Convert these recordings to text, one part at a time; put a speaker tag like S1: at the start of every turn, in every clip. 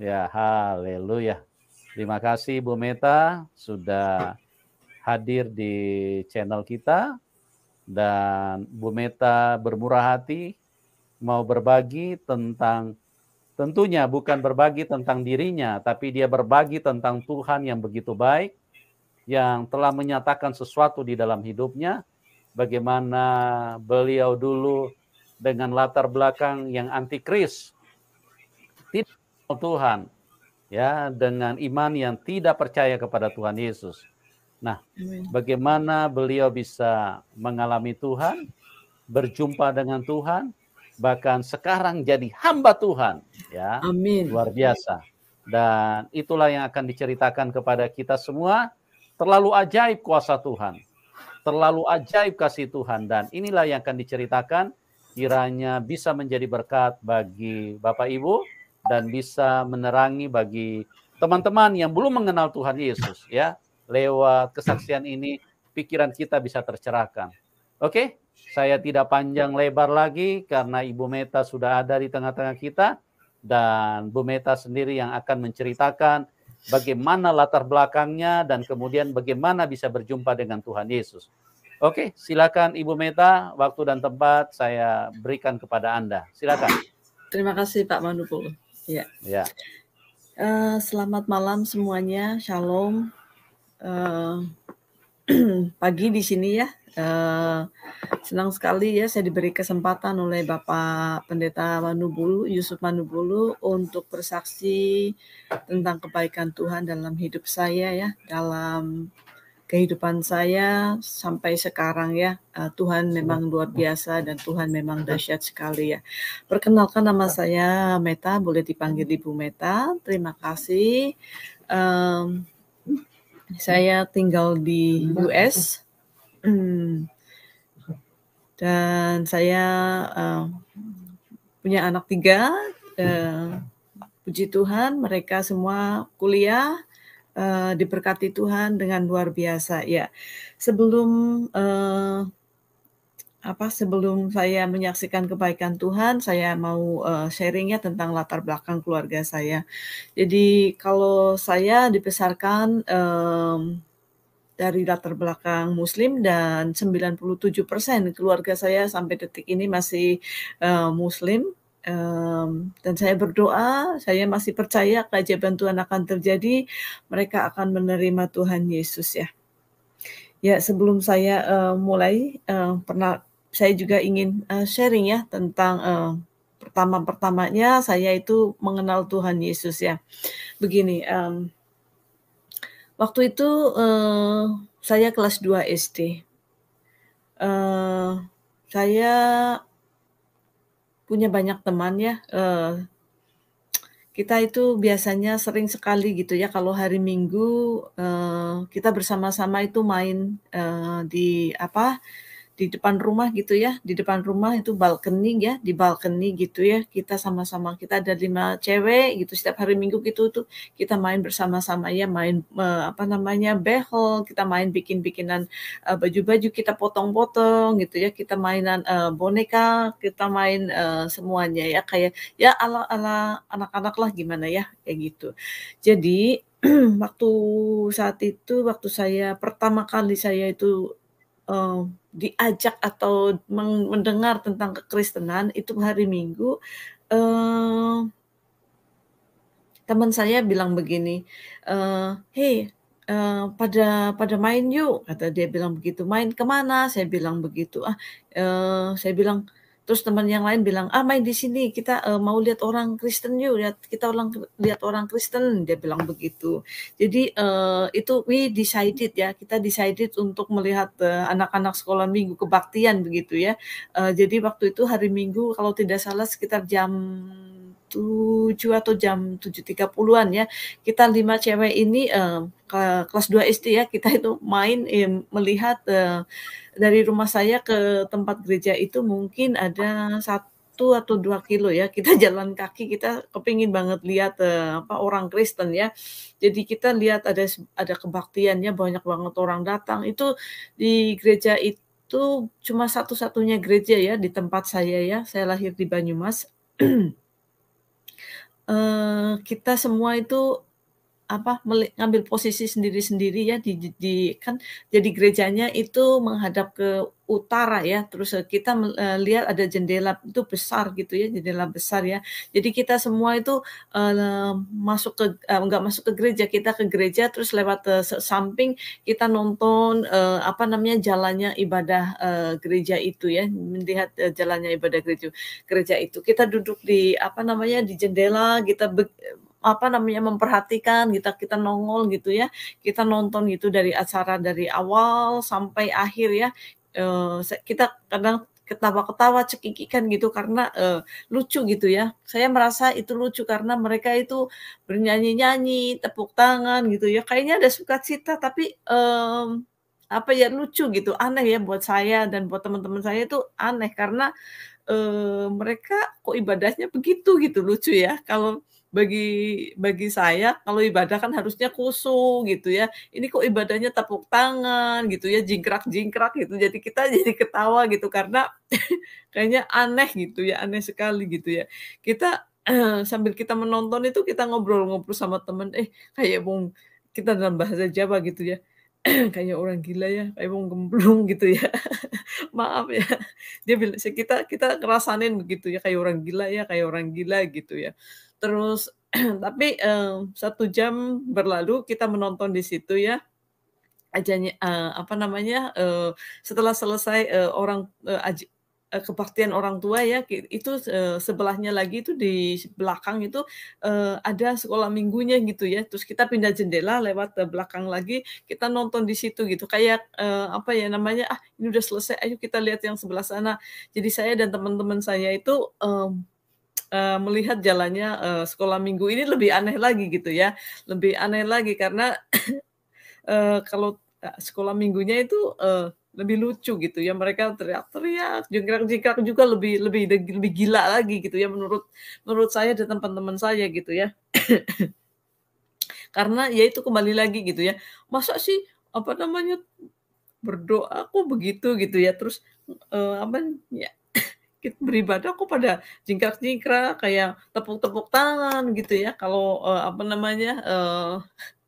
S1: Ya, haleluya. Terima kasih Bu Meta sudah hadir di channel kita dan Bu Meta bermurah hati mau berbagi tentang tentunya bukan berbagi tentang dirinya, tapi dia berbagi tentang Tuhan yang begitu baik, yang telah menyatakan sesuatu di dalam hidupnya, bagaimana beliau dulu dengan latar belakang yang antikris, Tuhan ya dengan iman yang tidak percaya kepada Tuhan Yesus. Nah, bagaimana beliau bisa mengalami Tuhan, berjumpa dengan Tuhan, bahkan sekarang jadi hamba Tuhan, ya. Amin. Luar biasa. Dan itulah yang akan diceritakan kepada kita semua. Terlalu ajaib kuasa Tuhan. Terlalu ajaib kasih Tuhan dan inilah yang akan diceritakan kiranya bisa menjadi berkat bagi Bapak Ibu, dan bisa menerangi bagi teman-teman yang belum mengenal Tuhan Yesus ya. Lewat kesaksian ini pikiran kita bisa tercerahkan. Oke, saya tidak panjang lebar lagi karena Ibu Meta sudah ada di tengah-tengah kita dan Bu Meta sendiri yang akan menceritakan bagaimana latar belakangnya dan kemudian bagaimana bisa berjumpa dengan Tuhan Yesus. Oke, silakan Ibu Meta, waktu dan tempat saya berikan kepada Anda. Silakan.
S2: Terima kasih Pak Manupul. Ya. ya. Uh, selamat malam semuanya, shalom. Uh, pagi di sini ya. Uh, senang sekali ya saya diberi kesempatan oleh Bapak Pendeta Manubulu, Yusuf Manubulu untuk bersaksi tentang kebaikan Tuhan dalam hidup saya ya, dalam kehidupan saya sampai sekarang ya. Eh, Tuhan memang luar biasa dan Tuhan memang dahsyat sekali ya. Perkenalkan nama saya Meta, boleh dipanggil hmm. Ibu Meta. Terima kasih. Um, saya tinggal di US hmm. dan saya uh, punya anak tiga. Uh, puji Tuhan mereka semua kuliah uh, diberkati Tuhan dengan luar biasa ya. Sebelum uh, apa sebelum saya menyaksikan kebaikan Tuhan, saya mau uh, sharingnya tentang latar belakang keluarga saya. Jadi kalau saya dibesarkan um, dari latar belakang Muslim dan 97% keluarga saya sampai detik ini masih uh, Muslim Um, dan saya berdoa, saya masih percaya keajaiban Tuhan akan terjadi. Mereka akan menerima Tuhan Yesus ya. Ya, sebelum saya uh, mulai, uh, pernah saya juga ingin uh, sharing ya tentang uh, pertama-pertamanya saya itu mengenal Tuhan Yesus ya. Begini, um, waktu itu uh, saya kelas 2 SD. Uh, saya punya banyak teman ya. Uh, kita itu biasanya sering sekali gitu ya kalau hari Minggu uh, kita bersama-sama itu main uh, di apa di depan rumah gitu ya, di depan rumah itu balkoni ya, di balkoni gitu ya, kita sama-sama kita ada lima cewek gitu setiap hari Minggu gitu tuh kita main bersama-sama ya, main uh, apa namanya behel, kita main bikin-bikinan uh, baju-baju, kita potong-potong gitu ya, kita mainan uh, boneka, kita main uh, semuanya ya kayak ya ala-ala anak-anak lah gimana ya kayak gitu. Jadi waktu saat itu waktu saya pertama kali saya itu Eh, diajak atau mendengar tentang kekristenan itu hari Minggu uh, teman saya bilang begini, uh, hei uh, pada pada main yuk kata dia bilang begitu main kemana saya bilang begitu ah uh, saya bilang terus teman yang lain bilang ah main di sini kita uh, mau lihat orang Kristen yuk lihat kita orang lihat orang Kristen dia bilang begitu jadi uh, itu we decided ya kita decided untuk melihat anak eh, anak-anak sekolah minggu kebaktian begitu ya uh, jadi waktu itu hari minggu kalau tidak salah sekitar jam 7 atau jam 7.30-an ya. Kita lima cewek ini uh, ke kelas 2 SD ya, kita itu main eh, melihat uh, dari rumah saya ke tempat gereja itu mungkin ada satu atau dua kilo ya kita jalan kaki kita kepingin banget lihat uh, apa orang Kristen ya jadi kita lihat ada ada kebaktiannya banyak banget orang datang itu di gereja itu cuma satu-satunya gereja ya di tempat saya ya saya lahir di Banyumas uh, kita semua itu apa ngambil posisi sendiri-sendiri ya di, di kan jadi gerejanya itu menghadap ke utara ya terus eh, kita melihat eh, lihat ada jendela itu besar gitu ya jendela besar ya jadi kita semua itu uh, masuk ke uh, enggak masuk ke gereja kita ke gereja terus lewat uh, samping kita nonton uh, apa namanya jalannya ibadah uh, gereja itu ya melihat uh, jalannya ibadah gereja gereja itu kita duduk di apa namanya di jendela kita apa namanya memperhatikan kita kita nongol gitu ya kita nonton gitu dari acara dari awal sampai akhir ya uh, kita kadang ketawa-ketawa cekikikan gitu karena uh, lucu gitu ya saya merasa itu lucu karena mereka itu bernyanyi-nyanyi tepuk tangan gitu ya kayaknya ada sukacita tapi um, apa ya lucu gitu aneh ya buat saya dan buat teman-teman saya itu aneh karena uh, mereka kok ibadahnya begitu gitu lucu ya kalau bagi bagi saya kalau ibadah kan harusnya kusu gitu ya ini kok ibadahnya tepuk tangan gitu ya jingkrak jingkrak gitu jadi kita jadi ketawa gitu karena kayaknya aneh gitu ya aneh sekali gitu ya kita eh, sambil kita menonton itu kita ngobrol-ngobrol sama temen eh kayak bung kita dalam bahasa Jawa gitu ya kayak orang gila ya, kayak bung gemblung gitu ya. Maaf ya. Dia bilang kita kita ngerasain begitu ya kayak orang gila ya, kayak orang gila gitu ya terus tapi um, satu jam berlalu kita menonton di situ ya ajanya uh, apa namanya uh, setelah selesai uh, orang uh, aj- kebaktian orang tua ya itu sebelahnya lagi itu di belakang itu ada sekolah minggunya gitu ya terus kita pindah jendela lewat belakang lagi kita nonton di situ gitu kayak apa ya namanya ah ini udah selesai ayo kita lihat yang sebelah sana jadi saya dan teman-teman saya itu uh, melihat jalannya uh, sekolah minggu ini lebih aneh lagi gitu ya, lebih aneh lagi karena uh, kalau sekolah minggunya itu uh, lebih lucu gitu ya mereka teriak-teriak jengkrak-jengkrak juga lebih lebih lebih gila lagi gitu ya menurut menurut saya dan teman-teman saya gitu ya karena ya itu kembali lagi gitu ya masa sih apa namanya berdoa aku begitu gitu ya terus uh, apa ya kita beribadah kok pada jingkrak-jingkrak kayak tepuk-tepuk tangan gitu ya kalau uh, apa namanya uh,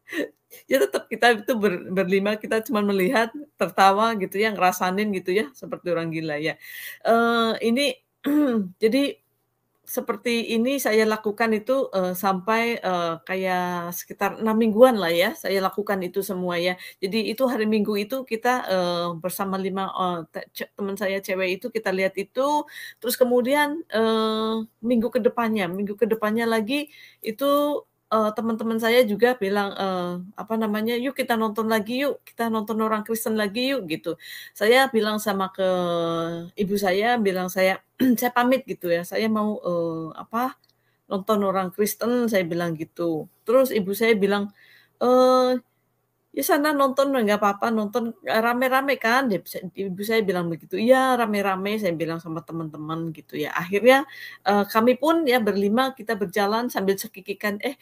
S2: ya tetap kita itu ber, berlima kita cuma melihat tertawa gitu ya ngerasanin gitu ya seperti orang gila ya uh, ini jadi seperti ini saya lakukan itu uh, sampai uh, kayak sekitar enam mingguan lah ya saya lakukan itu semua ya jadi itu hari minggu itu kita uh, bersama lima uh, teman saya cewek itu kita lihat itu terus kemudian uh, minggu kedepannya minggu kedepannya lagi itu uh, teman-teman saya juga bilang uh, apa namanya yuk kita nonton lagi yuk kita nonton orang Kristen lagi yuk gitu saya bilang sama ke ibu saya bilang saya saya pamit gitu ya saya mau uh, apa nonton orang Kristen saya bilang gitu terus ibu saya bilang eh ya sana nonton nggak apa-apa nonton rame-rame kan ibu saya bilang begitu iya rame-rame saya bilang sama teman-teman gitu ya akhirnya eh, kami pun ya berlima kita berjalan sambil cekikikan eh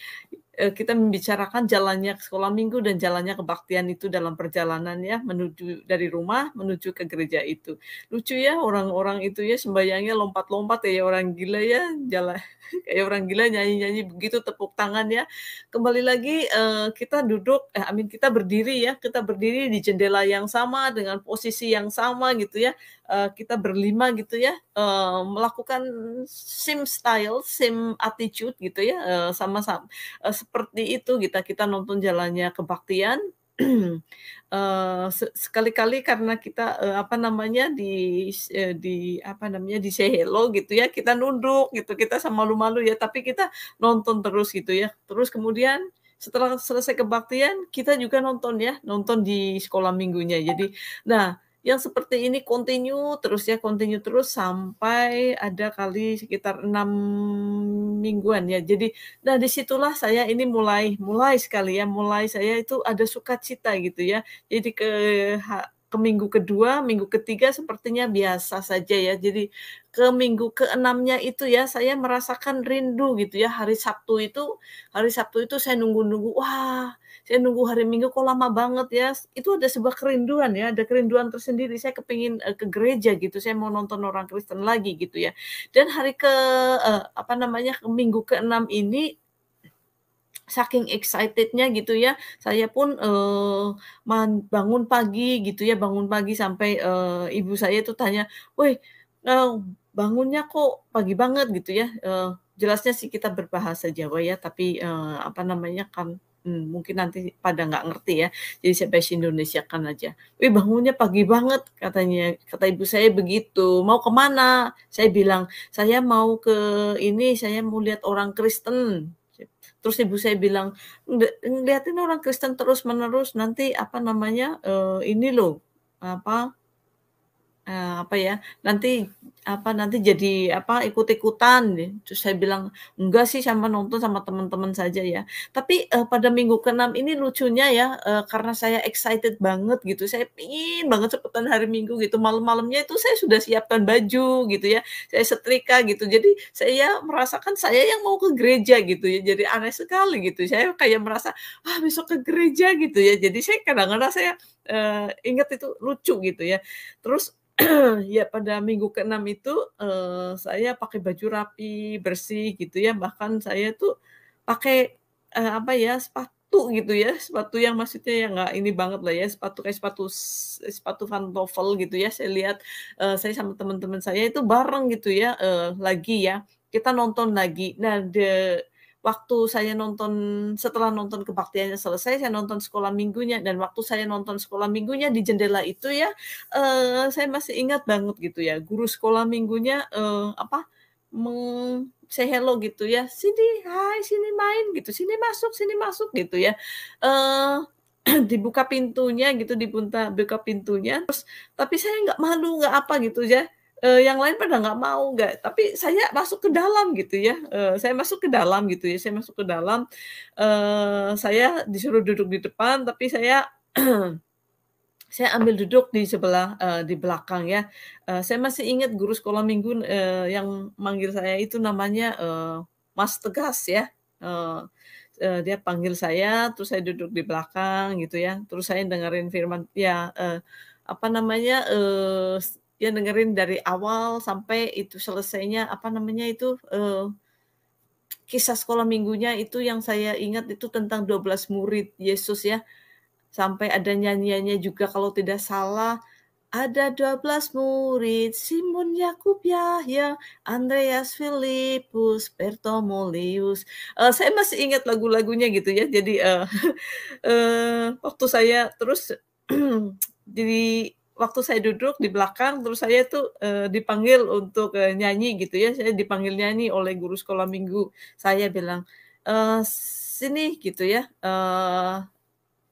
S2: Eh, kita membicarakan jalannya ke sekolah minggu dan jalannya kebaktian itu dalam perjalanan ya menuju dari rumah menuju ke gereja itu. Lucu ya orang-orang itu ya sembayangnya lompat-lompat ya orang gila ya jalan kayak orang gila nyanyi-nyanyi begitu tepuk tangan ya. Kembali lagi eh, kita duduk eh amin kita berdiri ya, kita berdiri di jendela yang sama dengan posisi yang sama gitu ya. Eh, kita berlima gitu ya Eh, melakukan sim style, sim attitude gitu ya, sama-sama eh, uh, eh, uh, seperti itu kita gitu. kita nonton jalannya kebaktian. Uh, sekali-kali karena kita uh, apa namanya di uh, di apa namanya di say hello gitu ya kita nunduk gitu kita sama malu-malu ya tapi kita nonton terus gitu ya terus kemudian setelah selesai kebaktian kita juga nonton ya nonton di sekolah minggunya jadi nah yang seperti ini continue terus ya continue terus sampai ada kali sekitar enam mingguan ya jadi nah disitulah saya ini mulai mulai sekali ya mulai saya itu ada sukacita gitu ya jadi ke ke minggu kedua, minggu ketiga sepertinya biasa saja ya. Jadi ke minggu keenamnya itu ya saya merasakan rindu gitu ya. Hari Sabtu itu, hari Sabtu itu saya nunggu-nunggu, wah saya nunggu hari Minggu kok lama banget ya. Itu ada sebuah kerinduan ya, ada kerinduan tersendiri. Saya kepingin uh, ke gereja gitu, saya mau nonton orang Kristen lagi gitu ya. Dan hari ke uh, apa namanya ke Minggu ke-6 ini saking excitednya gitu ya saya pun uh, bangun pagi gitu ya bangun pagi sampai uh, ibu saya itu tanya, "Woi, uh, bangunnya kok pagi banget gitu ya?" Uh, jelasnya sih kita berbahasa Jawa ya, tapi uh, apa namanya kan Hmm, mungkin nanti pada nggak ngerti ya. Jadi saya bahasa Indonesia kan aja. Wih bangunnya pagi banget katanya. Kata ibu saya begitu. Mau kemana? Saya bilang saya mau ke ini. Saya mau lihat orang Kristen. Terus ibu saya bilang ngeliatin orang Kristen terus menerus nanti apa namanya uh, ini loh apa Eh, apa ya, nanti apa, nanti jadi apa, ikut-ikutan deh. Terus saya bilang, "Enggak sih, sama nonton sama teman-teman saja ya." Tapi, uh, pada minggu ke-6 ini lucunya ya, uh, karena saya excited banget gitu, saya pingin banget cepetan hari Minggu gitu, malam-malamnya itu saya sudah siapkan baju gitu ya, saya setrika gitu. Jadi saya ya merasakan saya yang mau ke gereja gitu ya, jadi aneh sekali gitu. Saya kayak merasa, "Ah, besok ke gereja," gitu ya. Jadi saya kadang-kadang saya, uh, ingat itu lucu gitu ya. Terus ya pada minggu ke-6 itu uh, saya pakai baju rapi, bersih gitu ya. Bahkan saya tuh pakai uh, apa ya, sepatu gitu ya. Sepatu yang maksudnya ya nggak ini banget lah ya, sepatu kayak sepatu sepatu Van tovel gitu ya. Saya lihat uh, saya sama teman-teman saya itu bareng gitu ya uh, lagi ya. Kita nonton lagi. Nah, the waktu saya nonton setelah nonton kebaktiannya selesai saya nonton sekolah minggunya dan waktu saya nonton sekolah minggunya di jendela itu ya uh, saya masih ingat banget gitu ya guru sekolah minggunya uh, apa meng say hello gitu ya sini hai sini main gitu sini masuk sini masuk gitu ya uh, dibuka pintunya gitu dibuka buka pintunya terus tapi saya nggak malu nggak apa gitu ya uh, yang lain pada nggak mau nggak tapi saya masuk ke dalam gitu ya uh, saya masuk ke dalam gitu ya saya masuk ke dalam uh, saya disuruh duduk di depan tapi saya saya ambil duduk di sebelah uh, di belakang ya. Uh, saya masih ingat guru sekolah minggu uh, yang manggil saya itu namanya uh, Mas Tegas ya. Uh, dia panggil saya, terus saya duduk di belakang gitu ya. Terus saya dengerin firman ya uh, apa namanya uh, dia dengerin dari awal sampai itu selesainya apa namanya itu uh, kisah sekolah minggunya itu yang saya ingat itu tentang 12 murid Yesus ya. Sampai ada nyanyiannya juga kalau tidak salah ada 12 murid, Simon, Yakub, Yahya, Andreas, Filipus, Pertomolius Uh, eh, saya masih ingat lagu-lagunya gitu ya. Jadi uh, uh, waktu saya terus jadi waktu saya duduk di belakang terus saya tuh eh, e, dipanggil untuk e, nyanyi gitu ya saya dipanggil nyanyi oleh guru sekolah minggu saya bilang e, sini gitu ya e,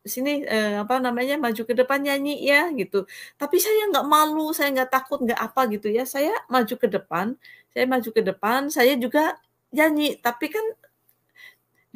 S2: sini e, apa namanya maju ke depan nyanyi ya gitu tapi saya nggak malu saya nggak takut nggak apa gitu ya saya maju ke depan saya maju ke depan saya juga nyanyi tapi kan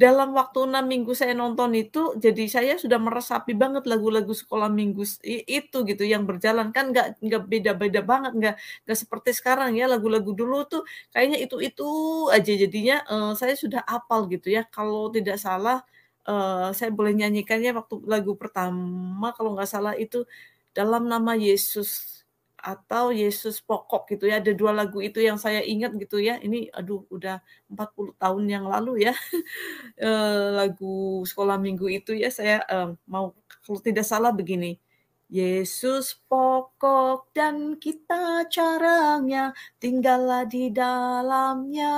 S2: dalam waktu enam minggu saya nonton itu jadi saya sudah meresapi banget lagu-lagu sekolah minggu itu gitu yang berjalan kan nggak nggak beda-beda banget nggak nggak seperti sekarang ya lagu-lagu dulu tuh kayaknya itu itu aja jadinya uh, saya sudah apal gitu ya kalau tidak salah uh, saya boleh nyanyikannya waktu lagu pertama kalau nggak salah itu dalam nama Yesus atau Yesus Pokok gitu ya. Ada dua lagu itu yang saya ingat gitu ya. Ini aduh udah 40 tahun yang lalu ya. Eh, lagu sekolah minggu itu ya saya e, mau kalau tidak salah begini. Yesus pokok dan kita caranya tinggallah di dalamnya.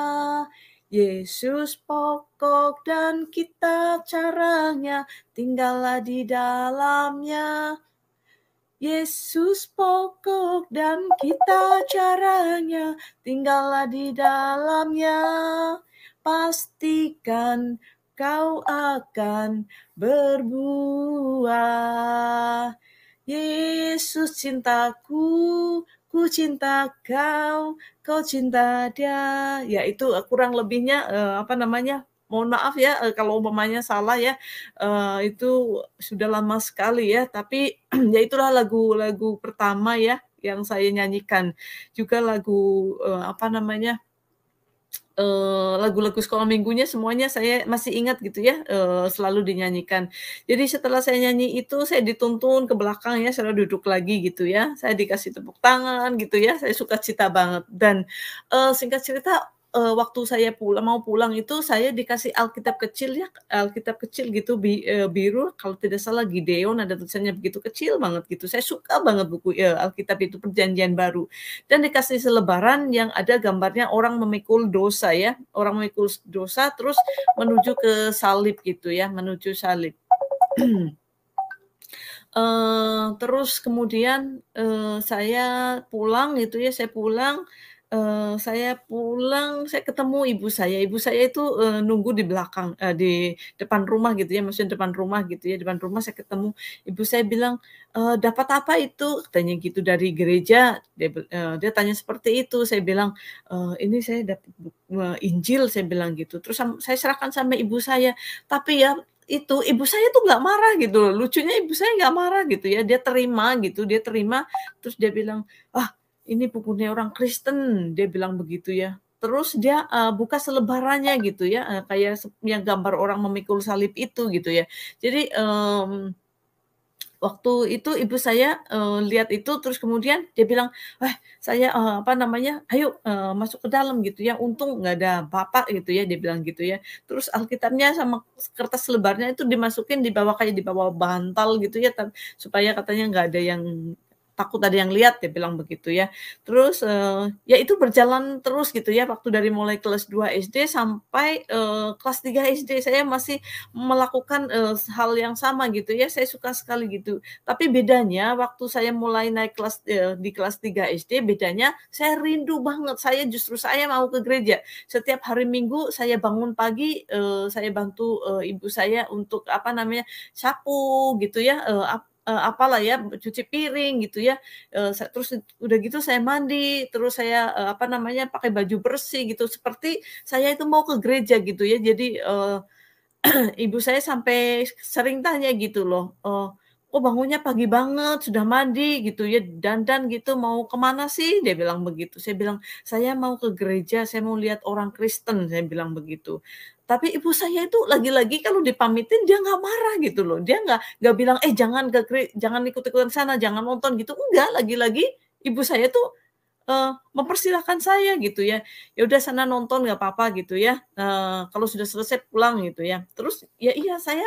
S2: Yesus pokok dan kita caranya tinggallah di dalamnya. Yesus pokok dan kita caranya, tinggallah di dalamnya. Pastikan kau akan berbuah. Yesus cintaku, ku cinta kau, kau cinta dia. yaitu kurang lebihnya eh, apa namanya mohon maaf ya eh, kalau umpamanya salah ya eh, itu sudah lama sekali ya tapi ya itulah lagu-lagu pertama ya yang saya nyanyikan juga lagu eh, apa namanya lagu-lagu sekolah minggunya semuanya saya masih ingat gitu ya selalu dinyanyikan. Jadi setelah saya nyanyi itu saya dituntun ke belakang ya saya duduk lagi gitu ya. Saya dikasih tepuk tangan gitu ya. Saya suka cita banget dan singkat cerita uh, waktu saya pulang mau pulang itu saya dikasih Alkitab kecil ya Alkitab kecil gitu bi, uh, biru kalau tidak salah Gideon ada tulisannya begitu kecil banget gitu saya suka banget buku uh, Alkitab itu perjanjian baru dan dikasih selebaran yang ada gambarnya orang memikul dosa ya orang memikul dosa terus menuju ke salib gitu ya menuju salib Uh, terus kemudian uh, saya pulang gitu ya saya pulang Eh, saya pulang, saya ketemu ibu saya. Ibu saya itu, uh, nunggu di belakang, uh, di depan rumah gitu ya, maksudnya depan rumah gitu ya, depan rumah saya ketemu. Ibu saya bilang, e, "Dapat apa itu?" tanya gitu, "Dari gereja." Dia uh, dia tanya seperti itu. Saya bilang, e, "Ini saya dapat uh, Injil," saya bilang gitu. Terus saya serahkan sama ibu saya. Tapi ya itu, ibu saya tuh nggak marah gitu loh. Lucunya ibu saya nggak marah gitu ya, dia terima gitu, dia terima, terus dia bilang, "Ah" ini bukunya orang Kristen dia bilang begitu ya terus dia uh, buka selebarannya gitu ya uh, kayak yang gambar orang memikul salib itu gitu ya jadi um, waktu itu ibu saya uh, lihat itu terus kemudian dia bilang wah saya uh, apa namanya ayo uh, masuk ke dalam gitu ya untung nggak ada bapak gitu ya dia bilang gitu ya terus alkitabnya sama kertas lebarnya itu dimasukin di bawah kayak di bawah bantal gitu ya supaya katanya nggak ada yang takut ada yang lihat dia bilang begitu ya. Terus uh, ya itu berjalan terus gitu ya waktu dari mulai kelas 2 SD sampai uh, kelas 3 SD saya masih melakukan uh, hal yang sama gitu ya. Saya suka sekali gitu. Tapi bedanya waktu saya mulai naik kelas uh, di kelas 3 SD bedanya saya rindu banget. Saya justru saya mau ke gereja. Setiap hari Minggu saya bangun pagi uh, saya bantu uh, ibu saya untuk apa namanya sapu gitu ya uh, uh, apalah ya cuci piring gitu ya uh, terus udah gitu saya mandi terus saya uh, apa namanya pakai baju bersih gitu seperti saya itu mau ke gereja gitu ya jadi uh, ibu saya sampai sering tanya gitu loh uh, oh bangunnya pagi banget sudah mandi gitu ya dandan gitu mau kemana sih dia bilang begitu saya bilang saya mau ke gereja saya mau lihat orang Kristen saya bilang begitu tapi ibu saya itu lagi-lagi kalau dipamitin dia nggak marah gitu loh dia nggak nggak bilang eh jangan ke jangan ikut-ikutan sana jangan nonton gitu enggak lagi-lagi ibu saya tuh uh, mempersilahkan saya gitu ya ya udah sana nonton nggak apa-apa gitu ya uh, kalau sudah selesai pulang gitu ya terus ya iya saya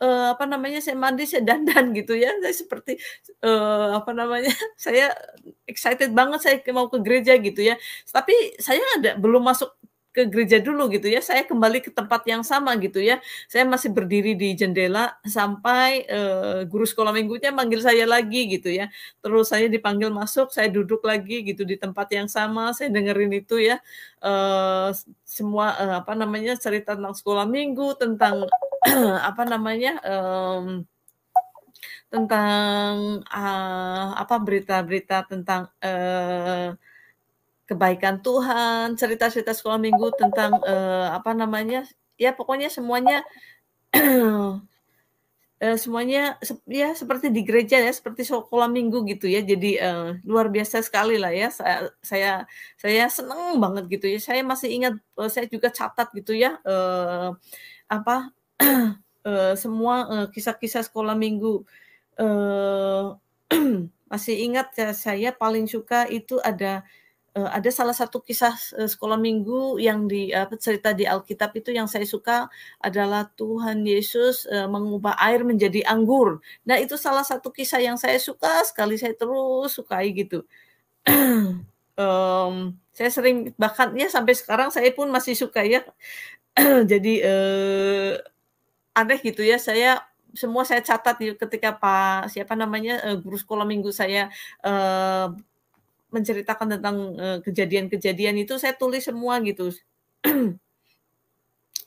S2: uh, apa namanya saya mandi saya dandan gitu ya saya seperti uh, apa namanya saya excited banget saya mau ke gereja gitu ya tapi saya ada belum masuk ke gereja dulu gitu ya. Saya kembali ke tempat yang sama gitu ya. Saya masih berdiri di jendela sampai uh, guru sekolah minggunya manggil saya lagi gitu ya. Terus saya dipanggil masuk, saya duduk lagi gitu di tempat yang sama. Saya dengerin itu ya uh, semua uh, apa namanya cerita tentang sekolah minggu, tentang apa namanya um, tentang uh, apa berita-berita tentang uh, kebaikan Tuhan, cerita-cerita sekolah minggu tentang uh, apa namanya, ya pokoknya semuanya Uh, semuanya ya seperti di gereja ya, seperti sekolah minggu gitu ya. Jadi uh, luar biasa sekali lah ya. Saya saya saya seneng banget gitu ya. Saya masih ingat, saya juga catat gitu ya uh, apa uh, semua kisah kisah-kisah sekolah minggu. uh, masih ingat ya, saya paling suka itu ada uh, ada salah satu kisah uh, sekolah minggu yang di uh, cerita di Alkitab itu yang saya suka adalah Tuhan Yesus uh, mengubah air menjadi anggur. Nah, itu salah satu kisah yang saya suka sekali saya terus sukai gitu. um, saya sering bahkan ya sampai sekarang saya pun masih suka ya. Jadi uh, aneh gitu ya saya semua saya catat ya, ketika Pak siapa namanya guru sekolah minggu saya menceritakan tentang eh, kejadian-kejadian itu saya tulis semua gitu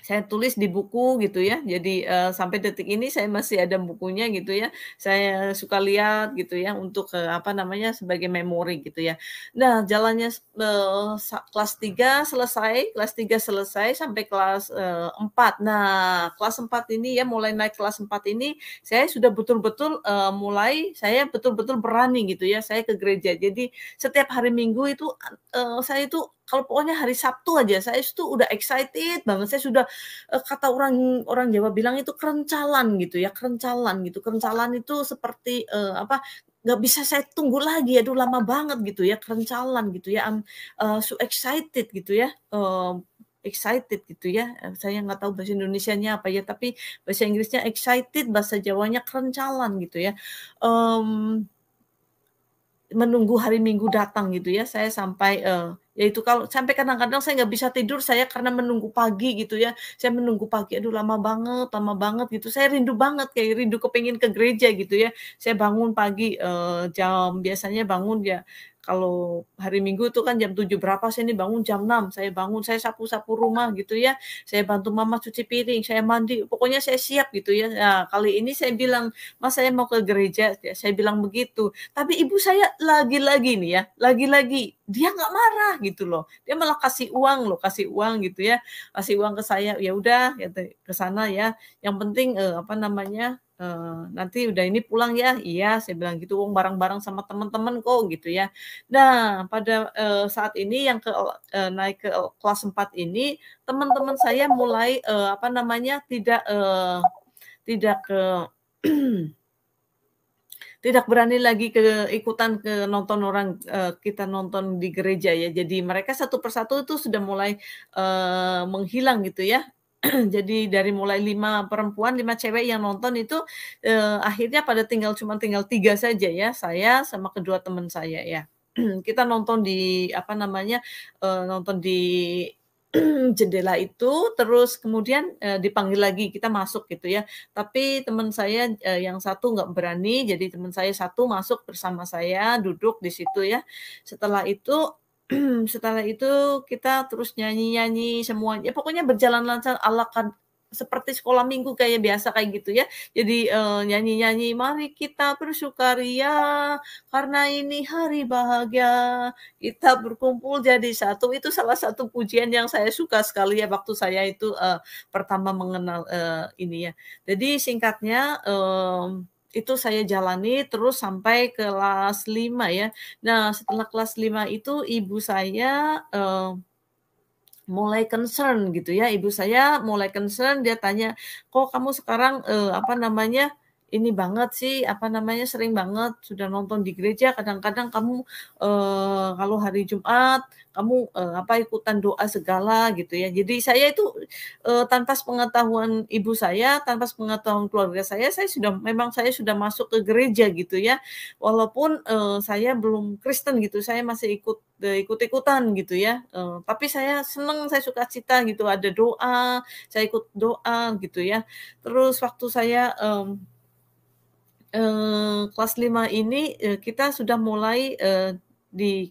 S2: saya tulis di buku gitu ya. Jadi uh, sampai detik ini saya masih ada bukunya gitu ya. Saya suka lihat gitu ya untuk uh, apa namanya sebagai memori gitu ya. Nah, jalannya uh, kelas 3 selesai, kelas 3 selesai sampai kelas uh, 4. Nah, kelas 4 ini ya mulai naik kelas 4 ini saya sudah betul-betul uh, mulai saya betul-betul berani gitu ya. Saya ke gereja. Jadi setiap hari Minggu itu uh, saya itu kalau pokoknya hari Sabtu aja saya itu udah excited banget saya sudah eh, kata orang orang Jawa bilang itu kerencalan gitu ya kerencalan gitu kerencalan itu seperti uh, apa nggak bisa saya tunggu lagi aduh lama banget gitu ya kerencalan gitu ya I'm uh, so excited gitu ya uh, excited gitu ya. Saya nggak tahu bahasa Indonesianya apa ya, tapi bahasa Inggrisnya excited, bahasa Jawanya kerencalan gitu ya. Um, menunggu hari Minggu datang gitu ya. Saya sampai uh, yaitu kalau sampai kadang-kadang saya nggak bisa tidur saya karena menunggu pagi gitu ya saya menunggu pagi aduh lama banget lama banget gitu saya rindu banget kayak rindu kepingin ke gereja gitu ya saya bangun pagi eh, jam biasanya bangun ya kalau hari Minggu itu kan jam 7 berapa saya ini bangun jam 6, saya bangun, saya sapu-sapu rumah gitu ya, saya bantu mama cuci piring, saya mandi, pokoknya saya siap gitu ya. Nah, kali ini saya bilang, mas saya mau ke gereja, ya, saya bilang begitu. Tapi ibu saya lagi-lagi nih ya, lagi-lagi dia nggak marah gitu loh dia malah kasih uang loh kasih uang gitu ya kasih uang ke saya ya udah gitu, ke sana ya yang penting eh, apa namanya eh, nanti udah ini pulang ya iya saya bilang gitu uang barang-barang sama teman-teman kok gitu ya nah pada eh, saat ini yang ke eh, naik ke kelas 4 ini teman-teman saya mulai eh, apa namanya tidak eh, tidak ke tidak berani lagi ke ikutan ke nonton orang uh, kita nonton di gereja ya. Jadi mereka satu persatu itu sudah mulai uh, menghilang gitu ya. Jadi dari mulai lima perempuan, lima cewek yang nonton itu eh, akhirnya pada tinggal cuma tinggal tiga saja ya, saya sama kedua teman saya ya. kita nonton di apa namanya eh, nonton di jendela itu terus kemudian uh, dipanggil lagi kita masuk gitu ya tapi teman saya uh, yang satu nggak berani jadi teman saya satu masuk bersama saya duduk di situ ya setelah itu setelah itu kita terus nyanyi nyanyi semuanya pokoknya berjalan lancar ala seperti sekolah minggu kayak biasa kayak gitu ya. Jadi eh, nyanyi-nyanyi, uh, mari kita bersukaria karena ini hari bahagia. Kita berkumpul jadi satu. Itu salah satu pujian yang saya suka sekali ya waktu saya itu uh, pertama mengenal uh, ini ya. Jadi singkatnya um, itu saya jalani terus sampai kelas 5 ya. Nah, setelah kelas 5 itu ibu saya uh, mulai concern gitu ya ibu saya mulai concern dia tanya kok kamu sekarang eh, apa namanya ini banget sih apa namanya sering banget sudah nonton di gereja kadang-kadang kamu eh, kalau hari Jumat kamu eh, apa ikutan doa segala gitu ya jadi saya itu eh, tanpa pengetahuan ibu saya tanpa pengetahuan keluarga saya saya sudah memang saya sudah masuk ke gereja gitu ya walaupun eh, saya belum Kristen gitu saya masih ikut eh, ikut-ikutan gitu ya. Uh, tapi saya seneng, saya suka cita gitu. Ada doa, saya ikut doa gitu ya. Terus waktu saya um, Eh, kelas 5 ini eh, kita sudah mulai eh, di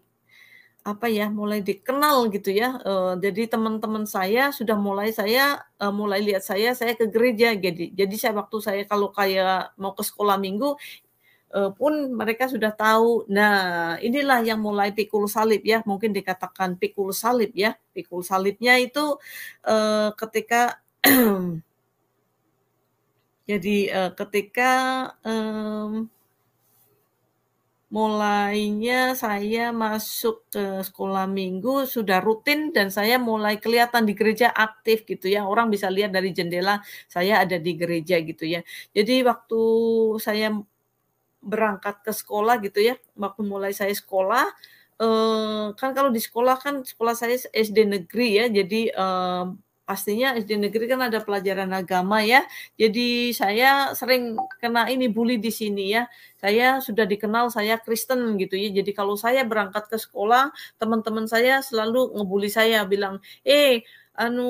S2: apa ya mulai dikenal gitu ya uh, jadi teman-teman saya sudah mulai saya uh, mulai lihat saya saya ke gereja jadi jadi saya waktu saya kalau kayak mau ke sekolah minggu uh, pun mereka sudah tahu nah inilah yang mulai pikul salib ya mungkin dikatakan pikul salib ya pikul salibnya itu uh, ketika Jadi uh, ketika um, mulainya saya masuk ke sekolah minggu sudah rutin dan saya mulai kelihatan di gereja aktif gitu ya orang bisa lihat dari jendela saya ada di gereja gitu ya jadi waktu saya berangkat ke sekolah gitu ya waktu mulai saya sekolah eh, kan kalau di sekolah kan sekolah saya SD negeri ya jadi pastinya SD negeri kan ada pelajaran agama ya. Jadi saya sering kena ini bully di sini ya. Saya sudah dikenal saya Kristen gitu ya. Jadi kalau saya berangkat ke sekolah, teman-teman saya selalu ngebully saya bilang, "Eh, anu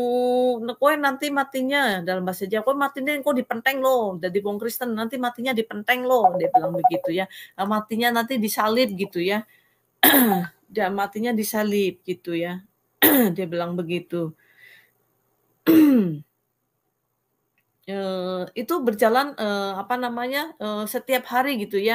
S2: kowe nanti matinya dalam bahasa Jawa kowe matinya kok dipenteng loh. Jadi wong Kristen nanti matinya dipenteng loh." Dia bilang begitu ya. Nah, matinya nanti disalib gitu ya. Dan matinya disalib gitu ya. Dia bilang begitu. Eh, itu berjalan eh, apa namanya eh, setiap hari gitu ya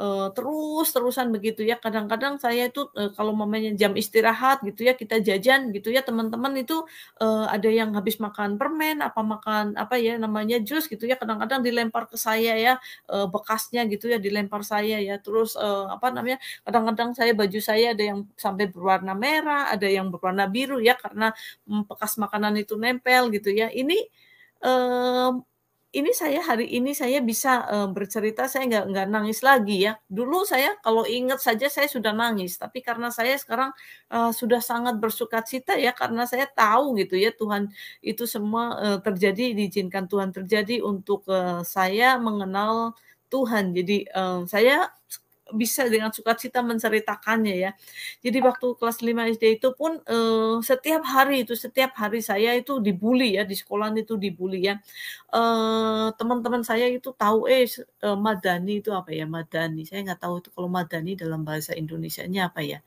S2: uh, terus-terusan begitu ya. Kadang-kadang saya itu uh, kalau mamanya jam istirahat gitu ya kita jajan gitu ya teman-teman itu uh, ada yang habis makan permen apa makan apa ya namanya jus gitu ya kadang-kadang dilempar ke saya ya uh, bekasnya gitu ya dilempar saya ya. Terus uh, apa namanya kadang-kadang saya baju saya ada yang sampai berwarna merah, ada yang berwarna biru ya karena mm, bekas makanan itu nempel gitu ya. Ini ini saya hari ini saya bisa uh, bercerita saya nggak nggak nangis lagi ya dulu saya kalau ingat saja saya sudah nangis tapi karena saya sekarang uh, sudah sangat bersuka cita ya karena saya tahu gitu ya Tuhan itu semua uh, terjadi diizinkan Tuhan terjadi untuk uh, saya mengenal Tuhan jadi uh, saya bisa dengan sukacita menceritakannya ya. Jadi waktu kelas 5 SD itu pun eh, setiap hari itu setiap hari saya itu dibully ya di sekolah itu dibully ya. Eh, teman-teman saya itu tahu eh, eh madani itu apa ya madani. Saya nggak tahu itu kalau madani dalam bahasa Indonesia-nya apa ya.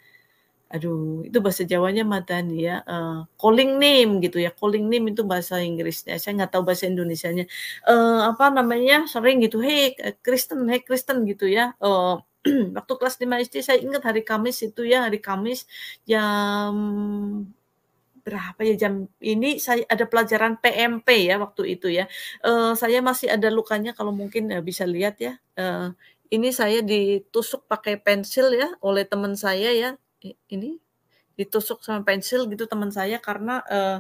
S2: Aduh, itu bahasa Jawanya madani ya. Uh, calling name gitu ya. Calling name itu bahasa Inggrisnya. Saya nggak tahu bahasa Indonesianya. Uh, apa namanya? Sering gitu, "Hey Kristen, hey Kristen" gitu ya. Uh, waktu kelas 5 SD saya ingat hari Kamis itu ya hari Kamis jam berapa ya jam ini saya ada pelajaran PMP ya waktu itu ya uh, saya masih ada lukanya kalau mungkin ya bisa lihat ya uh, ini saya ditusuk pakai pensil ya oleh teman saya ya ini ditusuk sama pensil gitu teman saya karena uh,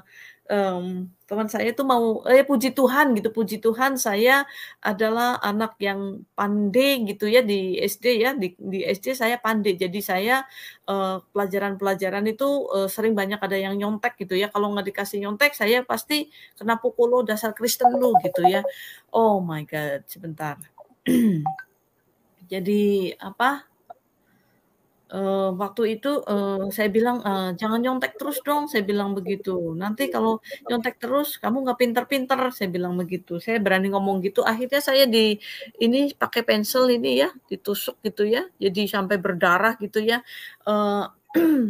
S2: um, teman saya itu mau eh puji Tuhan gitu puji Tuhan saya adalah anak yang pandai gitu ya di SD ya di, di SD saya pandai jadi saya pelajaran eh, pelajaran-pelajaran itu uh, sering banyak ada yang nyontek gitu ya kalau nggak dikasih nyontek saya pasti kena pukul dasar Kristen lo gitu ya oh my god sebentar jadi apa uh, waktu itu, uh, saya bilang, uh, "Jangan nyontek terus dong," saya bilang begitu. "Nanti kalau nyontek terus kamu nggak pinter-pinter," saya bilang begitu. Saya berani ngomong gitu, akhirnya saya di ini pakai pensil ini ya, ditusuk gitu ya, jadi sampai berdarah gitu ya, uh,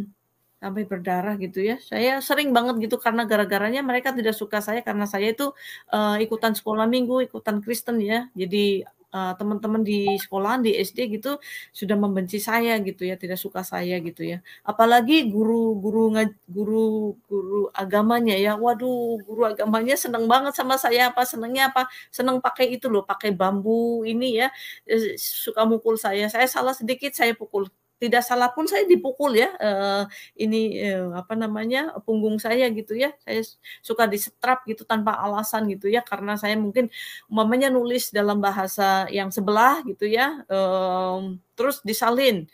S2: sampai berdarah gitu ya. Saya sering banget gitu karena gara-garanya mereka tidak suka saya karena saya itu, uh, ikutan sekolah minggu, ikutan Kristen ya, jadi uh, teman-teman di sekolah di SD gitu sudah membenci saya gitu ya tidak suka saya gitu ya apalagi guru-guru guru guru agamanya ya waduh guru agamanya seneng banget sama saya apa senengnya apa seneng pakai itu loh pakai bambu ini ya eh, suka mukul saya saya salah sedikit saya pukul tidak salah pun saya dipukul ya eh, ini eh, apa namanya punggung saya gitu ya saya suka disetrap gitu tanpa alasan gitu ya karena saya mungkin umpamanya nulis dalam bahasa yang sebelah gitu ya eh, terus disalin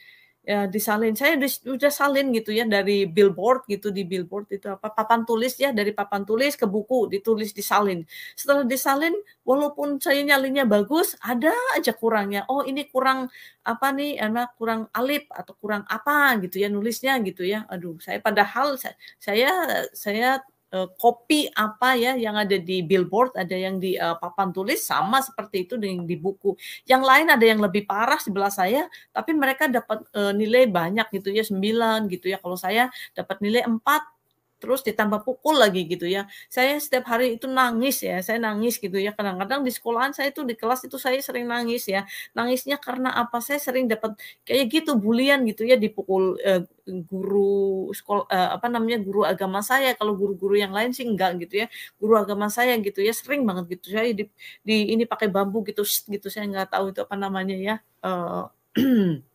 S2: ya disalin saya sudah salin gitu ya dari billboard gitu di billboard itu apa papan tulis ya dari papan tulis ke buku ditulis disalin setelah disalin walaupun saya nyalinnya bagus ada aja kurangnya oh ini kurang apa nih enak kurang alip atau kurang apa gitu ya nulisnya gitu ya aduh saya padahal saya saya, saya Eh, kopi apa ya yang ada di billboard, ada yang di uh, papan tulis sama seperti itu dengan di buku. Yang lain ada yang lebih parah sebelah saya, tapi mereka dapat uh, nilai banyak gitu ya sembilan gitu ya. Kalau saya dapat nilai empat terus ditambah pukul lagi gitu ya. Saya setiap hari itu nangis ya, saya nangis gitu ya. Kadang-kadang di sekolahan saya itu di kelas itu saya sering nangis ya. Nangisnya karena apa? Saya sering dapat kayak gitu bulian gitu ya dipukul eh, guru sekolah eh, apa namanya guru agama saya. Kalau guru-guru yang lain sih enggak gitu ya. Guru agama saya gitu ya sering banget gitu saya di, di ini pakai bambu gitu gitu saya nggak tahu itu apa namanya ya. Eh,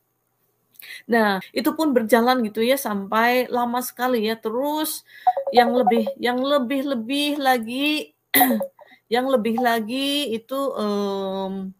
S2: Nah, itu pun berjalan gitu ya sampai lama sekali ya. Terus yang lebih yang lebih-lebih lagi yang lebih lagi itu um,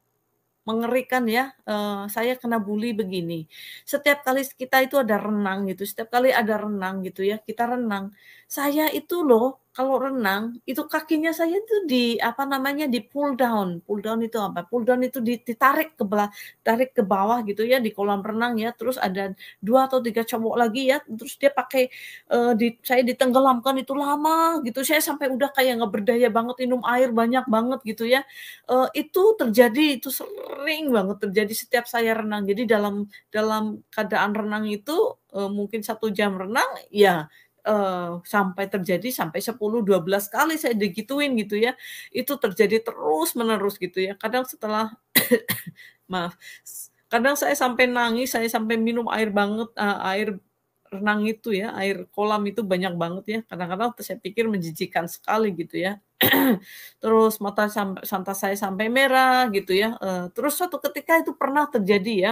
S2: mengerikan ya. Uh, saya kena bully begini. Setiap kali kita itu ada renang gitu. Setiap kali ada renang gitu ya, kita renang. Saya itu loh kalau renang itu kakinya saya itu di apa namanya di pull down pull down itu apa pull down itu ditarik ke belah tarik ke bawah gitu ya di kolam renang ya terus ada dua atau tiga cowok lagi ya terus dia pakai uh, di saya ditenggelamkan itu lama gitu saya sampai udah kayak nggak berdaya banget minum air banyak banget gitu ya uh, itu terjadi itu sering banget terjadi setiap saya renang jadi dalam dalam keadaan renang itu uh, mungkin satu jam renang ya uh, sampai terjadi sampai 10 12 kali saya digituin gitu ya. Itu terjadi terus-menerus gitu ya. Kadang setelah maaf, kadang saya sampai nangis, saya sampai minum air banget uh, air renang itu ya, air kolam itu banyak banget ya. Kadang-kadang saya pikir menjijikan sekali gitu ya. terus mata sampai santa saya sampai merah gitu ya. Uh, terus suatu ketika itu pernah terjadi ya,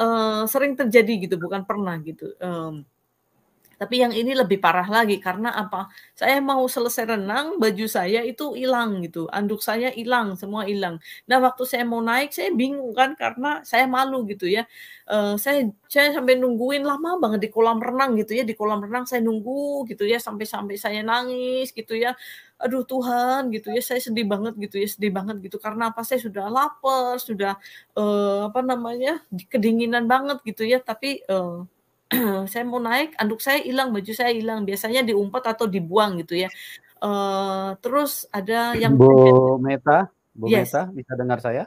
S2: uh, sering terjadi gitu, bukan pernah gitu. Um, tapi yang ini lebih parah lagi karena apa? Saya mau selesai renang, baju saya itu hilang gitu, anduk saya hilang, semua hilang. Nah waktu saya mau naik, saya bingung kan karena saya malu gitu ya. Uh, saya saya sampai nungguin lama banget di kolam renang gitu ya, di kolam renang saya nunggu gitu ya sampai-sampai saya nangis gitu ya. Aduh Tuhan gitu ya, saya sedih banget gitu ya, sedih banget gitu karena apa? Saya sudah lapar, sudah uh, apa namanya kedinginan banget gitu ya, tapi uh, saya mau naik, anduk saya hilang, baju saya hilang. Biasanya diumpat atau dibuang gitu ya. Uh, terus ada yang Bu
S1: Meta, Bu yes. Meta bisa dengar saya?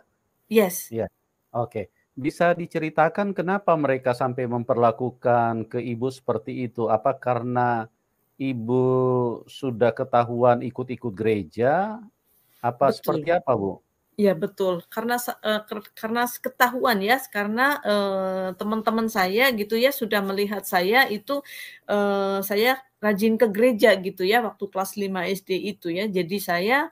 S2: Yes. ya Yeah.
S1: Oke. Okay. Bisa diceritakan kenapa mereka sampai memperlakukan ke ibu seperti itu? Apa karena ibu sudah ketahuan ikut-ikut gereja? Apa Betul. seperti apa,
S2: Bu? Ya betul, karena eh, karena ketahuan ya, karena, teman eh, teman-teman saya gitu ya sudah melihat saya itu, eh, saya rajin ke gereja gitu ya waktu kelas 5 SD itu ya. Jadi saya,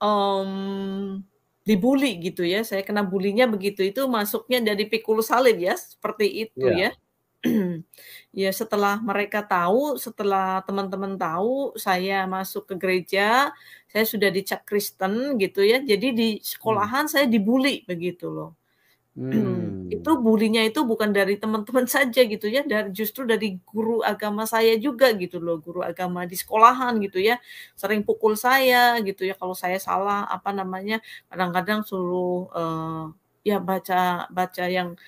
S2: um, dibully gitu ya, saya kena bulinya begitu, itu masuknya dari pikul salib ya, seperti itu iya. ya. ya setelah mereka tahu, setelah teman-teman tahu saya masuk ke gereja, saya sudah dicap Kristen gitu ya. Jadi di sekolahan hmm. saya dibully begitu loh. Hmm. itu bulinya itu bukan dari teman-teman saja gitu ya, dari justru dari guru agama saya juga gitu loh, guru agama di sekolahan gitu ya, sering pukul saya gitu ya kalau saya salah apa namanya, kadang-kadang suruh uh, ya baca baca yang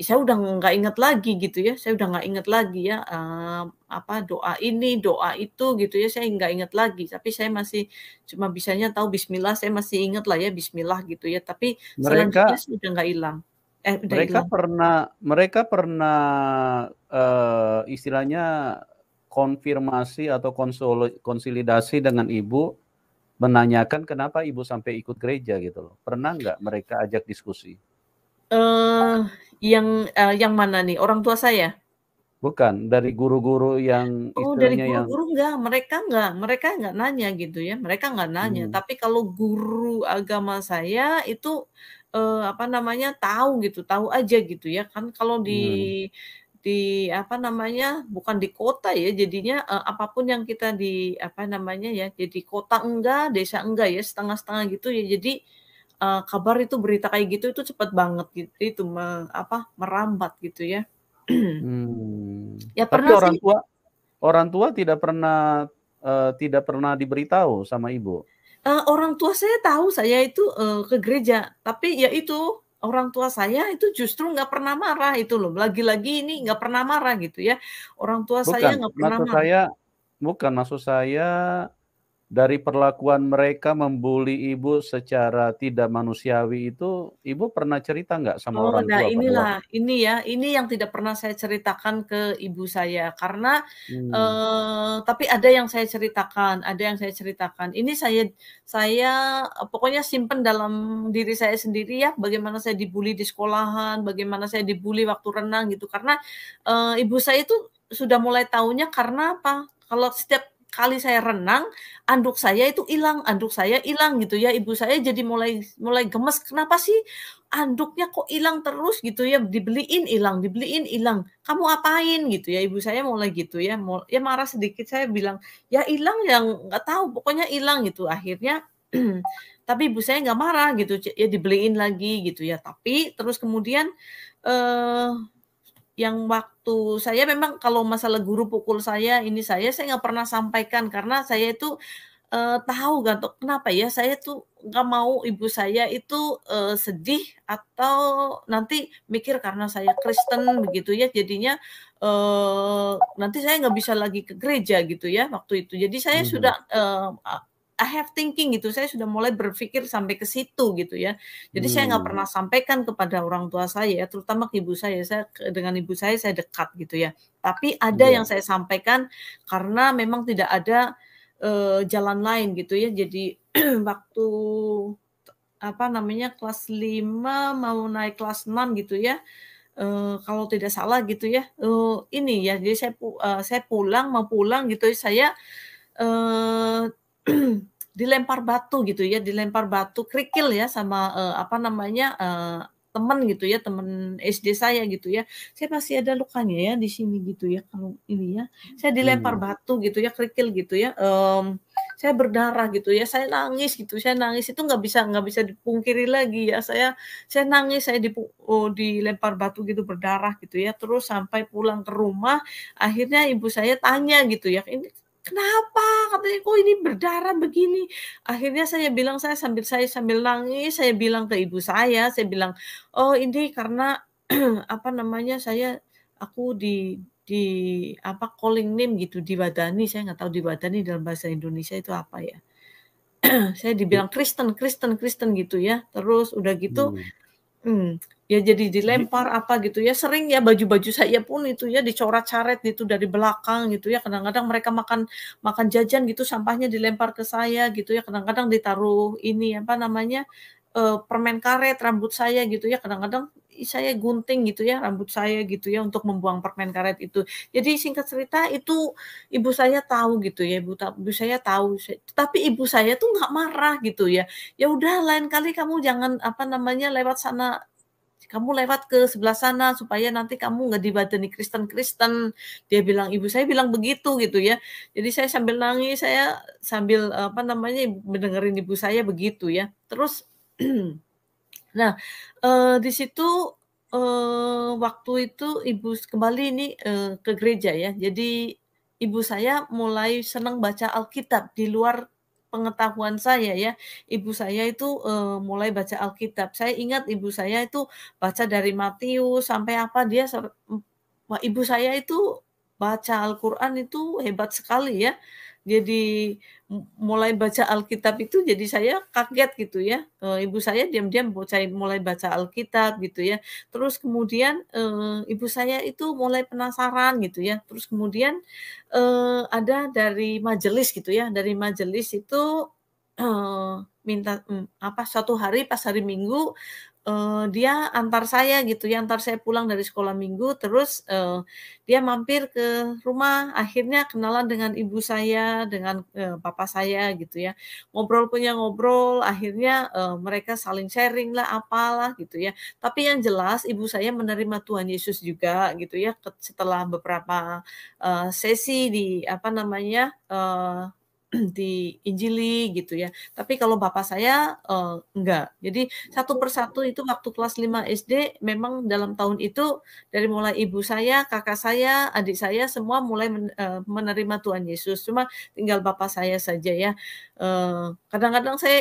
S2: saya udah nggak inget lagi gitu ya saya udah nggak inget lagi ya uh, apa doa ini doa itu gitu ya saya nggak inget lagi tapi saya masih cuma bisanya tahu Bismillah saya masih inget lah ya Bismillah gitu ya tapi mereka sudah nggak hilang eh, udah mereka hilang.
S1: pernah mereka pernah uh, istilahnya konfirmasi atau konsolidasi dengan ibu menanyakan kenapa ibu sampai ikut gereja gitu loh pernah nggak mereka ajak diskusi
S2: uh, yang, uh, yang mana nih? Orang tua saya?
S1: Bukan, dari guru-guru yang Oh, dari guru guru-guru
S2: enggak, mereka enggak mereka enggak nanya gitu ya, mereka enggak nanya. hmm. Tapi kalau guru agama saya itu, uh, apa namanya, tahu gitu, tahu aja gitu ya. Kan kalau di hmm di apa namanya, bukan di kota ya jadinya, eh, apapun yang kita di apa namanya ya, jadi kota enggak, desa enggak ya, setengah-setengah gitu ya. Jadi uh, kabar itu berita kayak gitu itu cepat banget gitu itu me, apa merambat gitu ya
S1: hmm. ya pernah orang sih. tua orang tua tidak pernah uh, tidak pernah diberitahu sama ibu
S2: uh, orang tua saya tahu saya itu uh, ke gereja tapi ya itu orang tua saya itu justru nggak pernah marah itu loh lagi-lagi ini nggak pernah marah gitu ya orang tua bukan, saya nggak pernah maksud marah. saya
S1: bukan maksud saya dari perlakuan mereka membuli ibu secara tidak manusiawi itu ibu pernah cerita nggak sama oh, orang nah tua? Nah inilah
S2: bahwa? ini ya ini yang tidak pernah saya ceritakan ke ibu saya karena hmm. eh, tapi ada yang saya ceritakan ada yang saya ceritakan ini saya saya eh, pokoknya simpen dalam diri saya sendiri ya bagaimana saya dibully di sekolahan bagaimana saya dibully waktu renang gitu karena eh, ibu saya itu sudah mulai tahunya karena apa kalau setiap kali saya renang, anduk saya itu hilang, anduk saya hilang gitu ya. Ibu saya jadi mulai mulai gemes, kenapa sih anduknya kok hilang terus gitu ya, dibeliin hilang, dibeliin hilang. Kamu apain gitu ya, ibu saya mulai gitu ya, mulai, ya marah sedikit saya bilang, ya hilang yang nggak tahu, pokoknya hilang gitu. Akhirnya tapi ibu saya nggak marah gitu, ya dibeliin lagi gitu ya. Tapi terus kemudian eh yang waktu saya memang kalau masalah guru pukul saya ini saya saya nggak pernah sampaikan karena saya itu uh, tahu kan kenapa ya saya tuh nggak mau ibu saya itu uh, sedih atau nanti mikir karena saya Kristen begitu ya jadinya uh, nanti saya nggak bisa lagi ke gereja gitu ya waktu itu jadi saya hmm. sudah uh, I have thinking gitu. Saya sudah mulai berpikir sampai ke situ gitu ya. Jadi hmm. saya nggak hmm. pernah sampaikan kepada orang tua saya, terutama ke ibu saya. Saya dengan ibu saya saya dekat gitu ya. Tapi ada yeah. yang saya sampaikan karena memang tidak ada uh, jalan lain gitu ya. Jadi waktu apa namanya kelas 5 mau naik kelas 6 gitu ya. Uh, kalau tidak salah gitu ya uh, ini ya jadi saya uh, saya pulang mau pulang gitu ya, saya uh, dilempar batu gitu ya, dilempar batu kerikil ya sama uh, apa namanya uh, eh, teman gitu ya teman SD saya gitu ya saya masih ada lukanya ya di sini gitu ya kalau ini ya saya dilempar hmm. batu gitu ya kerikil gitu ya um, saya berdarah gitu ya saya nangis gitu saya nangis itu nggak bisa nggak bisa dipungkiri lagi ya saya saya nangis saya dipu, oh, dilempar batu gitu berdarah gitu ya terus sampai pulang ke rumah akhirnya ibu saya tanya gitu ya ini kenapa katanya kok ini berdarah begini akhirnya saya bilang saya sambil saya sambil nangis saya bilang ke ibu saya saya bilang oh ini karena apa namanya saya aku di di apa calling name gitu di badani. saya nggak tahu di badani dalam bahasa Indonesia itu apa ya saya dibilang iya. Kristen Kristen Kristen gitu ya terus udah gitu hmm. Hmm, ya jadi dilempar apa gitu ya sering ya baju-baju saya pun itu ya dicoret-coret gitu dari belakang gitu ya kadang-kadang mereka makan makan jajan gitu sampahnya dilempar ke saya gitu ya kadang-kadang ditaruh ini apa namanya uh, permen karet rambut saya gitu ya kadang-kadang saya gunting gitu ya rambut saya gitu ya untuk membuang permen karet itu. Jadi singkat cerita itu ibu saya tahu gitu ya ibu, ibu saya tahu. tapi ibu saya tuh nggak marah gitu ya. Ya udah lain kali kamu jangan apa namanya lewat sana kamu lewat ke sebelah sana supaya nanti kamu nggak dibadani Kristen Kristen dia bilang ibu saya bilang begitu gitu ya jadi saya sambil nangis saya sambil apa namanya mendengarin ibu saya begitu ya terus nah, uh, di situ uh, waktu itu ibu kembali ini uh, ke gereja ya. Jadi ibu saya mulai senang baca Alkitab di luar pengetahuan saya ya. Ibu saya itu uh, mulai baca Alkitab. Saya ingat ibu saya itu baca dari Matius sampai apa dia ibu saya itu baca Al-Qur'an itu hebat sekali ya jadi mulai baca Alkitab itu jadi saya kaget gitu ya. Eh, ibu saya diam-diam saya mulai baca Alkitab gitu ya. Terus kemudian eh, ibu saya itu mulai penasaran gitu ya. Terus kemudian eh, ada dari majelis gitu ya. Dari majelis itu minta apa suatu hari pas hari Minggu uh, dia antar saya gitu ya antar saya pulang dari sekolah minggu terus uh, dia mampir ke rumah akhirnya kenalan dengan ibu saya dengan uh, papa saya gitu ya ngobrol punya ngobrol akhirnya uh, mereka saling sharing lah apalah gitu ya tapi yang jelas ibu saya menerima Tuhan Yesus juga gitu ya setelah beberapa uh, sesi di apa namanya uh, di Injili gitu ya. Tapi kalau bapak saya uh, enggak. Jadi satu persatu itu waktu kelas 5 SD memang dalam tahun itu dari mulai ibu saya, kakak saya, adik saya semua mulai men, uh, menerima Tuhan Yesus. Cuma tinggal bapak saya saja ya. Eh, kadang-kadang uh, kadang -kadang saya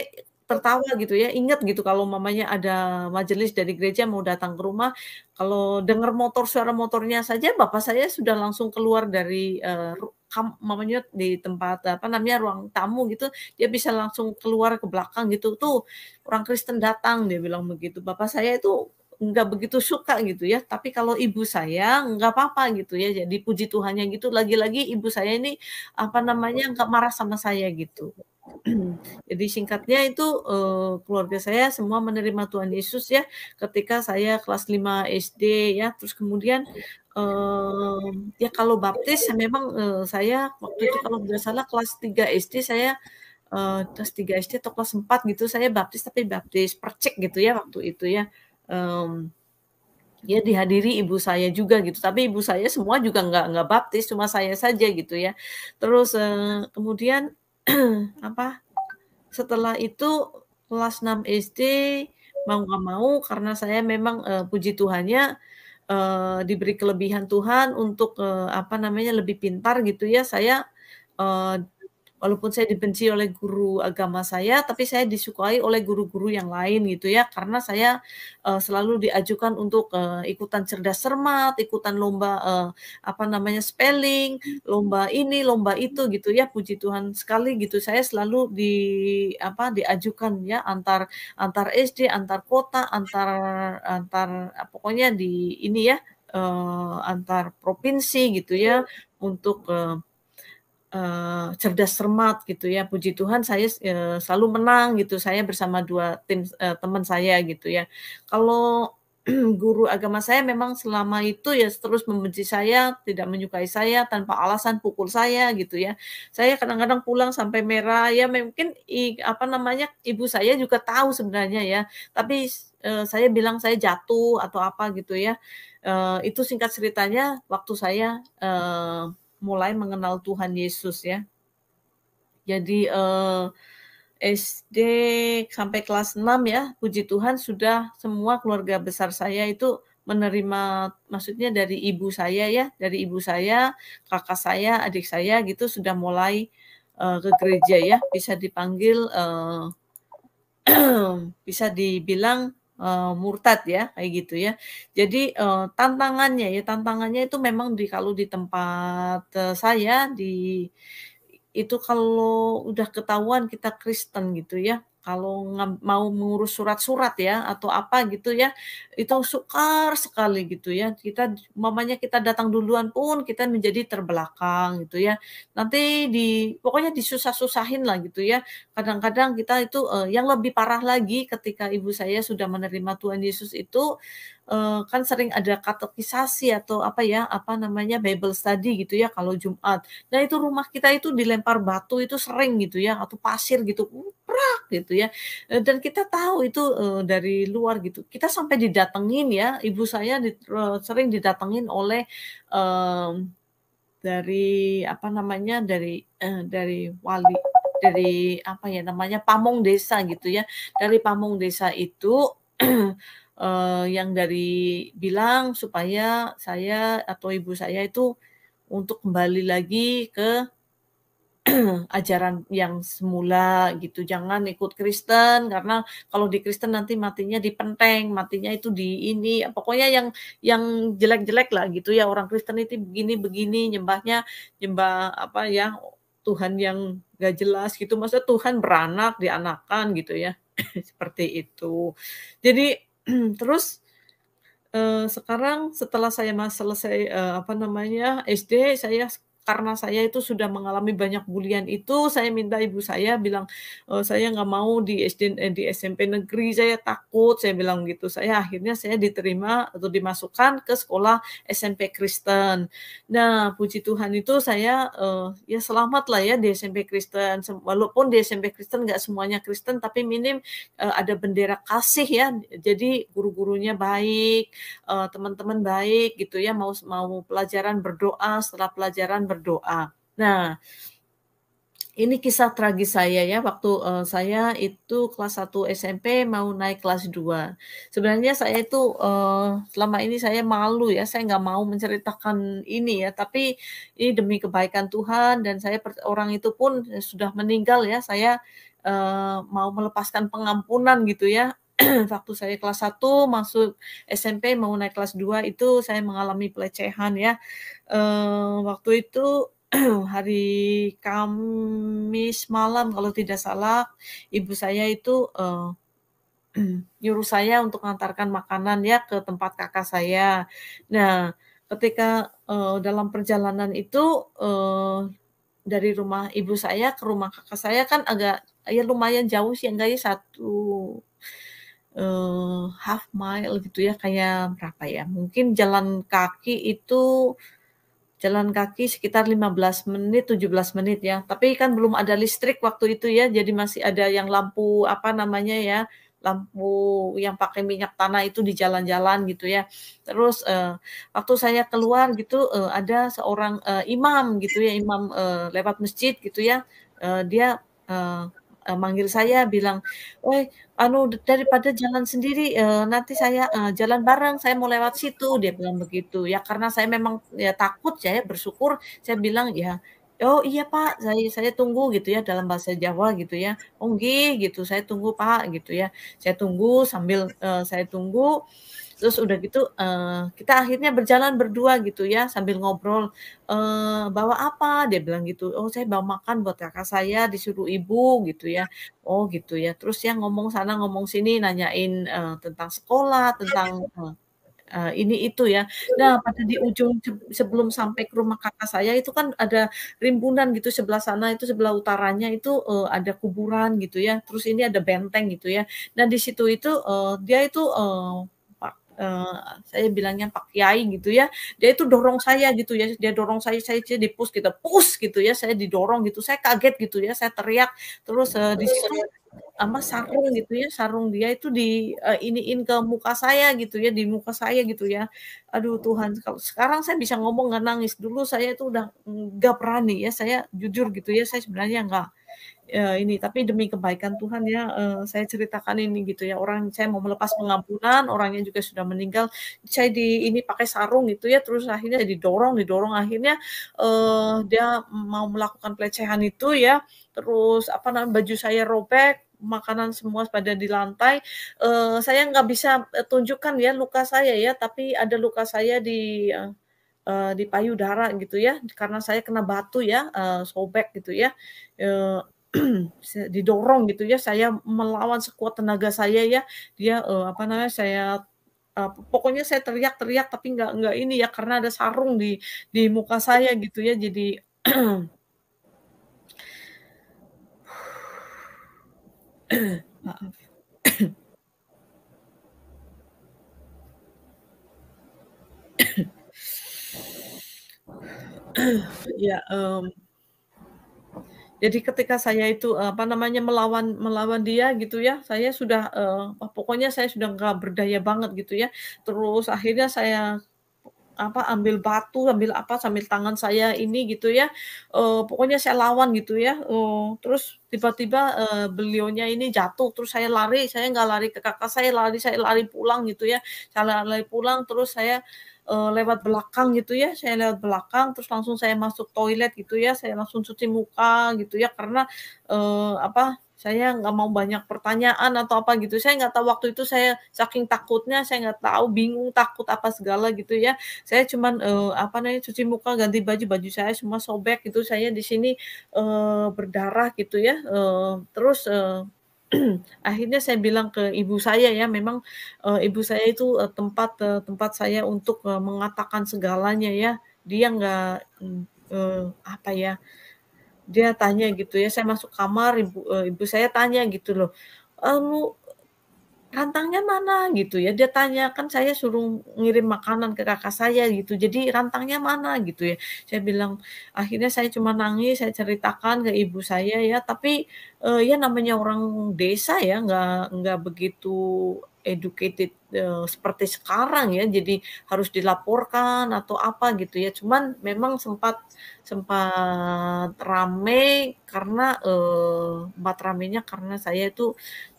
S2: tertawa gitu ya. Ingat gitu kalau mamanya ada majelis dari gereja mau datang ke rumah, kalau dengar motor suara motornya saja bapak saya sudah langsung keluar dari uh, kam, mamanya di tempat apa namanya ruang tamu gitu, dia bisa langsung keluar ke belakang gitu. Tuh orang Kristen datang dia bilang begitu. Bapak saya itu nggak begitu suka gitu ya tapi kalau ibu saya nggak apa-apa gitu ya jadi puji Tuhannya gitu lagi-lagi ibu saya ini apa namanya nggak marah sama saya gitu jadi singkatnya itu uh, keluarga saya semua menerima Tuhan Yesus ya ketika saya kelas 5 SD ya terus kemudian uh, ya kalau baptis memang eh, saya waktu itu kalau tidak salah kelas 3 SD saya uh, kelas tiga SD atau kelas 4 gitu saya baptis tapi baptis percik gitu ya waktu itu ya um, ya dihadiri ibu saya juga gitu tapi ibu saya semua juga nggak nggak baptis cuma saya saja gitu ya terus uh, kemudian apa setelah itu kelas 6 SD mau nggak mau karena saya memang uh, puji Tuhannya uh, diberi kelebihan Tuhan untuk uh, apa namanya lebih pintar gitu ya saya uh, walaupun saya dibenci oleh guru agama saya, tapi saya disukai oleh guru-guru yang lain gitu ya, karena saya uh, selalu diajukan untuk uh, ikutan cerdas cermat, ikutan lomba uh, apa namanya spelling, lomba ini, lomba itu gitu ya, puji Tuhan sekali gitu, saya selalu di apa diajukan ya antar antar SD, antar kota, antar antar pokoknya di ini ya uh, antar provinsi gitu ya untuk uh, uh, cerdas cermat gitu ya. Puji Tuhan saya uh, selalu menang gitu. Saya bersama dua tim uh, teman saya gitu ya. Kalau guru agama saya memang selama itu ya terus membenci saya, tidak menyukai saya, tanpa alasan pukul saya gitu ya. Saya kadang-kadang pulang sampai merah ya mungkin i, apa namanya ibu saya juga tahu sebenarnya ya, tapi uh, saya bilang saya jatuh atau apa gitu ya. uh, itu singkat ceritanya waktu saya uh, mulai mengenal Tuhan Yesus ya. Jadi eh, SD sampai kelas 6 ya, puji Tuhan sudah semua keluarga besar saya itu menerima maksudnya dari ibu saya ya, dari ibu saya, kakak saya, adik saya gitu sudah mulai uh, ke gereja ya, bisa dipanggil uh, bisa dibilang uh, murtad ya kayak gitu ya. Jadi uh, tantangannya ya tantangannya itu memang di kalau di tempat uh, saya di itu kalau udah ketahuan kita Kristen gitu ya kalau mau mengurus surat-surat ya atau apa gitu ya itu sukar sekali gitu ya kita mamanya kita datang duluan pun kita menjadi terbelakang gitu ya nanti di pokoknya disusah-susahin lah gitu ya kadang-kadang kita itu eh, yang lebih parah lagi ketika ibu saya sudah menerima Tuhan Yesus itu uh, kan sering ada katekisasi atau apa ya apa namanya Bible study gitu ya kalau Jumat. Nah itu rumah kita itu dilempar batu itu sering gitu ya atau pasir gitu prak gitu ya. Eh, dan kita tahu itu uh, dari luar gitu. Kita sampai didatengin ya ibu saya di, uh, sering didatengin oleh um, dari apa namanya dari uh, dari wali dari apa ya namanya pamong desa gitu ya dari pamong desa itu uh, yang dari bilang supaya saya atau ibu saya itu untuk kembali lagi ke ajaran yang semula gitu jangan ikut Kristen karena kalau di Kristen nanti matinya di penteng matinya itu di ini ya, pokoknya yang yang jelek-jelek lah gitu ya orang Kristen itu begini-begini nyembahnya nyembah apa ya Tuhan yang gak jelas gitu maksudnya Tuhan beranak dianakan gitu ya seperti itu jadi Terus uh, sekarang setelah saya mas selesai uh, apa namanya SD, saya karena saya itu sudah mengalami banyak bulian itu saya minta ibu saya bilang e, saya nggak mau di SD eh, di SMP negeri saya takut saya bilang gitu saya akhirnya saya diterima atau dimasukkan ke sekolah SMP Kristen nah puji Tuhan itu saya uh, ya selamat lah ya di SMP Kristen walaupun di SMP Kristen nggak semuanya Kristen tapi minim uh, ada bendera kasih ya jadi guru-gurunya baik teman-teman baik gitu ya mau mau pelajaran berdoa setelah pelajaran berdoa berdoa. Nah, ini kisah tragis saya ya waktu uh, saya itu kelas 1 SMP mau naik kelas 2. Sebenarnya saya itu uh, selama ini saya malu ya, saya nggak mau menceritakan ini ya, tapi ini demi kebaikan Tuhan dan saya orang itu pun sudah meninggal ya, saya uh, mau melepaskan pengampunan gitu ya waktu saya kelas 1 masuk SMP mau naik kelas 2 itu saya mengalami pelecehan ya. Uh, waktu itu hari Kamis malam kalau tidak salah ibu saya itu uh, nyuruh saya untuk mengantarkan makanan ya ke tempat kakak saya. Nah, ketika uh, dalam perjalanan itu uh, dari rumah ibu saya ke rumah kakak saya kan agak ya lumayan jauh sih enggak ya satu uh, half mile gitu ya kayak berapa ya mungkin jalan kaki itu jalan kaki sekitar 15 menit 17 menit ya tapi kan belum ada listrik waktu itu ya jadi masih ada yang lampu apa namanya ya lampu yang pakai minyak tanah itu di jalan-jalan gitu ya terus uh, waktu saya keluar gitu uh, ada seorang uh, imam gitu ya imam uh, lewat masjid gitu ya uh, dia uh, manggil saya bilang, "Woi, anu daripada jalan sendiri uh, nanti saya, uh, jalan bareng saya mau lewat situ dia bilang begitu ya karena saya memang ya takut saya ya, bersyukur saya bilang ya, "Oh iya Pak saya saya tunggu," gitu ya dalam bahasa Jawa gitu ya, "Oh gitu, "saya tunggu Pak," gitu ya, saya tunggu sambil, uh, saya tunggu terus udah gitu uh, kita akhirnya berjalan berdua gitu ya sambil ngobrol uh, bawa apa dia bilang gitu oh saya bawa makan buat kakak saya disuruh ibu gitu ya oh gitu ya terus ya ngomong sana ngomong sini nanyain uh, tentang sekolah tentang uh, uh, ini itu ya. Nah, pada di ujung sebelum sampai ke rumah kakak saya itu kan ada rimbunan gitu sebelah sana itu sebelah utaranya itu uh, ada kuburan gitu ya. Terus ini ada benteng gitu ya. Nah, di situ itu uh, dia itu uh, Eh, saya bilangnya Pak Kiai gitu ya dia itu dorong saya gitu ya dia dorong saya saya dia push kita gitu. push gitu ya saya didorong gitu saya kaget gitu ya saya teriak terus uh, di situ sama sarung gitu ya sarung dia itu di uh, iniin ke muka saya gitu ya di muka saya gitu ya aduh Tuhan kalau sekarang saya bisa ngomong nggak nangis dulu saya itu udah mm, nggak berani ya saya jujur gitu ya saya sebenarnya nggak uh, ini tapi demi kebaikan Tuhan ya uh, saya ceritakan ini gitu ya orang saya mau melepas pengampunan orangnya juga sudah meninggal saya di ini pakai sarung gitu ya terus akhirnya didorong didorong akhirnya uh, dia mau melakukan pelecehan itu ya terus apa namanya baju saya robek makanan semua pada di lantai. Uh, saya nggak bisa tunjukkan ya luka saya ya, tapi ada luka saya di uh, di payudara gitu ya, karena saya kena batu ya, sobek gitu ya. didorong gitu ya saya melawan sekuat tenaga saya ya dia uh, apa namanya saya uh, pokoknya saya teriak-teriak tapi nggak nggak ini ya karena ada sarung di di muka saya gitu ya jadi maaf ya um, jadi ketika saya itu eh, apa namanya melawan melawan dia gitu ya, saya sudah uh, pokoknya saya sudah nggak berdaya banget gitu ya. Terus akhirnya saya apa ambil batu ambil apa sambil tangan saya ini gitu ya uh, pokoknya saya lawan gitu ya uh, terus tiba-tiba uh, beliaunya ini jatuh terus saya lari saya nggak lari ke kakak saya lari saya lari pulang gitu ya saya lari pulang terus saya uh, lewat belakang gitu ya saya lewat belakang terus langsung saya masuk toilet gitu ya saya langsung cuci muka gitu ya karena uh, apa saya nggak mau banyak pertanyaan atau apa gitu saya nggak tahu waktu itu saya saking takutnya saya nggak tahu bingung takut apa segala gitu ya saya cuman uh, apa namanya cuci muka ganti baju baju saya semua sobek gitu saya di sini uh, berdarah gitu ya uh, terus uh, Akhirnya saya bilang ke ibu saya ya, memang, uh, ibu saya itu, uh, tempat, uh, tempat saya untuk, uh, mengatakan segalanya ya. Dia nggak, uh, apa ya, dia tanya gitu ya, saya masuk kamar ibu uh, ibu saya tanya gitu loh, lu rantangnya mana gitu ya dia tanya kan saya suruh ngirim makanan ke kakak saya gitu jadi rantangnya mana gitu ya saya bilang akhirnya saya cuma nangis saya ceritakan ke ibu saya ya tapi uh, ya namanya orang desa ya nggak nggak begitu educated uh, seperti sekarang ya jadi harus dilaporkan atau apa gitu ya cuman memang sempat sempat rame karena uh, eh, sempat ramenya karena saya itu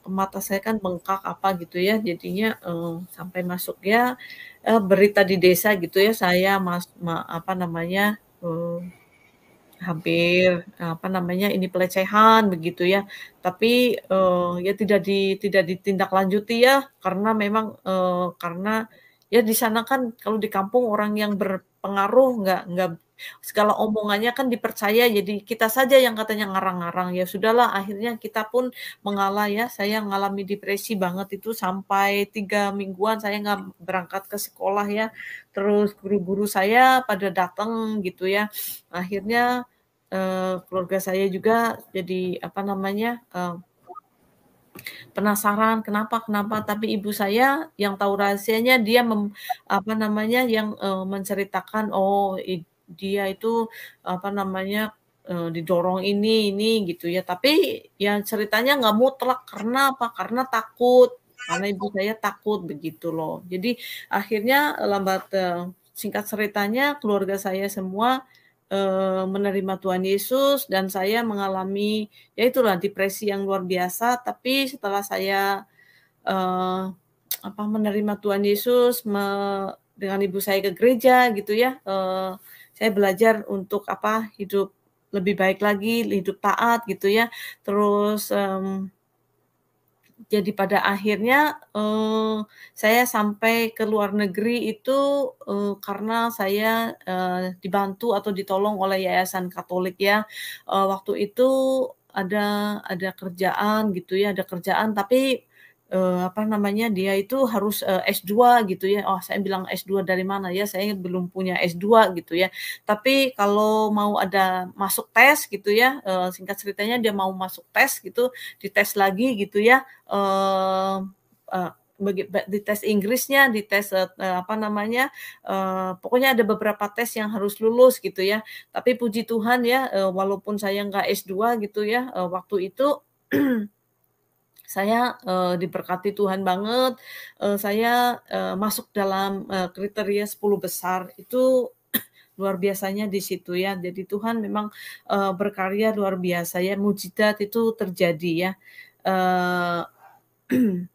S2: mata saya kan bengkak apa gitu ya jadinya uh, sampai masuk ya uh, berita di desa gitu ya saya mas ma, apa namanya uh, hampir apa namanya ini pelecehan begitu ya tapi uh, ya tidak di tidak ditindaklanjuti ya karena memang uh, karena ya di sana kan kalau di kampung orang yang berpengaruh nggak nggak segala omongannya kan dipercaya jadi kita saja yang katanya ngarang-ngarang ya sudahlah akhirnya kita pun mengalah ya saya mengalami depresi banget itu sampai tiga mingguan saya nggak berangkat ke sekolah ya terus guru-guru saya pada datang gitu ya akhirnya eh, keluarga saya juga jadi apa namanya eh, penasaran kenapa kenapa tapi ibu saya yang tahu rahasianya dia mem, apa namanya yang uh, menceritakan oh dia itu apa namanya eh, didorong ini ini gitu ya tapi yang ceritanya nggak mutlak karena apa karena takut karena ibu saya takut begitu loh jadi akhirnya lambat eh, singkat ceritanya keluarga saya semua eh, menerima Tuhan Yesus dan saya mengalami ya itulah depresi yang luar biasa tapi setelah saya apa menerima Tuhan Yesus dengan ibu saya ke gereja gitu ya saya belajar untuk apa hidup lebih baik lagi, hidup taat gitu ya. Terus um, jadi pada akhirnya uh, saya sampai ke luar negeri itu uh, karena saya uh, dibantu atau ditolong oleh Yayasan Katolik ya. Uh, waktu itu ada ada kerjaan gitu ya, ada kerjaan tapi uh, apa namanya dia itu harus uh, eh, S2 gitu ya. Oh, saya bilang S2 dari mana ya? Saya belum punya S2 gitu ya. Tapi kalau mau ada masuk tes gitu ya, uh, singkat ceritanya dia mau masuk tes gitu, dites lagi gitu ya. Uh, uh, bagi, di tes Inggrisnya, di tes uh, apa namanya, uh, pokoknya ada beberapa tes yang harus lulus gitu ya. Tapi puji Tuhan ya, uh, walaupun saya nggak S2 gitu ya, uh, waktu itu saya uh, diberkati Tuhan banget. Uh, saya uh, masuk dalam uh, kriteria 10 besar itu luar biasanya di situ ya. Jadi Tuhan memang uh, berkarya luar biasa ya. Mujizat itu terjadi ya. Uh,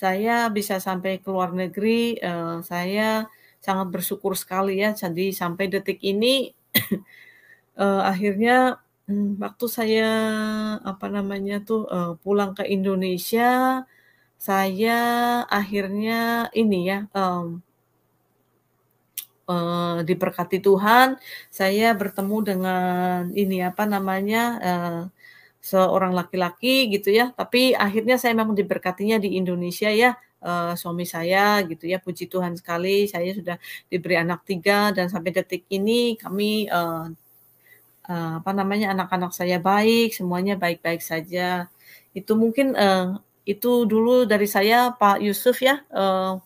S2: saya bisa sampai ke luar negeri. Uh, saya sangat bersyukur sekali ya. Jadi sampai detik ini uh, akhirnya Hmm, waktu saya, apa namanya tuh, eh, pulang ke Indonesia, saya akhirnya ini ya, um, uh, diberkati Tuhan, saya bertemu dengan ini, apa namanya, uh, seorang laki-laki gitu ya, tapi akhirnya saya memang diberkatinya di Indonesia ya, uh, suami saya gitu ya, puji Tuhan sekali saya sudah diberi anak tiga dan sampai detik ini kami, uh, Eh, apa namanya anak-anak saya baik, semuanya baik-baik saja. Itu mungkin uh, itu dulu dari saya Pak Yusuf ya uh,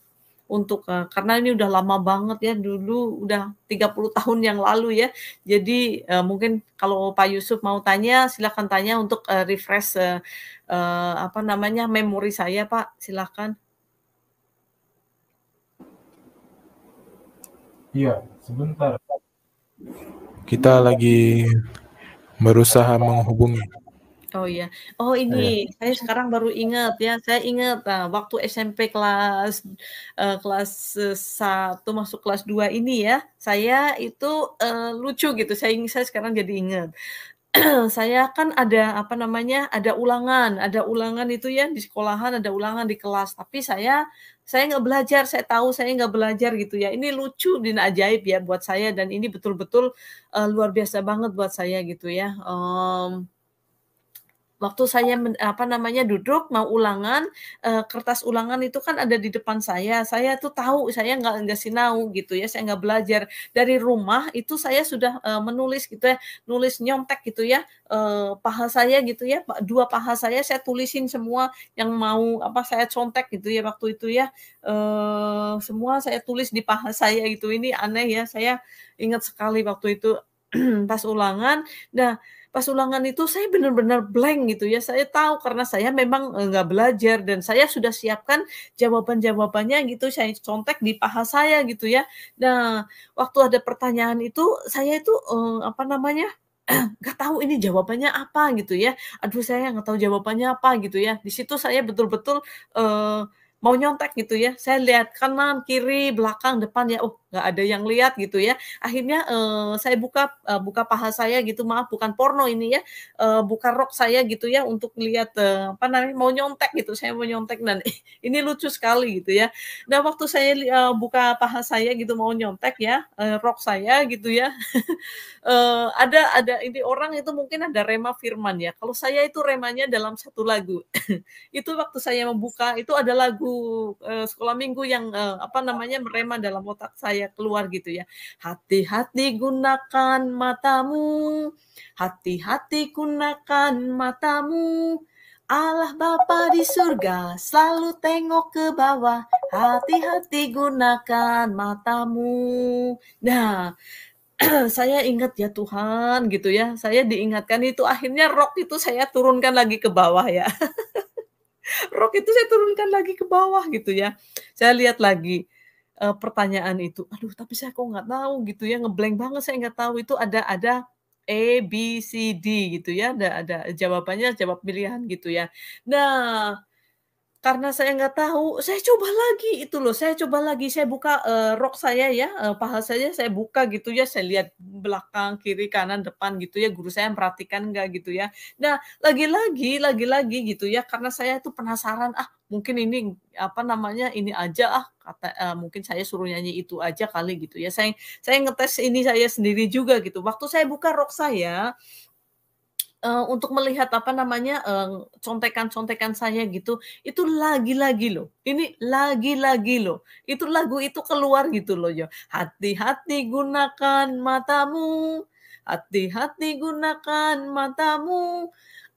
S2: untuk uh, karena ini udah lama banget ya dulu udah 30 tahun yang lalu ya. Jadi uh, mungkin kalau Pak Yusuf mau tanya silahkan tanya untuk uh, refresh uh, uh, apa namanya memori saya Pak silahkan. Iya sebentar.
S1: Kita lagi berusaha menghubungi.
S2: Oh iya. Oh ini ya. saya sekarang baru ingat ya. Saya ingat nah, waktu SMP kelas uh, kelas eh, satu masuk kelas 2 ini ya. Saya itu uh, lucu gitu. Saya saya sekarang jadi ingat. saya kan ada apa namanya ada ulangan ada ulangan itu ya di sekolahan ada ulangan di kelas tapi saya saya nggak belajar saya tahu saya nggak belajar gitu ya ini lucu dan ajaib ya buat saya dan ini betul-betul uh, luar biasa banget buat saya gitu ya um, waktu saya men, apa namanya duduk mau ulangan uh, kertas ulangan itu kan ada di depan saya saya tuh tahu saya nggak nggak sinau gitu ya saya nggak belajar dari rumah itu saya sudah uh, menulis gitu ya nulis nyontek gitu ya uh, paha saya gitu ya dua paha saya saya tulisin semua yang mau apa saya contek gitu ya waktu itu ya uh, semua saya tulis di paha saya gitu ini aneh ya saya ingat sekali waktu itu pas ulangan nah pas ulangan itu saya benar-benar blank gitu ya. Saya tahu karena saya memang eh, nggak belajar dan saya sudah siapkan jawaban-jawabannya gitu. Saya contek di paha saya gitu ya. Nah, waktu ada pertanyaan itu saya itu eh, apa namanya? nggak tahu ini jawabannya apa gitu ya. Aduh saya nggak tahu jawabannya apa gitu ya. Di situ saya betul-betul eh, mau nyontek gitu ya. Saya lihat kanan, kiri, belakang, depan ya. Oh, nggak ada yang lihat gitu ya. Akhirnya uh, saya buka uh, buka paha saya gitu. Maaf, bukan porno ini ya. Uh, buka rok saya gitu ya untuk lihat uh, apa namanya mau nyontek gitu. Saya mau nyontek dan ini lucu sekali gitu ya. Nah, waktu saya uh, buka paha saya gitu mau nyontek ya, uh, rok saya gitu ya. uh, ada ada ini orang itu mungkin ada rema firman ya. Kalau saya itu remanya dalam satu lagu. itu waktu saya membuka itu ada lagu Eh, sekolah minggu yang uh, apa namanya merema dalam otak saya keluar gitu ya. Hati-hati gunakan matamu, hati-hati gunakan matamu. Allah Bapa di surga selalu tengok ke bawah. Hati-hati gunakan matamu. Nah, saya ingat ya Tuhan gitu ya. Saya diingatkan itu akhirnya rok itu saya turunkan lagi ke bawah ya. rok itu saya turunkan lagi ke bawah gitu ya. Saya lihat lagi uh, pertanyaan itu. Aduh, tapi saya kok nggak tahu gitu ya. Ngeblank banget saya nggak tahu itu ada ada A B C D gitu ya. Ada ada jawabannya jawab pilihan gitu ya. Nah, karena saya nggak tahu, saya coba lagi itu loh, saya coba lagi, saya buka uh, rok saya ya, uh, paha saya, saya buka gitu ya, saya lihat belakang, kiri, kanan, depan gitu ya, guru saya perhatikan nggak gitu ya. Nah, lagi-lagi, lagi-lagi gitu ya, karena saya itu penasaran, ah mungkin ini apa namanya ini aja ah kata uh, mungkin saya suruh nyanyi itu aja kali gitu ya. Saya saya ngetes ini saya sendiri juga gitu. Waktu saya buka rok saya, uh, untuk melihat apa namanya contekan eh, contekan-contekan saya gitu itu lagi-lagi loh ini lagi-lagi loh itu lagu itu keluar gitu loh yo ya. hati-hati gunakan matamu hati-hati gunakan matamu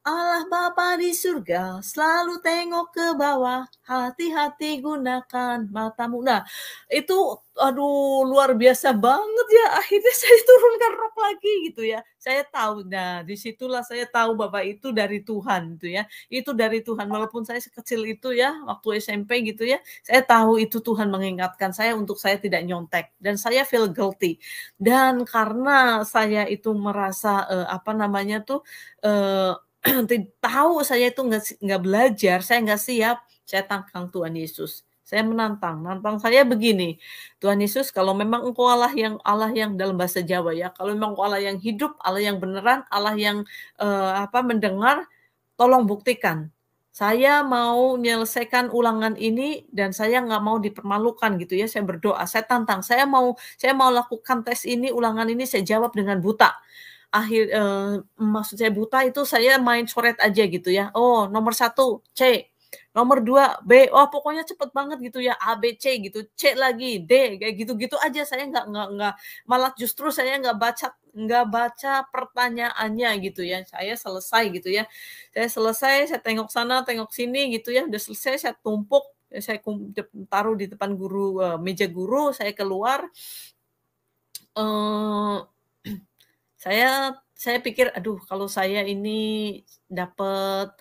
S2: Allah Bapa di surga selalu tengok ke bawah, hati-hati gunakan matamu. Nah, itu aduh luar biasa banget ya. Akhirnya saya turunkan rok lagi gitu ya. Saya tahu, nah disitulah saya tahu Bapak itu dari Tuhan gitu ya. Itu dari Tuhan, walaupun saya sekecil itu ya, waktu SMP gitu ya. Saya tahu itu Tuhan mengingatkan saya untuk saya tidak nyontek. Dan saya feel guilty. Dan karena saya itu merasa, eh, apa namanya tuh, eh, tahu saya itu nggak nggak belajar, saya nggak siap, saya tangkang Tuhan Yesus. Saya menantang, nantang saya begini, Tuhan Yesus, kalau memang Engkau Allah yang Allah yang dalam bahasa Jawa ya, kalau memang Engkau Allah yang hidup, Allah yang beneran, Allah yang uh, apa mendengar, tolong buktikan. Saya mau menyelesaikan ulangan ini dan saya nggak mau dipermalukan gitu ya. Saya berdoa, saya tantang, saya mau saya mau lakukan tes ini, ulangan ini saya jawab dengan buta akhir uh, maksud saya buta itu saya main coret aja gitu ya. Oh nomor satu C, nomor dua B, oh pokoknya cepet banget gitu ya A B C gitu, C lagi D kayak gitu-gitu aja saya nggak nggak nggak malah justru saya nggak baca nggak baca pertanyaannya gitu ya. Saya selesai gitu ya. Saya selesai, saya tengok sana, tengok sini gitu ya. Udah selesai saya tumpuk ya saya taruh di depan guru eh, meja guru saya keluar uh, saya saya pikir aduh kalau saya ini dapat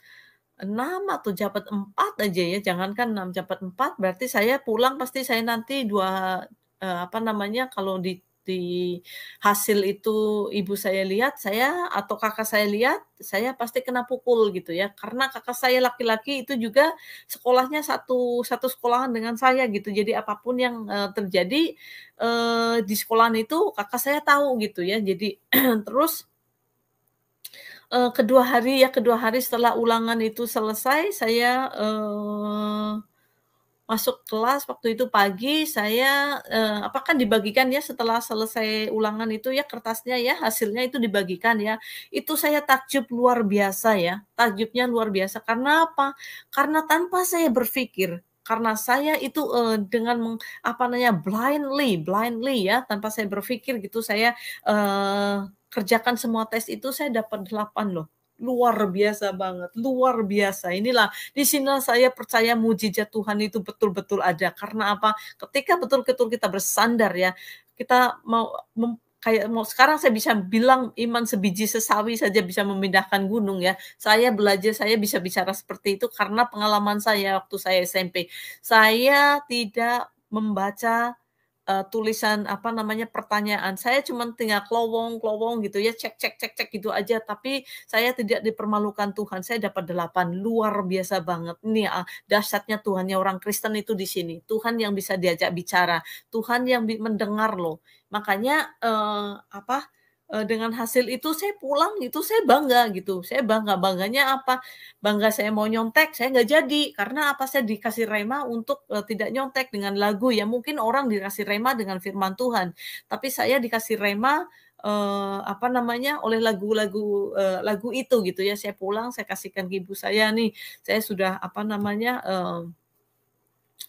S2: enam atau dapat 4 aja ya, jangankan enam dapat 4 berarti saya pulang pasti saya nanti dua eh, apa namanya kalau di di hasil itu ibu saya lihat, saya atau kakak saya lihat, saya pasti kena pukul gitu ya. Karena kakak saya laki-laki itu juga sekolahnya satu satu sekolahan dengan saya gitu. Jadi apapun yang uh, terjadi uh, di sekolahan itu kakak saya tahu gitu ya. Jadi terus uh, kedua hari ya kedua hari setelah ulangan itu selesai, saya uh, masuk kelas waktu itu pagi saya eh, apa kan dibagikan ya setelah selesai ulangan itu ya kertasnya ya hasilnya itu dibagikan ya itu saya takjub luar biasa ya takjubnya luar biasa karena apa karena tanpa saya berpikir karena saya itu uh, dengan meng, apa namanya blindly blindly ya tanpa saya berpikir gitu saya uh, kerjakan semua tes itu saya dapat 8 loh luar biasa banget, luar biasa. Inilah di sini saya percaya mujizat Tuhan itu betul-betul ada. Karena apa? Ketika betul-betul kita bersandar ya, kita mau mem, kayak mau sekarang saya bisa bilang iman sebiji sesawi saja bisa memindahkan gunung ya. Saya belajar saya bisa bicara seperti itu karena pengalaman saya waktu saya SMP. Saya tidak membaca uh, tulisan apa namanya pertanyaan. Saya cuma tinggal klowong klowong gitu ya cek cek cek cek gitu aja tapi saya tidak dipermalukan Tuhan. Saya dapat delapan luar biasa banget. Ini ah, dahsyatnya Tuhannya orang Kristen itu di sini. Tuhan yang bisa diajak bicara, Tuhan yang mendengar loh. Makanya uh, apa? Eh, dengan hasil itu saya pulang itu saya bangga gitu saya bangga bangganya apa bangga saya mau nyontek saya nggak jadi karena apa saya dikasih rema untuk uh, tidak nyontek dengan lagu ya mungkin orang dikasih rema dengan firman Tuhan tapi saya dikasih rema uh, apa namanya oleh lagu-lagu uh, lagu itu gitu ya saya pulang saya kasihkan ke ibu saya nih saya sudah apa namanya uh,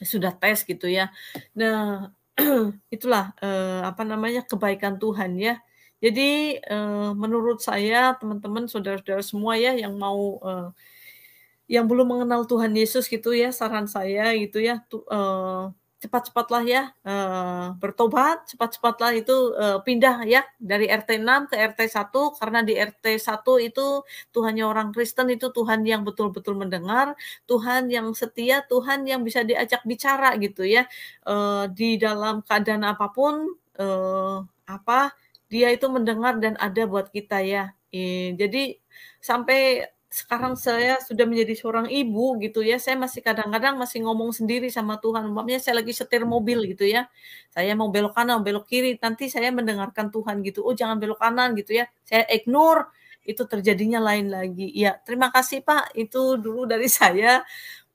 S2: sudah tes gitu ya nah itulah uh, apa namanya kebaikan Tuhan ya jadi uh, menurut saya teman-teman saudara-saudara semua ya yang mau uh, yang belum mengenal Tuhan Yesus gitu ya saran saya gitu ya tu, uh, cepat-cepatlah ya uh, bertobat, cepat-cepatlah itu uh, pindah ya dari RT 6 ke RT 1 karena di RT 1 itu Tuhannya orang Kristen itu Tuhan yang betul-betul mendengar, Tuhan yang setia, Tuhan yang bisa diajak bicara gitu ya. uh, di dalam keadaan apapun eh, apa dia itu mendengar dan ada buat kita ya. Iya, jadi sampai sekarang saya sudah menjadi seorang ibu gitu ya saya masih kadang-kadang masih ngomong sendiri sama Tuhan umpamanya saya lagi setir mobil gitu ya saya mau belok kanan belok kiri nanti saya mendengarkan Tuhan gitu oh jangan belok kanan gitu ya saya ignore itu terjadinya lain lagi ya terima kasih Pak itu dulu dari saya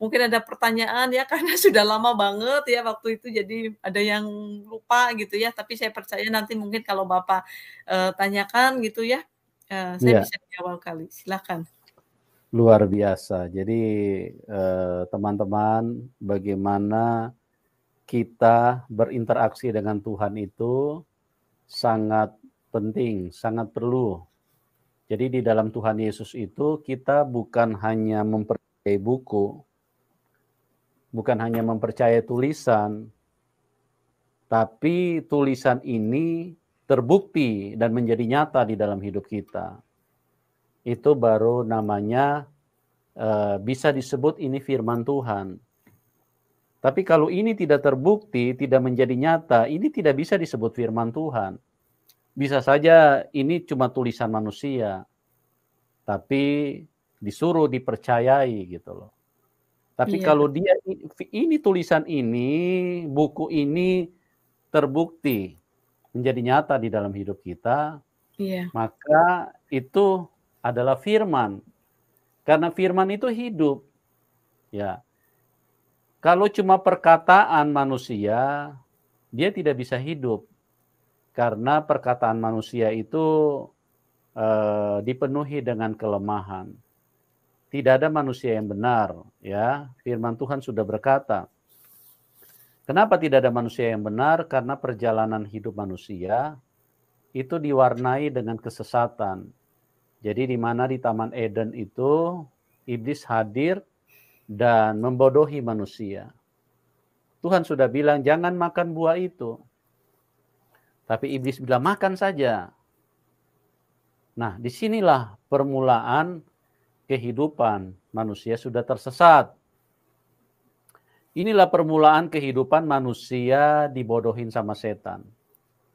S2: mungkin ada pertanyaan ya karena sudah lama banget ya waktu itu jadi ada yang lupa gitu ya tapi saya percaya nanti mungkin kalau Bapak uh, tanyakan gitu ya uh, saya yeah. bisa jawab kali silahkan
S1: luar biasa. Jadi eh, teman-teman, bagaimana kita berinteraksi dengan Tuhan itu sangat penting, sangat perlu. Jadi di dalam Tuhan Yesus itu kita bukan hanya mempercayai buku, bukan hanya mempercayai tulisan, tapi tulisan ini terbukti dan menjadi nyata di dalam hidup kita. Itu baru namanya eh, bisa disebut ini firman Tuhan. Tapi kalau ini tidak terbukti, tidak menjadi nyata, ini tidak bisa disebut firman Tuhan. Bisa saja ini cuma tulisan manusia, tapi disuruh dipercayai gitu loh. Tapi iya. kalau dia ini tulisan ini, buku ini terbukti menjadi nyata di dalam hidup kita, iya. maka itu adalah firman. Karena firman itu hidup. Ya. Kalau cuma perkataan manusia, dia tidak bisa hidup. Karena perkataan manusia itu eh, dipenuhi dengan kelemahan tidak ada manusia yang benar, ya. Firman Tuhan sudah berkata. Kenapa tidak ada manusia yang benar? Karena perjalanan hidup manusia itu diwarnai dengan kesesatan. Jadi di mana di Taman Eden itu iblis hadir dan membodohi manusia. Tuhan sudah bilang jangan makan buah itu. Tapi iblis bilang makan saja. Nah, disinilah permulaan kehidupan manusia sudah tersesat. Inilah permulaan kehidupan manusia dibodohin sama setan,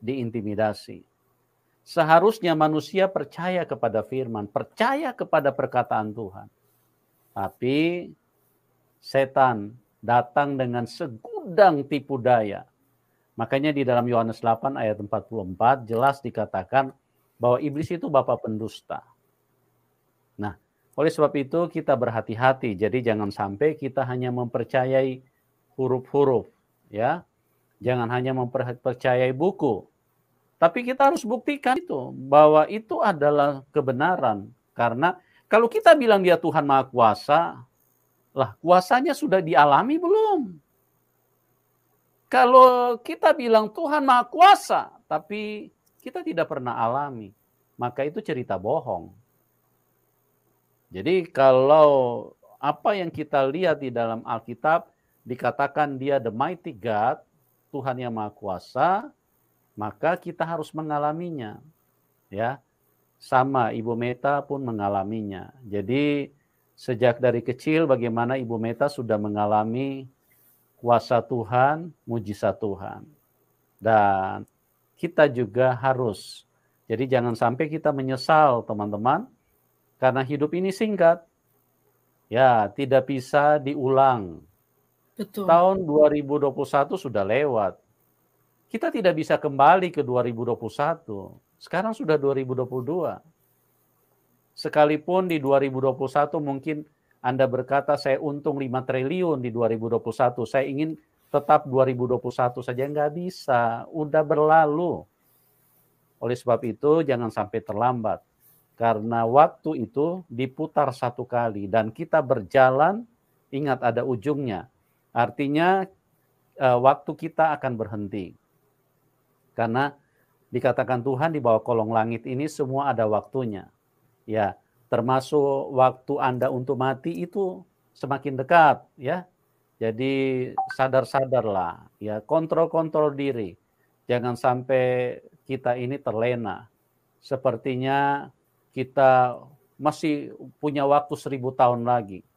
S1: diintimidasi. Seharusnya manusia percaya kepada firman, percaya kepada perkataan Tuhan. Tapi setan datang dengan segudang tipu daya. Makanya di dalam Yohanes 8 ayat 44 jelas dikatakan bahwa iblis itu bapak pendusta. Nah, oleh sebab itu kita berhati-hati. Jadi jangan sampai kita hanya mempercayai huruf-huruf, ya. Jangan hanya mempercayai buku. Tapi kita harus buktikan itu bahwa itu adalah kebenaran karena kalau kita bilang dia Tuhan Maha Kuasa, lah kuasanya sudah dialami belum? Kalau kita bilang Tuhan Maha Kuasa, tapi kita tidak pernah alami, maka itu cerita bohong. Jadi kalau apa yang kita lihat di dalam Alkitab dikatakan dia the mighty God, Tuhan yang Maha Kuasa, maka kita harus mengalaminya. Ya. Sama Ibu Meta pun mengalaminya. Jadi sejak dari kecil bagaimana Ibu Meta sudah mengalami kuasa Tuhan, mujizat Tuhan. Dan kita juga harus. Jadi jangan sampai kita menyesal, teman-teman, karena hidup ini singkat. Ya, tidak bisa diulang. Betul. Tahun 2021 sudah lewat. Kita tidak bisa kembali ke 2021. Sekarang sudah 2022. Sekalipun di 2021 mungkin Anda berkata saya untung 5 triliun di 2021, saya ingin tetap 2021 saja nggak bisa, udah berlalu. Oleh sebab itu jangan sampai terlambat. Karena waktu itu diputar satu kali dan kita berjalan, ingat ada ujungnya. Artinya eh, waktu kita akan berhenti. Karena dikatakan Tuhan di bawah kolong langit ini semua ada waktunya. Ya, termasuk waktu Anda untuk mati itu semakin dekat ya. Jadi sadar-sadarlah ya, kontrol-kontrol diri. Jangan sampai kita ini terlena. Sepertinya kita masih punya waktu seribu tahun lagi.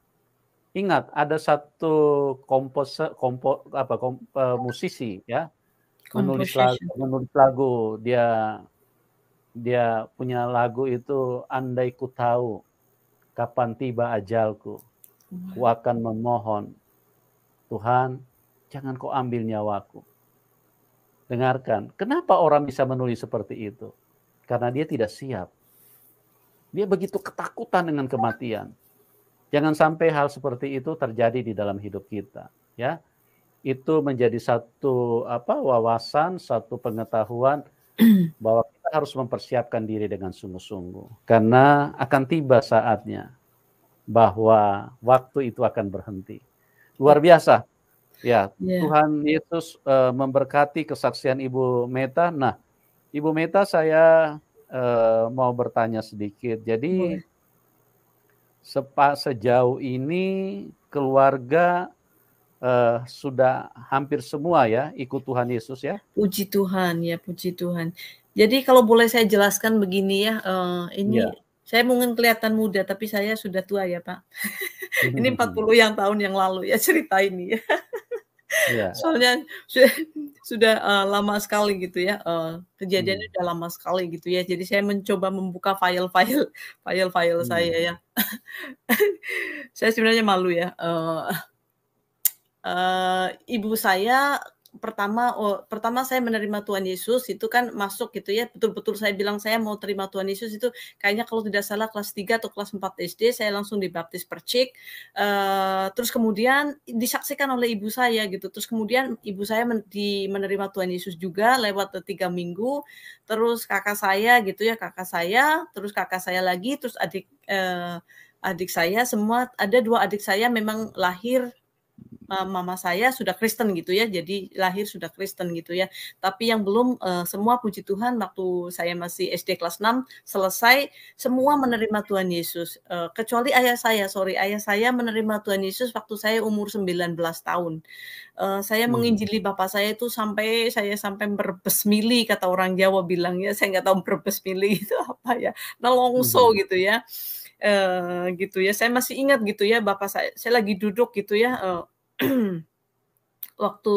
S1: Ingat ada satu kompos kompo apa kom, uh, musisi ya menulis lagu, menulis lagu dia dia punya lagu itu andai ku tahu kapan tiba ajalku ku akan memohon Tuhan jangan kau ambil nyawaku dengarkan kenapa orang bisa menulis seperti itu karena dia tidak siap dia begitu ketakutan dengan kematian. Jangan sampai hal seperti itu terjadi di dalam hidup kita, ya. Itu menjadi satu apa wawasan, satu pengetahuan bahwa kita harus mempersiapkan diri dengan sungguh-sungguh karena akan tiba saatnya bahwa waktu itu akan berhenti. Luar biasa. Ya, yeah. Tuhan Yesus uh, memberkati kesaksian Ibu Meta. Nah, Ibu Meta saya uh, mau bertanya sedikit. Jadi sepa, sejauh ini keluarga uh, sudah hampir semua ya ikut Tuhan Yesus ya.
S2: Puji Tuhan ya, puji Tuhan. Jadi kalau boleh saya jelaskan begini ya, uh, ini ya. saya mungkin kelihatan muda tapi saya sudah tua ya Pak. ini 40 hmm. yang tahun yang lalu ya cerita ini ya. yeah. soalnya sudah, sudah eh, uh, lama sekali gitu ya uh, kejadiannya hmm. sudah lama sekali gitu ya jadi saya mencoba membuka file-file file-file hmm. saya ya saya sebenarnya malu ya uh, uh, ibu saya pertama oh, pertama saya menerima Tuhan Yesus itu kan masuk gitu ya betul-betul saya bilang saya mau terima Tuhan Yesus itu kayaknya kalau tidak salah kelas 3 atau kelas 4 SD saya langsung dibaptis percik uh, terus kemudian disaksikan oleh ibu saya gitu terus kemudian ibu saya men di menerima Tuhan Yesus juga lewat tiga minggu terus kakak saya gitu ya kakak saya terus kakak saya lagi terus adik uh, adik saya semua ada dua adik saya memang lahir Eh, mama saya sudah Kristen gitu ya, jadi lahir sudah Kristen gitu ya. Tapi yang belum uh, semua puji Tuhan waktu saya masih SD kelas 6 selesai semua menerima Tuhan Yesus. Uh, kecuali ayah saya, sorry ayah saya menerima Tuhan Yesus waktu saya umur 19 tahun. Uh, saya hmm. menginjili bapak saya itu sampai saya sampai berbesmili kata orang Jawa bilangnya, saya nggak tahu berbesmili itu apa ya, nelongso hmm. gitu ya. Uh, gitu ya saya masih ingat gitu ya bapak saya saya lagi duduk gitu ya uh, waktu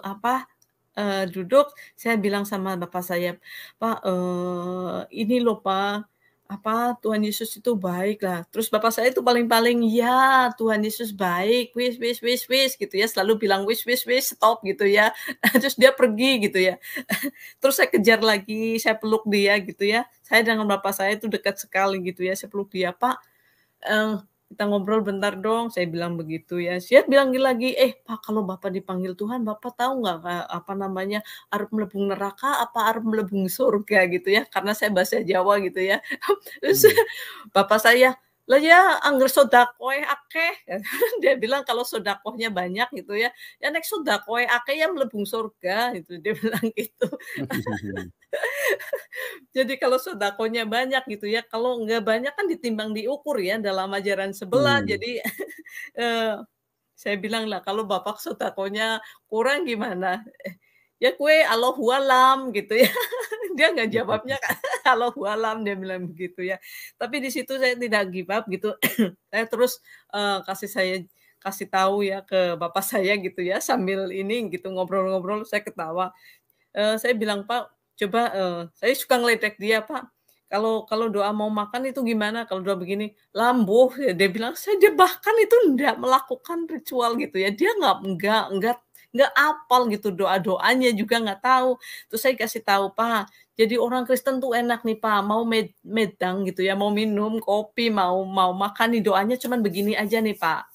S2: apa uh, duduk saya bilang sama bapak saya pak uh, ini loh pak apa Tuhan Yesus itu baik lah terus bapak saya itu paling-paling ya Tuhan Yesus baik wis wis wis wis gitu ya selalu bilang wis wis wis stop gitu ya terus dia pergi gitu ya terus saya kejar lagi saya peluk dia gitu ya saya dengan bapak saya itu dekat sekali gitu ya saya peluk dia pak eh, kita ngobrol bentar dong saya bilang begitu ya siat bilang lagi eh pak kalau bapak dipanggil Tuhan bapak tahu nggak apa namanya arep melebung neraka apa arep melebung surga gitu ya karena saya bahasa Jawa gitu ya terus hmm. bapak saya lah ya angger sodakoe akeh dia bilang kalau sodakohnya banyak gitu ya ya soda sodakoe akeh ya melebung surga itu dia bilang gitu hmm. Jadi kalau sodakonya banyak gitu ya, kalau nggak banyak kan ditimbang diukur ya dalam ajaran sebelah. Hmm. Jadi eh, saya bilang lah kalau bapak sodakonya kurang gimana? Eh, ya kue Allahu alam gitu ya. dia nggak jawabnya Allahu alam dia bilang begitu ya. Tapi di situ saya tidak give up gitu. saya terus eh, kasih saya kasih tahu ya ke bapak saya gitu ya sambil ini gitu ngobrol-ngobrol saya ketawa. Eh, saya bilang Pak coba uh, saya suka ngeledek dia pak kalau kalau doa mau makan itu gimana kalau doa begini lambuh ya dia bilang saya dia bahkan itu enggak melakukan ritual gitu ya dia nggak nggak nggak nggak apal gitu doa doanya juga nggak tahu terus saya kasih tahu pak jadi orang Kristen tuh enak nih pak mau med medang gitu ya mau minum kopi mau mau makan nih doanya cuman begini aja nih pak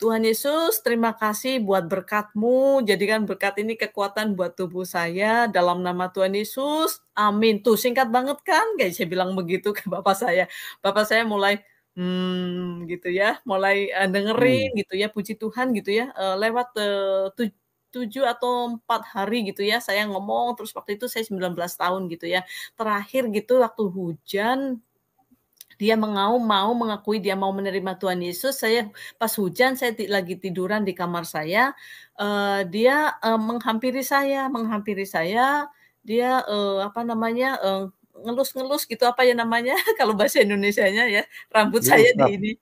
S2: Tuhan Yesus, terima kasih buat berkat-Mu. Jadikan berkat ini kekuatan buat tubuh saya. Dalam nama Tuhan Yesus, amin. Tuh, singkat banget kan? Kayak saya bilang begitu ke Bapak saya. Bapak saya mulai, hmm, gitu ya. Mulai eh, dengerin, hmm. gitu ya. Puji Tuhan, gitu ya. Eh, lewat uh, tuj- tujuh atau empat hari gitu ya saya ngomong terus waktu itu saya 19 tahun gitu ya terakhir gitu waktu hujan dia mengau mau mengakui dia mau menerima Tuhan Yesus saya pas hujan saya lagi tiduran di kamar saya uh, dia uh, menghampiri saya menghampiri saya dia uh, apa namanya uh, ngelus-ngelus gitu apa ya namanya kalau bahasa Indonesianya ya rambut ya, saya di ini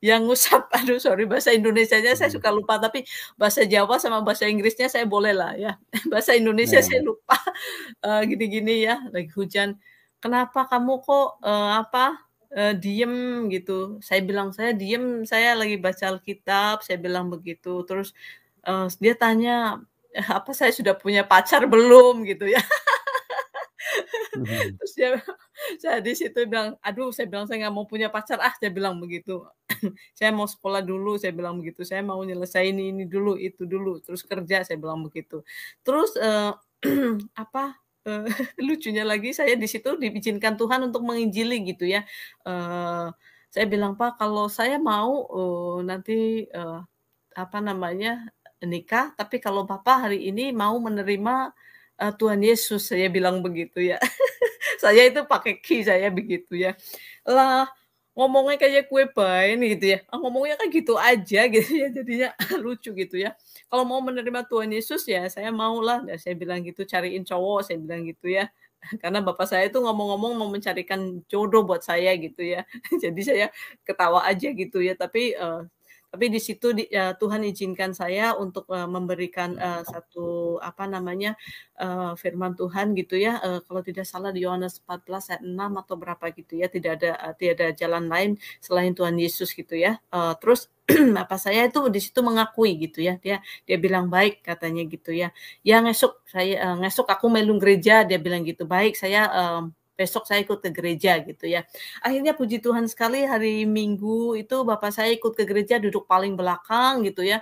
S2: yang ngusap aduh sorry bahasa Indonesia-nya saya hmm. suka lupa tapi bahasa Jawa sama bahasa Inggrisnya saya boleh lah ya bahasa Indonesia nah. saya lupa gini-gini uh, gini ya lagi hujan kenapa kamu kok uh, apa uh, diem gitu. Saya bilang saya diem, saya lagi baca Alkitab, saya bilang begitu. Terus uh, dia tanya eh, apa saya sudah punya pacar belum gitu ya. Hmm. Terus dia saya di situ bilang, aduh saya bilang saya nggak mau punya pacar ah saya bilang begitu. saya mau sekolah dulu saya bilang begitu. Saya mau nyelesain ini, ini dulu itu dulu. Terus kerja saya bilang begitu. Terus uh, apa Eh, lucunya lagi saya di situ diizinkan Tuhan untuk menginjili gitu ya. Uh, saya bilang Pak kalau saya mau uh, nanti uh, apa namanya nikah, tapi kalau Bapak hari ini mau menerima uh, Tuhan Yesus, saya bilang begitu ya. saya itu pakai key saya begitu ya. Lah ngomongnya kayak kue bain gitu ya ah, ngomongnya kan gitu aja gitu ya jadinya lucu gitu ya kalau mau menerima Tuhan Yesus ya saya maulah ya, saya bilang gitu cariin cowok saya bilang gitu ya karena bapak saya itu ngomong-ngomong mau mencarikan jodoh buat saya gitu ya jadi saya ketawa aja gitu ya tapi uh, tapi di situ di, uh, Tuhan izinkan saya untuk uh, memberikan uh, satu apa namanya uh, firman Tuhan gitu ya uh, kalau tidak salah di Yohanes 14 ayat 6 atau berapa gitu ya tidak ada uh, ada jalan lain selain Tuhan Yesus gitu ya uh, terus apa saya itu di situ mengakui gitu ya dia dia bilang baik katanya gitu ya ya ngesok saya uh, ngesok aku melung gereja dia bilang gitu baik saya uh, besok saya ikut ke gereja gitu ya. Akhirnya puji Tuhan sekali hari Minggu itu bapak saya ikut ke gereja duduk paling belakang gitu ya.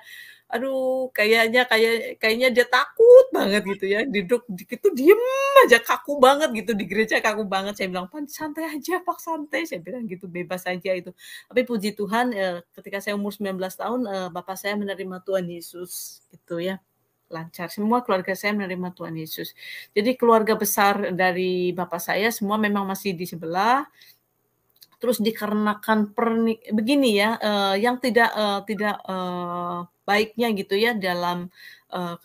S2: Aduh, kayaknya kayak kayaknya dia takut banget gitu ya. Duduk gitu diem aja kaku banget gitu di gereja kaku banget. Saya bilang, "Pan, santai aja, Pak, santai." Saya bilang gitu, bebas aja itu. Tapi puji Tuhan eh, ketika saya umur 19 tahun eh, bapak saya menerima Tuhan Yesus gitu ya lancar. Semua keluarga saya menerima Tuhan Yesus. Jadi keluarga besar dari bapak saya semua memang masih di sebelah. Terus dikarenakan pernik begini ya, uh, yang tidak uh, tidak uh, baiknya gitu ya dalam uh,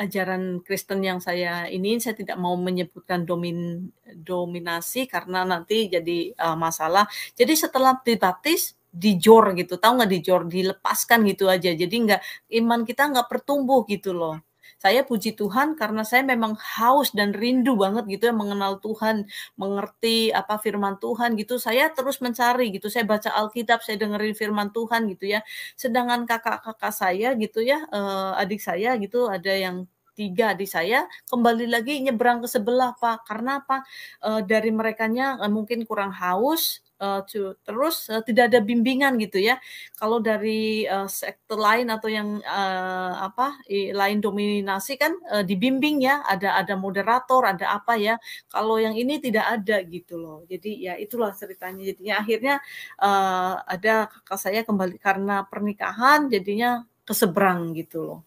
S2: ajaran Kristen yang saya ini saya tidak mau menyebutkan domin dominasi karena nanti jadi uh, masalah. Jadi setelah dibaptis dijor gitu tahu nggak dijor dilepaskan gitu aja jadi nggak iman kita nggak bertumbuh gitu loh saya puji Tuhan karena saya memang haus dan rindu banget gitu ya mengenal Tuhan, mengerti apa firman Tuhan gitu. Saya terus mencari gitu. Saya baca Alkitab, saya dengerin firman Tuhan gitu ya. Sedangkan kakak-kakak saya gitu ya, eh, adik saya gitu ada yang tiga di saya kembali lagi nyebrang ke sebelah pak karena apa e, dari mereka nya eh, mungkin kurang haus uh, to, terus uh, tidak ada bimbingan gitu ya. Kalau dari uh, sektor lain atau yang uh, apa lain dominasi kan uh, dibimbing ya, ada ada moderator, ada apa ya. Kalau yang ini tidak ada gitu loh. Jadi ya itulah ceritanya. Jadinya akhirnya uh, ada kakak saya kembali karena pernikahan jadinya keseberang gitu loh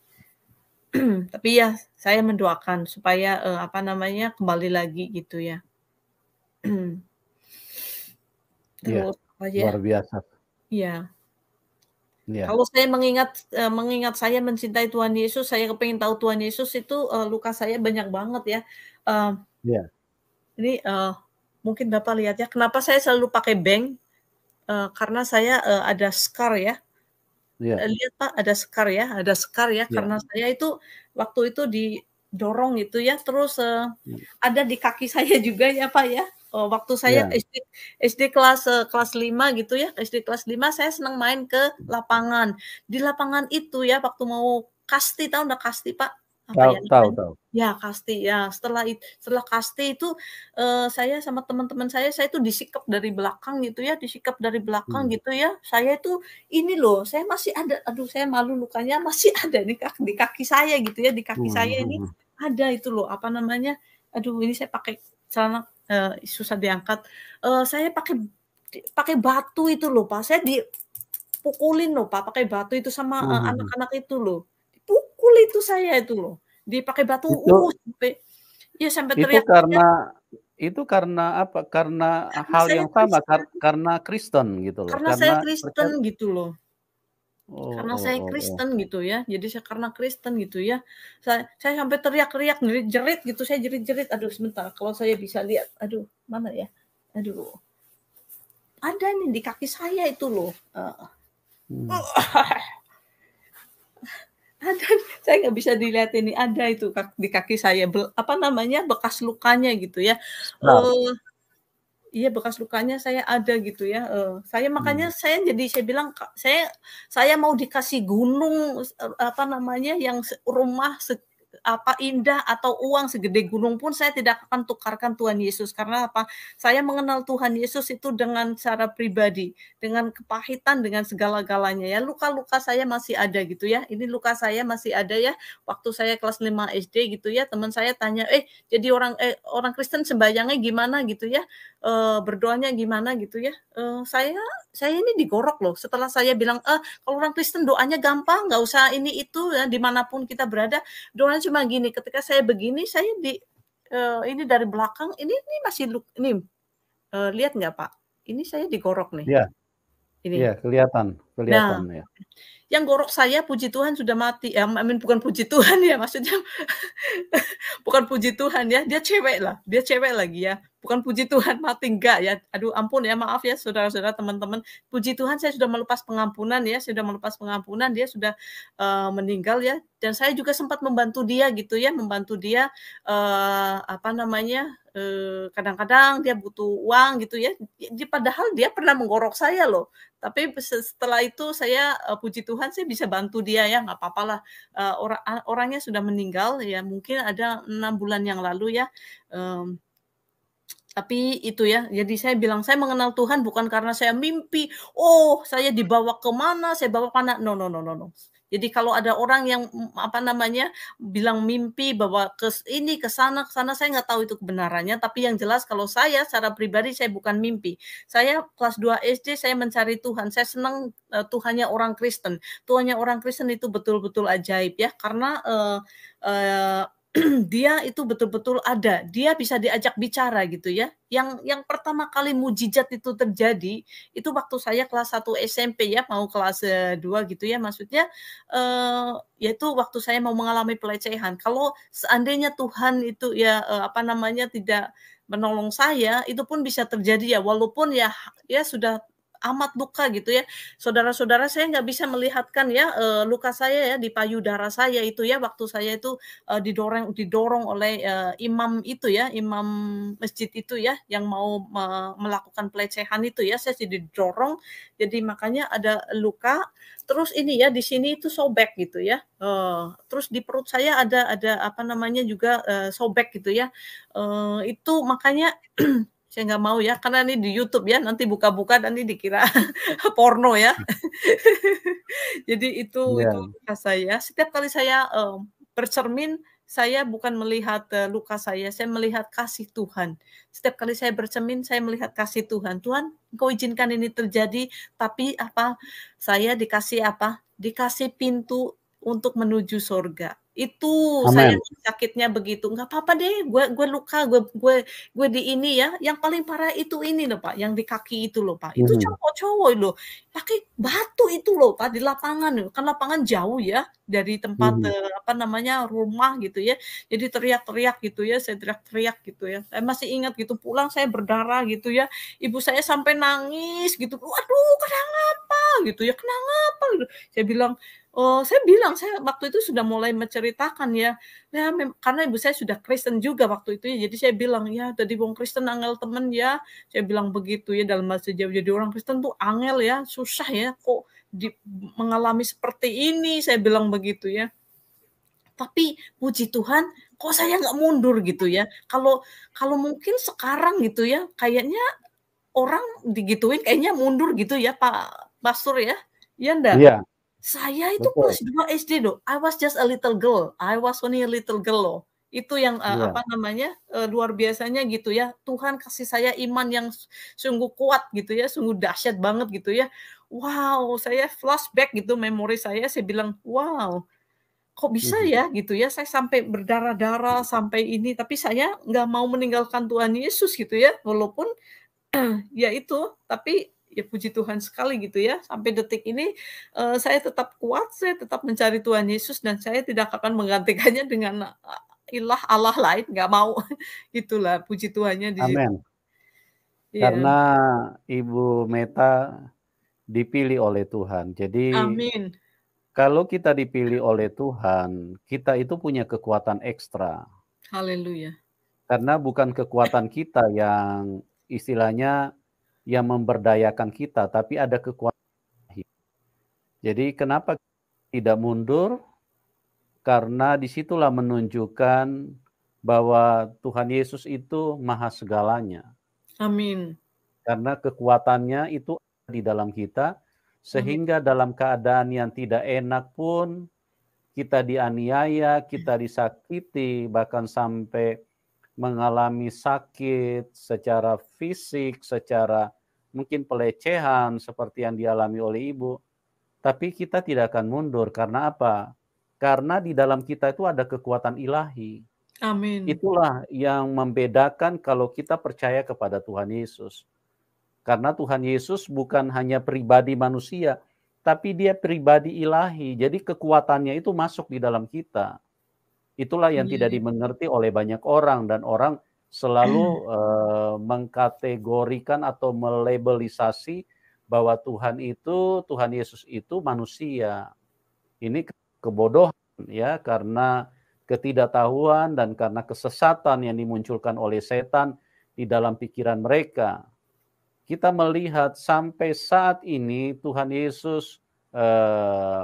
S2: tapi ya saya mendoakan supaya uh, apa namanya kembali lagi gitu ya yeah, iya, luar biasa ya yeah. kalau saya mengingat eh, mengingat saya mencintai Tuhan Yesus saya kepengen tahu Tuhan Yesus itu uh, luka saya banyak banget ya uh, eh, yeah. ini uh, mungkin bapak lihat ya kenapa saya selalu pakai bank uh, karena saya uh, ada scar ya yeah. Iya. lihat pak ada scar ya ada scar ya yeah. karena saya itu waktu itu didorong itu ya terus uh, yeah. ada di kaki saya juga ya pak ya Uh, waktu saya yeah. SD SD kelas uh, kelas 5 gitu ya, SD kelas 5 saya senang main ke lapangan. Di lapangan itu ya waktu mau kasti tahu enggak kasti, Pak? Apa tahu, ya? tahu, tahu. Ya, kasti ya. Setelah setelah kasti itu uh, saya sama teman-teman saya saya itu disikap dari belakang gitu ya, disikap dari belakang hmm. gitu ya. Saya itu ini loh, saya masih ada aduh saya malu lukanya masih ada nih kak di kaki saya gitu ya, di kaki hmm. saya hmm, ini hmm, hmm. ada itu loh apa namanya? Aduh, ini saya pakai celana uh, susah diangkat. Uh, saya pakai pakai batu itu loh pak, saya dipukulin loh pak, pakai batu itu sama eh, hmm. anak-anak hmm. itu loh, dipukul itu saya itu loh, dipakai batu itu, uh, sampai ya sampai teriak. Itu karena
S1: itu karena apa? Karena, karena hal yang sama, Kristen. karena Kristen gitu loh. Karena, karena saya Kristen karena,
S2: gitu loh. Oh, karena oh, saya Kristen oh, oh. gitu ya. Jadi saya karena Kristen gitu ya. Saya saya sampai teriak-teriak jerit-jerit gitu. Saya jerit-jerit. Aduh sebentar kalau saya bisa lihat. Aduh, mana ya? Aduh. Ada nih di kaki saya itu loh. Uh. Hmm. Oh, ada saya nggak bisa dilihat ini ada itu di kaki saya apa namanya bekas lukanya gitu ya nah. uh, iya bekas lukanya saya ada gitu ya. Uh, saya hmm. makanya hmm. saya jadi saya bilang saya saya mau dikasih gunung apa namanya yang rumah se, apa indah atau uang segede gunung pun saya tidak akan tukarkan Tuhan Yesus karena apa? Saya mengenal Tuhan Yesus itu dengan cara pribadi, dengan kepahitan, dengan segala-galanya ya. Luka-luka saya masih ada gitu ya. Ini luka saya masih ada ya. Waktu saya kelas 5 SD gitu ya, teman saya tanya, "Eh, jadi orang eh orang Kristen sembayangnya gimana?" gitu ya uh, berdoanya gimana gitu ya. Uh, saya saya ini digorok loh. Setelah saya bilang, eh kalau orang Kristen doanya gampang, nggak usah ini itu ya dimanapun kita berada, doanya cuma gini. Ketika saya begini, saya di uh, ini dari belakang, ini ini masih look, ini uh, lihat nggak Pak? Ini saya digorok nih. Ya. Ini. Iya,
S1: kelihatan, kelihatan nah, ya.
S2: Yang gorok saya puji Tuhan sudah mati. Ya, I mean, bukan puji Tuhan ya, maksudnya bukan puji Tuhan ya. Dia cewek lah, dia cewek lagi ya bukan puji Tuhan mati enggak ya. Aduh ampun ya maaf ya saudara-saudara teman-teman. Puji Tuhan saya sudah melepas pengampunan ya, sudah melepas pengampunan dia sudah uh, meninggal ya dan saya juga sempat membantu dia gitu ya, membantu dia uh, apa namanya? Eh, kadang-kadang dia butuh uang gitu ya. Jadi ya, padahal dia pernah menggorok saya loh. Tapi setelah itu saya puji Tuhan saya bisa bantu dia ya, nggak apa-apalah. Uh, orang orangnya sudah meninggal ya, mungkin ada enam bulan yang lalu ya. Um, tapi itu ya, jadi saya bilang saya mengenal Tuhan bukan karena saya mimpi. Oh, saya dibawa kemana? Saya bawa mana No, no, no, no, no. Jadi kalau ada orang yang mm, apa namanya bilang mimpi bahwa ke ini ke sana ke sana saya nggak tahu itu kebenarannya tapi yang jelas kalau saya secara pribadi saya bukan mimpi. Saya kelas 2 SD saya mencari Tuhan. Saya senang uh, Tuhannya orang Kristen. Tuhannya orang Kristen itu betul-betul ajaib ya karena uh, uh, dia itu betul-betul ada, dia bisa diajak bicara gitu ya. Yang yang pertama kali mujizat itu terjadi itu waktu saya kelas 1 SMP ya, mau kelas 2 eh, gitu ya maksudnya eh, yaitu waktu saya mau mengalami pelecehan. Kalau seandainya Tuhan itu ya eh, apa namanya tidak menolong saya itu pun bisa terjadi ya walaupun ya ya sudah amat luka gitu ya. Saudara-saudara saya nggak bisa melihatkan ya uh, luka saya ya di payudara saya itu ya waktu saya itu uh, eh, didorong didorong oleh uh, imam itu ya, imam masjid itu ya yang mau uh, melakukan pelecehan itu ya saya didorong. Jadi makanya ada luka terus ini ya di sini itu sobek gitu ya. Uh, terus di perut saya ada ada apa namanya juga uh, sobek gitu ya. Uh, itu makanya saya nggak mau ya karena ini di YouTube ya nanti buka-buka nanti dikira porno ya jadi itu yeah. itu luka saya setiap kali saya um, bercermin saya bukan melihat uh, luka saya saya melihat kasih Tuhan setiap kali saya bercermin saya melihat kasih Tuhan Tuhan engkau izinkan ini terjadi tapi apa saya dikasih apa dikasih pintu untuk menuju surga itu saya sakitnya begitu nggak apa-apa deh gue gue luka gue gue gue di ini ya yang paling parah itu ini loh pak yang di kaki itu loh pak itu hmm. cowok-cowok loh pakai batu itu loh pak di lapangan kan lapangan jauh ya dari tempat hmm. Eh, apa namanya rumah gitu ya jadi teriak-teriak gitu ya saya teriak-teriak gitu ya saya masih ingat gitu pulang saya berdarah gitu ya ibu saya sampai nangis gitu waduh kenapa gitu ya kenapa gitu. saya bilang Oh, saya bilang saya waktu itu sudah mulai menceritakan ya, ya karena ibu saya sudah Kristen juga waktu itu ya, jadi saya bilang ya tadi wong Kristen angel temen ya, saya bilang begitu ya dalam bahasa Jawa jadi orang Kristen tuh angel ya, susah ya kok di, mengalami seperti ini, saya bilang begitu ya. Tapi puji Tuhan, kok saya nggak mundur gitu ya. Kalau kalau mungkin sekarang gitu ya, kayaknya orang digituin kayaknya mundur gitu ya Pak Pastor ya, ya ndak Iya. Saya itu Betul. kelas 2 SD loh. I was just a little girl. I was only a little girl loh. Itu yang yeah. Iya. apa namanya? Eh, luar biasanya gitu ya. Tuhan kasih saya iman yang sungguh kuat gitu ya, sungguh dahsyat banget gitu ya. Wow, saya flashback gitu memori saya saya bilang, "Wow, kok bisa mhm. ya gitu ya saya sampai berdarah-darah sampai ini tapi saya nggak mau meninggalkan Tuhan Yesus gitu ya walaupun ya itu tapi ya puji Tuhan sekali gitu ya. Sampai detik ini uh, saya tetap kuat, saya tetap mencari Tuhan Yesus dan saya tidak akan menggantikannya dengan eh, ilah Allah lain, nggak mau. Itulah puji Tuhannya di Amin. Yeah. Karena
S1: Ibu Meta dipilih oleh Tuhan. Jadi Amin. Kalau kita dipilih oleh Tuhan, kita itu punya kekuatan ekstra.
S2: Haleluya.
S1: Karena bukan kekuatan kita yang istilahnya yang memberdayakan kita, tapi ada kekuatan. Jadi kenapa tidak mundur? Karena disitulah menunjukkan bahwa Tuhan Yesus itu maha segalanya. Amin. Karena kekuatannya itu di dalam kita, sehingga Amin. dalam keadaan yang tidak enak pun kita dianiaya, kita disakiti, bahkan sampai mengalami sakit secara fisik, secara mungkin pelecehan seperti yang dialami oleh ibu, tapi kita tidak akan mundur karena apa? Karena di dalam kita itu ada kekuatan ilahi. Amin. Itulah yang membedakan kalau kita percaya kepada Tuhan Yesus. Karena Tuhan Yesus bukan hanya pribadi manusia, tapi dia pribadi ilahi. Jadi kekuatannya itu masuk di dalam kita. Itulah yang hmm. tidak iya. dimengerti oleh banyak orang dan orang selalu uh, mengkategorikan atau melabelisasi bahwa Tuhan itu Tuhan Yesus itu manusia. Ini kebodohan ya karena ketidaktahuan dan karena kesesatan yang dimunculkan oleh setan di dalam pikiran mereka. Kita melihat sampai saat ini Tuhan Yesus eh,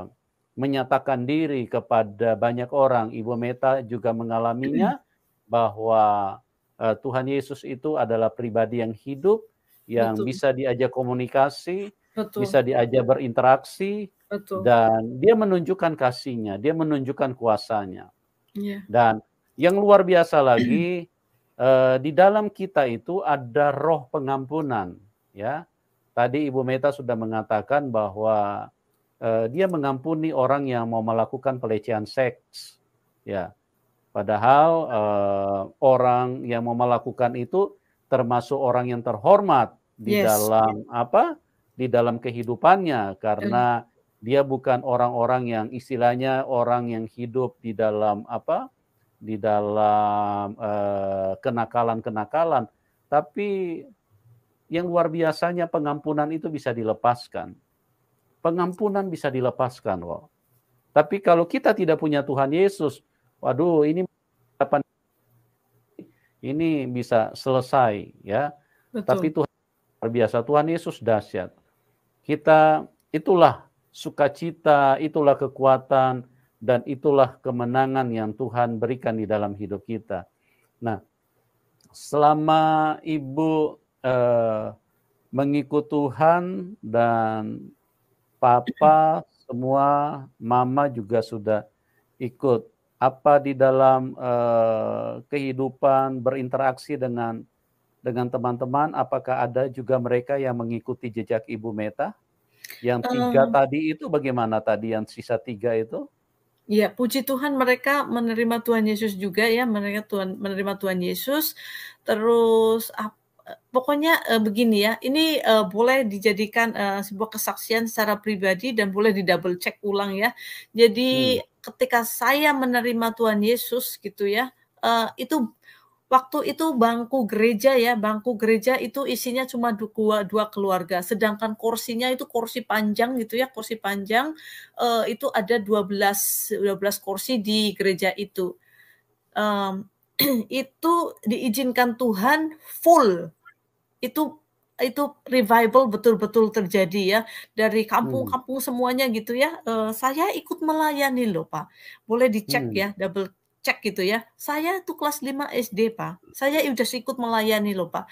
S1: menyatakan diri kepada banyak orang. Ibu Meta juga mengalaminya bahwa e, Tuhan Yesus itu adalah pribadi yang hidup, yang Betul. bisa diajak komunikasi, Betul. bisa diajak berinteraksi, Betul. dan dia menunjukkan kasihnya, dia menunjukkan kuasanya. Yeah. Dan yang luar biasa lagi uh, di dalam kita itu ada roh pengampunan, ya. Tadi Ibu Meta sudah mengatakan bahwa Eh, dia mengampuni orang yang mau melakukan pelecehan seks. Ya. Padahal eh, orang yang mau melakukan itu termasuk orang yang terhormat di yes. dalam apa? di dalam kehidupannya karena dia bukan orang-orang yang istilahnya orang yang hidup di dalam apa? di dalam eh, kenakalan-kenakalan, eh, tapi yang luar biasanya pengampunan itu bisa dilepaskan pengampunan bisa dilepaskan kok. Tapi kalau kita tidak punya Tuhan Yesus, waduh ini ini bisa selesai ya. Betul. Tapi Tuhan luar biasa, Tuhan Yesus dahsyat. Kita itulah sukacita, itulah kekuatan dan itulah kemenangan yang Tuhan berikan di dalam hidup kita. Nah, selama Ibu eh, mengikut Tuhan dan papa semua, mama juga sudah ikut apa di dalam uh, kehidupan berinteraksi dengan dengan teman-teman apakah ada juga mereka yang mengikuti jejak Ibu Meta yang tiga um, tadi itu bagaimana tadi yang sisa tiga itu
S2: Ya, puji Tuhan mereka menerima Tuhan Yesus juga ya, mereka Tuhan menerima Tuhan Yesus. Terus apa pokoknya uh, begini ya, ini uh, boleh dijadikan uh, sebuah kesaksian secara pribadi dan boleh di double check ulang ya. Jadi hmm. ketika saya menerima Tuhan Yesus gitu ya, uh, itu waktu itu bangku gereja ya, bangku gereja itu isinya cuma dua dua keluarga, sedangkan kursinya itu kursi panjang gitu ya, kursi panjang uh, itu ada 12 12 kursi di gereja itu. Um, itu diizinkan Tuhan full itu itu revival betul-betul terjadi ya dari kampung-kampung hmm. semuanya gitu ya. Uh, saya ikut melayani loh Pak. Boleh dicek hmm. ya double cek gitu ya. Saya itu kelas 5 SD Pak. Saya udah ikut melayani loh Pak.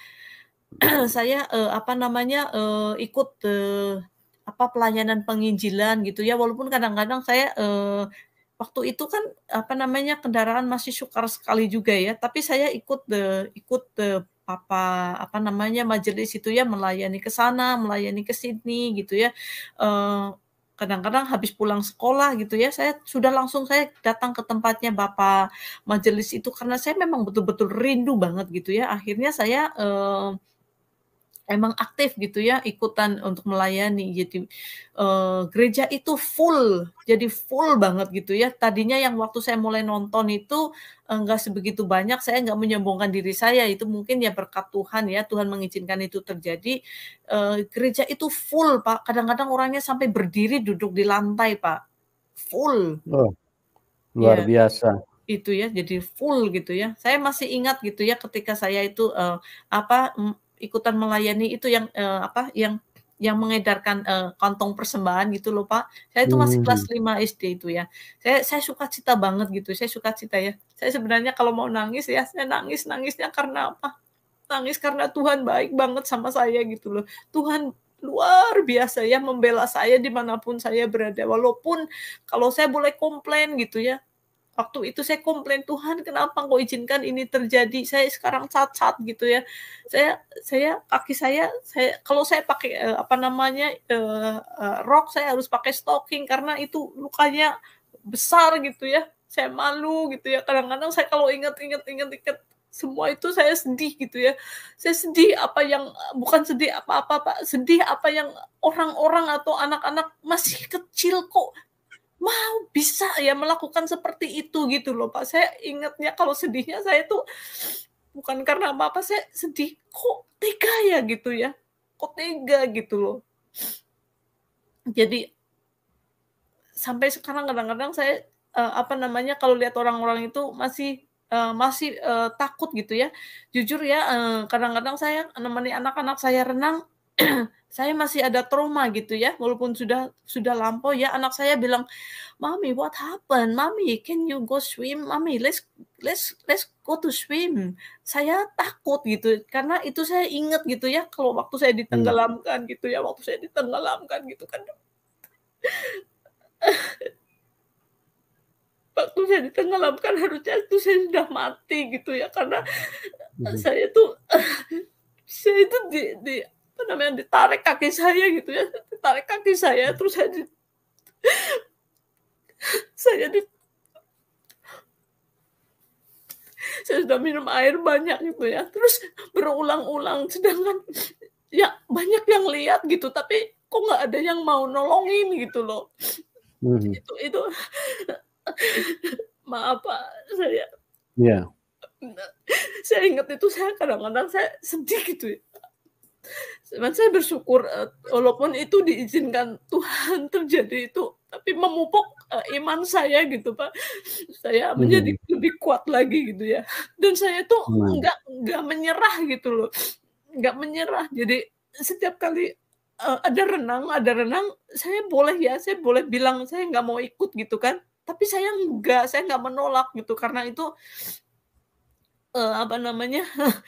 S2: saya uh, apa namanya uh, ikut uh, apa pelayanan penginjilan gitu ya. Walaupun kadang-kadang saya uh, waktu itu kan apa namanya kendaraan masih sukar sekali juga ya. Tapi saya ikut uh, ikut uh, apa apa namanya majelis itu ya melayani ke sana, melayani ke sini gitu ya. Eh, kadang-kadang habis pulang sekolah gitu ya saya sudah langsung saya datang ke tempatnya Bapak majelis itu karena saya memang betul-betul rindu banget gitu ya. Akhirnya saya eh, emang aktif gitu ya ikutan untuk melayani jadi gitu. uh, eh, gereja itu full jadi full banget gitu ya tadinya yang waktu saya mulai nonton itu enggak eh, sebegitu banyak saya enggak menyombongkan diri saya itu mungkin ya berkat Tuhan ya Tuhan mengizinkan itu terjadi uh, gereja itu full Pak kadang-kadang orangnya sampai berdiri duduk di lantai Pak full
S1: oh, luar ya. biasa
S2: itu ya jadi full gitu ya saya masih ingat gitu ya ketika saya itu uh, apa ikutan melayani itu yang uh, apa yang yang mengedarkan uh, kantong persembahan gitu loh Pak. Saya itu masih kelas 5 hmm. SD itu ya. Saya saya suka cita banget gitu. Saya suka cita ya. Saya sebenarnya kalau mau nangis ya saya nangis nangisnya karena apa? Nangis karena Tuhan baik banget sama saya gitu loh. Tuhan luar biasa ya membela saya dimanapun saya berada. Walaupun kalau saya boleh komplain gitu ya, Waktu itu saya komplain Tuhan, kenapa kok izinkan ini terjadi? Saya sekarang cacat gitu ya. Saya saya kaki saya saya kalau saya pakai eh, apa namanya eh, eh, rok saya harus pakai stocking karena itu lukanya besar gitu ya. Saya malu gitu ya. Kadang-kadang saya kalau ingat-ingat ingat-ingat semua itu saya sedih gitu ya. Saya sedih apa yang bukan sedih apa-apa Pak, sedih apa yang orang-orang atau anak-anak masih kecil kok mau bisa ya melakukan seperti itu gitu loh Pak. Saya ingatnya kalau sedihnya saya tuh bukan karena apa-apa saya sedih kok tega ya gitu ya. Kok tega gitu loh. Jadi sampai sekarang kadang-kadang saya uh, apa namanya kalau lihat orang-orang itu masih uh, masih uh, takut gitu ya. Jujur ya kadang-kadang uh, saya menemani anak-anak saya renang saya masih ada trauma gitu ya walaupun sudah sudah lampau ya anak saya bilang mami what happened mami can you go swim mami let's let's let's go to swim saya takut gitu karena itu saya ingat gitu ya kalau waktu saya ditenggelamkan gitu ya waktu saya ditenggelamkan gitu kan waktu saya ditenggelamkan harusnya itu saya sudah mati gitu ya karena mm -hmm. saya tuh saya itu di, di apa namanya ditarik kaki saya gitu ya ditarik kaki saya terus saya di, saya di saya sudah minum air banyak gitu ya terus berulang-ulang sedangkan ya banyak yang lihat gitu tapi kok nggak ada yang mau nolongin gitu loh hmm. itu itu maaf pak saya ya yeah. saya ingat itu saya kadang-kadang saya sedih gitu ya Cuman saya bersyukur uh, walaupun itu diizinkan Tuhan terjadi itu, tapi memupuk uh, iman saya gitu Pak. Saya hmm. menjadi hmm. lebih kuat lagi gitu ya. Dan saya tuh hmm. nggak nggak menyerah gitu loh, nggak menyerah. Jadi setiap kali uh, ada renang, ada renang, saya boleh ya, saya boleh bilang saya nggak mau ikut gitu kan. Tapi saya nggak, saya nggak menolak gitu karena itu uh, apa namanya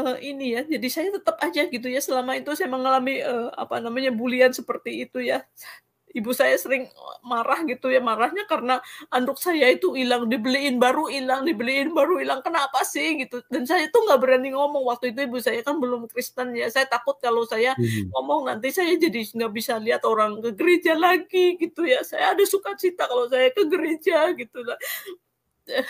S2: uh, ini ya. Jadi saya tetap aja gitu ya selama itu saya mengalami uh, apa namanya bulian seperti itu ya. Ibu saya sering eh, marah gitu ya, marahnya karena anduk saya itu hilang, dibeliin baru hilang, dibeliin baru hilang. Kenapa sih gitu? Dan saya tuh nggak berani ngomong waktu itu ibu saya kan belum Kristen ya. Saya takut kalau saya hmm. ngomong nanti saya jadi nggak bisa lihat orang ke gereja lagi gitu ya. Saya ada sukacita kalau saya ke gereja gitu lah.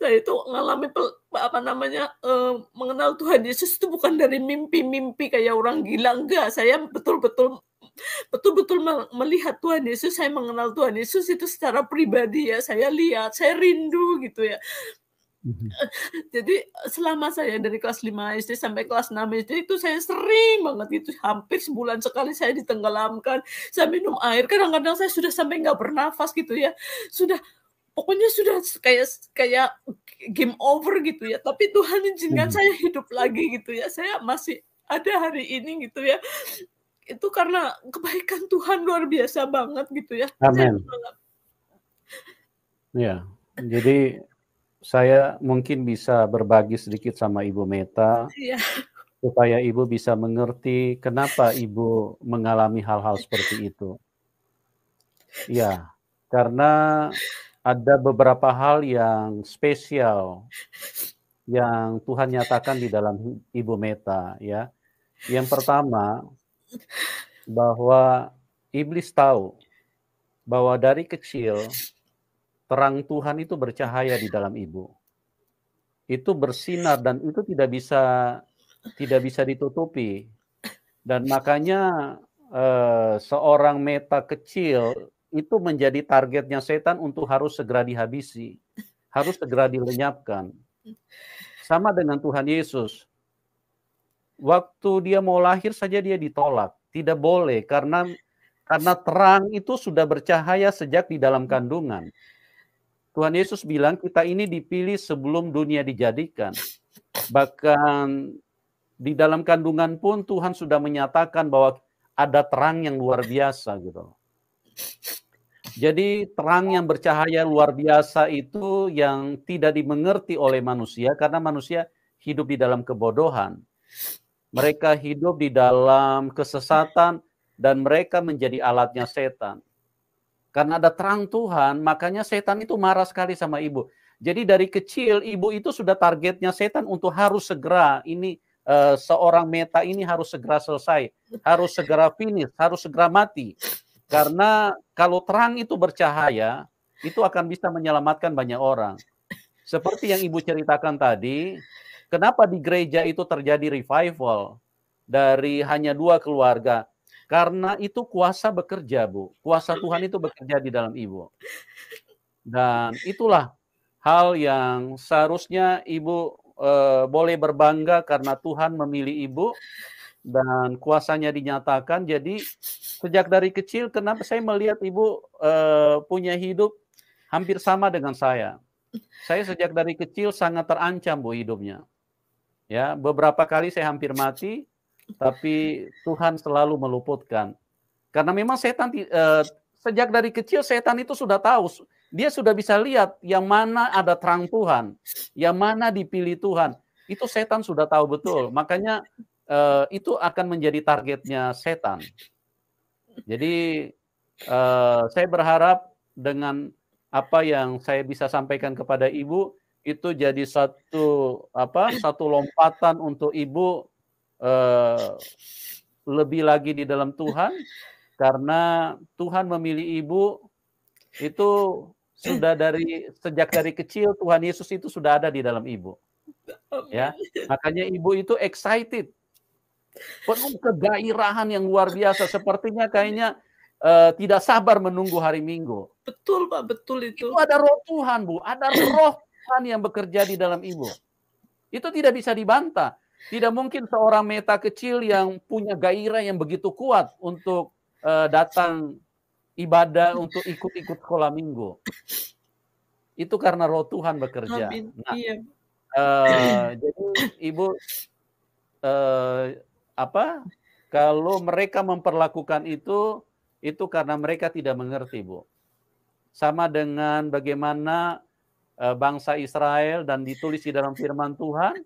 S2: saya itu mengalami apa namanya eh, mengenal Tuhan Yesus itu bukan dari mimpi-mimpi kayak orang gila enggak saya betul-betul betul-betul melihat Tuhan Yesus saya mengenal Tuhan Yesus itu secara pribadi ya saya lihat saya rindu gitu ya mhm. jadi selama saya dari kelas 5 SD sampai kelas 6 SD itu saya sering banget gitu. Hampir sebulan sekali saya ditenggelamkan. Saya minum air. Kadang-kadang saya sudah sampai nggak bernafas gitu ya. Sudah pokoknya sudah kayak kayak game over gitu ya tapi Tuhan izinkan hmm. saya hidup lagi gitu ya saya masih ada hari ini gitu ya itu karena kebaikan Tuhan luar biasa banget gitu ya Amin
S1: ya jadi saya mungkin bisa berbagi sedikit sama Ibu Meta ya. supaya Ibu bisa mengerti kenapa Ibu mengalami hal-hal seperti itu. Ya, karena ada beberapa hal yang spesial yang Tuhan nyatakan di dalam Ibu Meta ya. Yang pertama bahwa iblis tahu bahwa dari kecil terang Tuhan itu bercahaya di dalam ibu. Itu bersinar dan itu tidak bisa tidak bisa ditutupi. Dan makanya eh, seorang meta kecil itu menjadi targetnya setan untuk harus segera dihabisi, harus segera dilenyapkan. Sama dengan Tuhan Yesus. Waktu dia mau lahir saja dia ditolak, tidak boleh karena karena terang itu sudah bercahaya sejak di dalam kandungan. Tuhan Yesus bilang kita ini dipilih sebelum dunia dijadikan. Bahkan di dalam kandungan pun Tuhan sudah menyatakan bahwa ada terang yang luar biasa gitu. Jadi terang yang bercahaya luar biasa itu yang tidak dimengerti oleh manusia karena manusia hidup di dalam kebodohan. Mereka hidup di dalam kesesatan dan mereka menjadi alatnya setan. Karena ada terang Tuhan, makanya setan itu marah sekali sama ibu. Jadi dari kecil ibu itu sudah targetnya setan untuk harus segera ini eh, seorang meta ini harus segera selesai, harus segera finish, harus segera mati. Karena kalau terang itu bercahaya, itu akan bisa menyelamatkan banyak orang. Seperti yang Ibu ceritakan tadi, kenapa di gereja itu terjadi revival dari hanya dua keluarga? Karena itu kuasa bekerja, Bu. Kuasa Tuhan itu bekerja di dalam Ibu. Dan itulah hal yang seharusnya Ibu eh, boleh berbangga karena Tuhan memilih Ibu dan kuasanya dinyatakan. Jadi sejak dari kecil kenapa saya melihat ibu uh, punya hidup hampir sama dengan saya. Saya sejak dari kecil sangat terancam bu hidupnya. Ya, beberapa kali saya hampir mati, tapi Tuhan selalu meluputkan. Karena memang setan uh, sejak dari kecil setan itu sudah tahu, dia sudah bisa lihat yang mana ada terang Tuhan, yang mana dipilih Tuhan. Itu setan sudah tahu betul. Makanya uh, itu akan menjadi targetnya setan. Jadi uh, saya berharap dengan apa yang saya bisa sampaikan kepada ibu itu jadi satu apa satu lompatan untuk ibu eh, lebih lagi di dalam Tuhan karena Tuhan memilih ibu itu sudah dari sejak dari kecil Tuhan Yesus itu sudah ada di dalam ibu. Ya, makanya ibu itu excited Penuh kegairahan yang luar biasa. Sepertinya kayaknya uh, tidak sabar menunggu hari Minggu. Betul Pak, betul itu. Itu ada roh Tuhan Bu, ada roh Tuhan yang bekerja di dalam Ibu. Itu tidak bisa dibantah. Tidak mungkin seorang meta kecil yang punya gairah yang begitu kuat untuk uh, datang ibadah untuk ikut-ikut sekolah minggu. Itu karena roh Tuhan bekerja. Nah, uh, jadi ibu uh, apa kalau mereka memperlakukan itu itu karena mereka tidak mengerti, Bu. Sama dengan bagaimana eh, bangsa Israel dan ditulis di dalam firman Tuhan,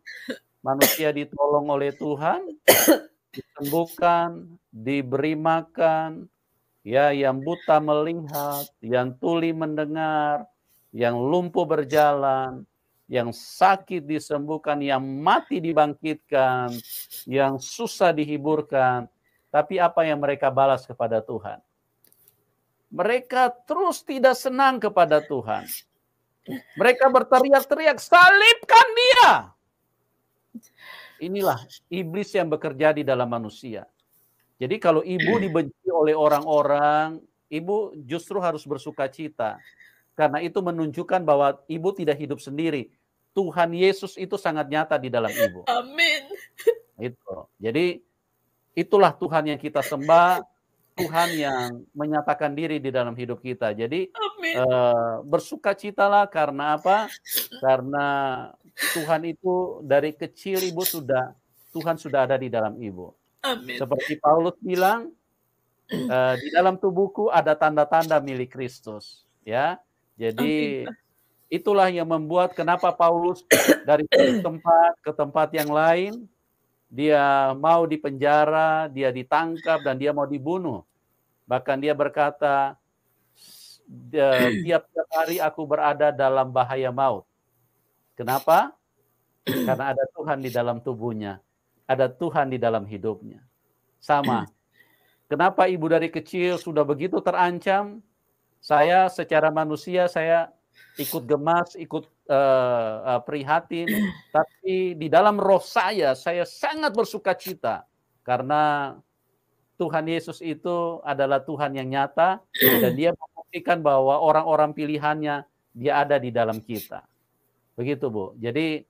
S1: manusia ditolong oleh Tuhan, disembuhkan, diberi makan, ya yang buta melihat, yang tuli mendengar, yang lumpuh berjalan, yang sakit disembuhkan, yang mati dibangkitkan, yang susah dihiburkan. Tapi apa yang mereka balas kepada Tuhan? Mereka terus tidak senang kepada Tuhan. Mereka berteriak-teriak, salibkan dia. Inilah iblis yang bekerja di dalam manusia. Jadi kalau ibu dibenci oleh orang-orang, ibu justru harus bersuka cita karena itu menunjukkan bahwa ibu tidak hidup sendiri, Tuhan Yesus itu sangat nyata di dalam ibu. Amin. Itu. Jadi itulah Tuhan yang kita sembah, Tuhan yang menyatakan diri di dalam hidup kita. Jadi Uh, eh, bersukacitalah karena apa? Karena Tuhan itu dari kecil ibu sudah Tuhan sudah ada di dalam ibu. Amin. Seperti Paulus bilang, eh, di dalam tubuhku ada tanda-tanda milik Kristus, ya. Jadi Itulah yang membuat kenapa Paulus dari tempat ke tempat yang lain, dia mau dipenjara, dia ditangkap, dan dia mau dibunuh. Bahkan dia berkata, tiap-tiap hari aku berada dalam bahaya maut. Kenapa? Karena ada Tuhan di dalam tubuhnya. Ada Tuhan di dalam hidupnya. Sama. Kenapa ibu dari kecil sudah begitu terancam? Saya secara manusia, saya ikut gemas, ikut uh, uh, prihatin, tapi di dalam roh saya saya sangat bersuka cita karena Tuhan Yesus itu adalah Tuhan yang nyata dan dia membuktikan bahwa orang-orang pilihannya dia ada di dalam kita. Begitu, Bu. Jadi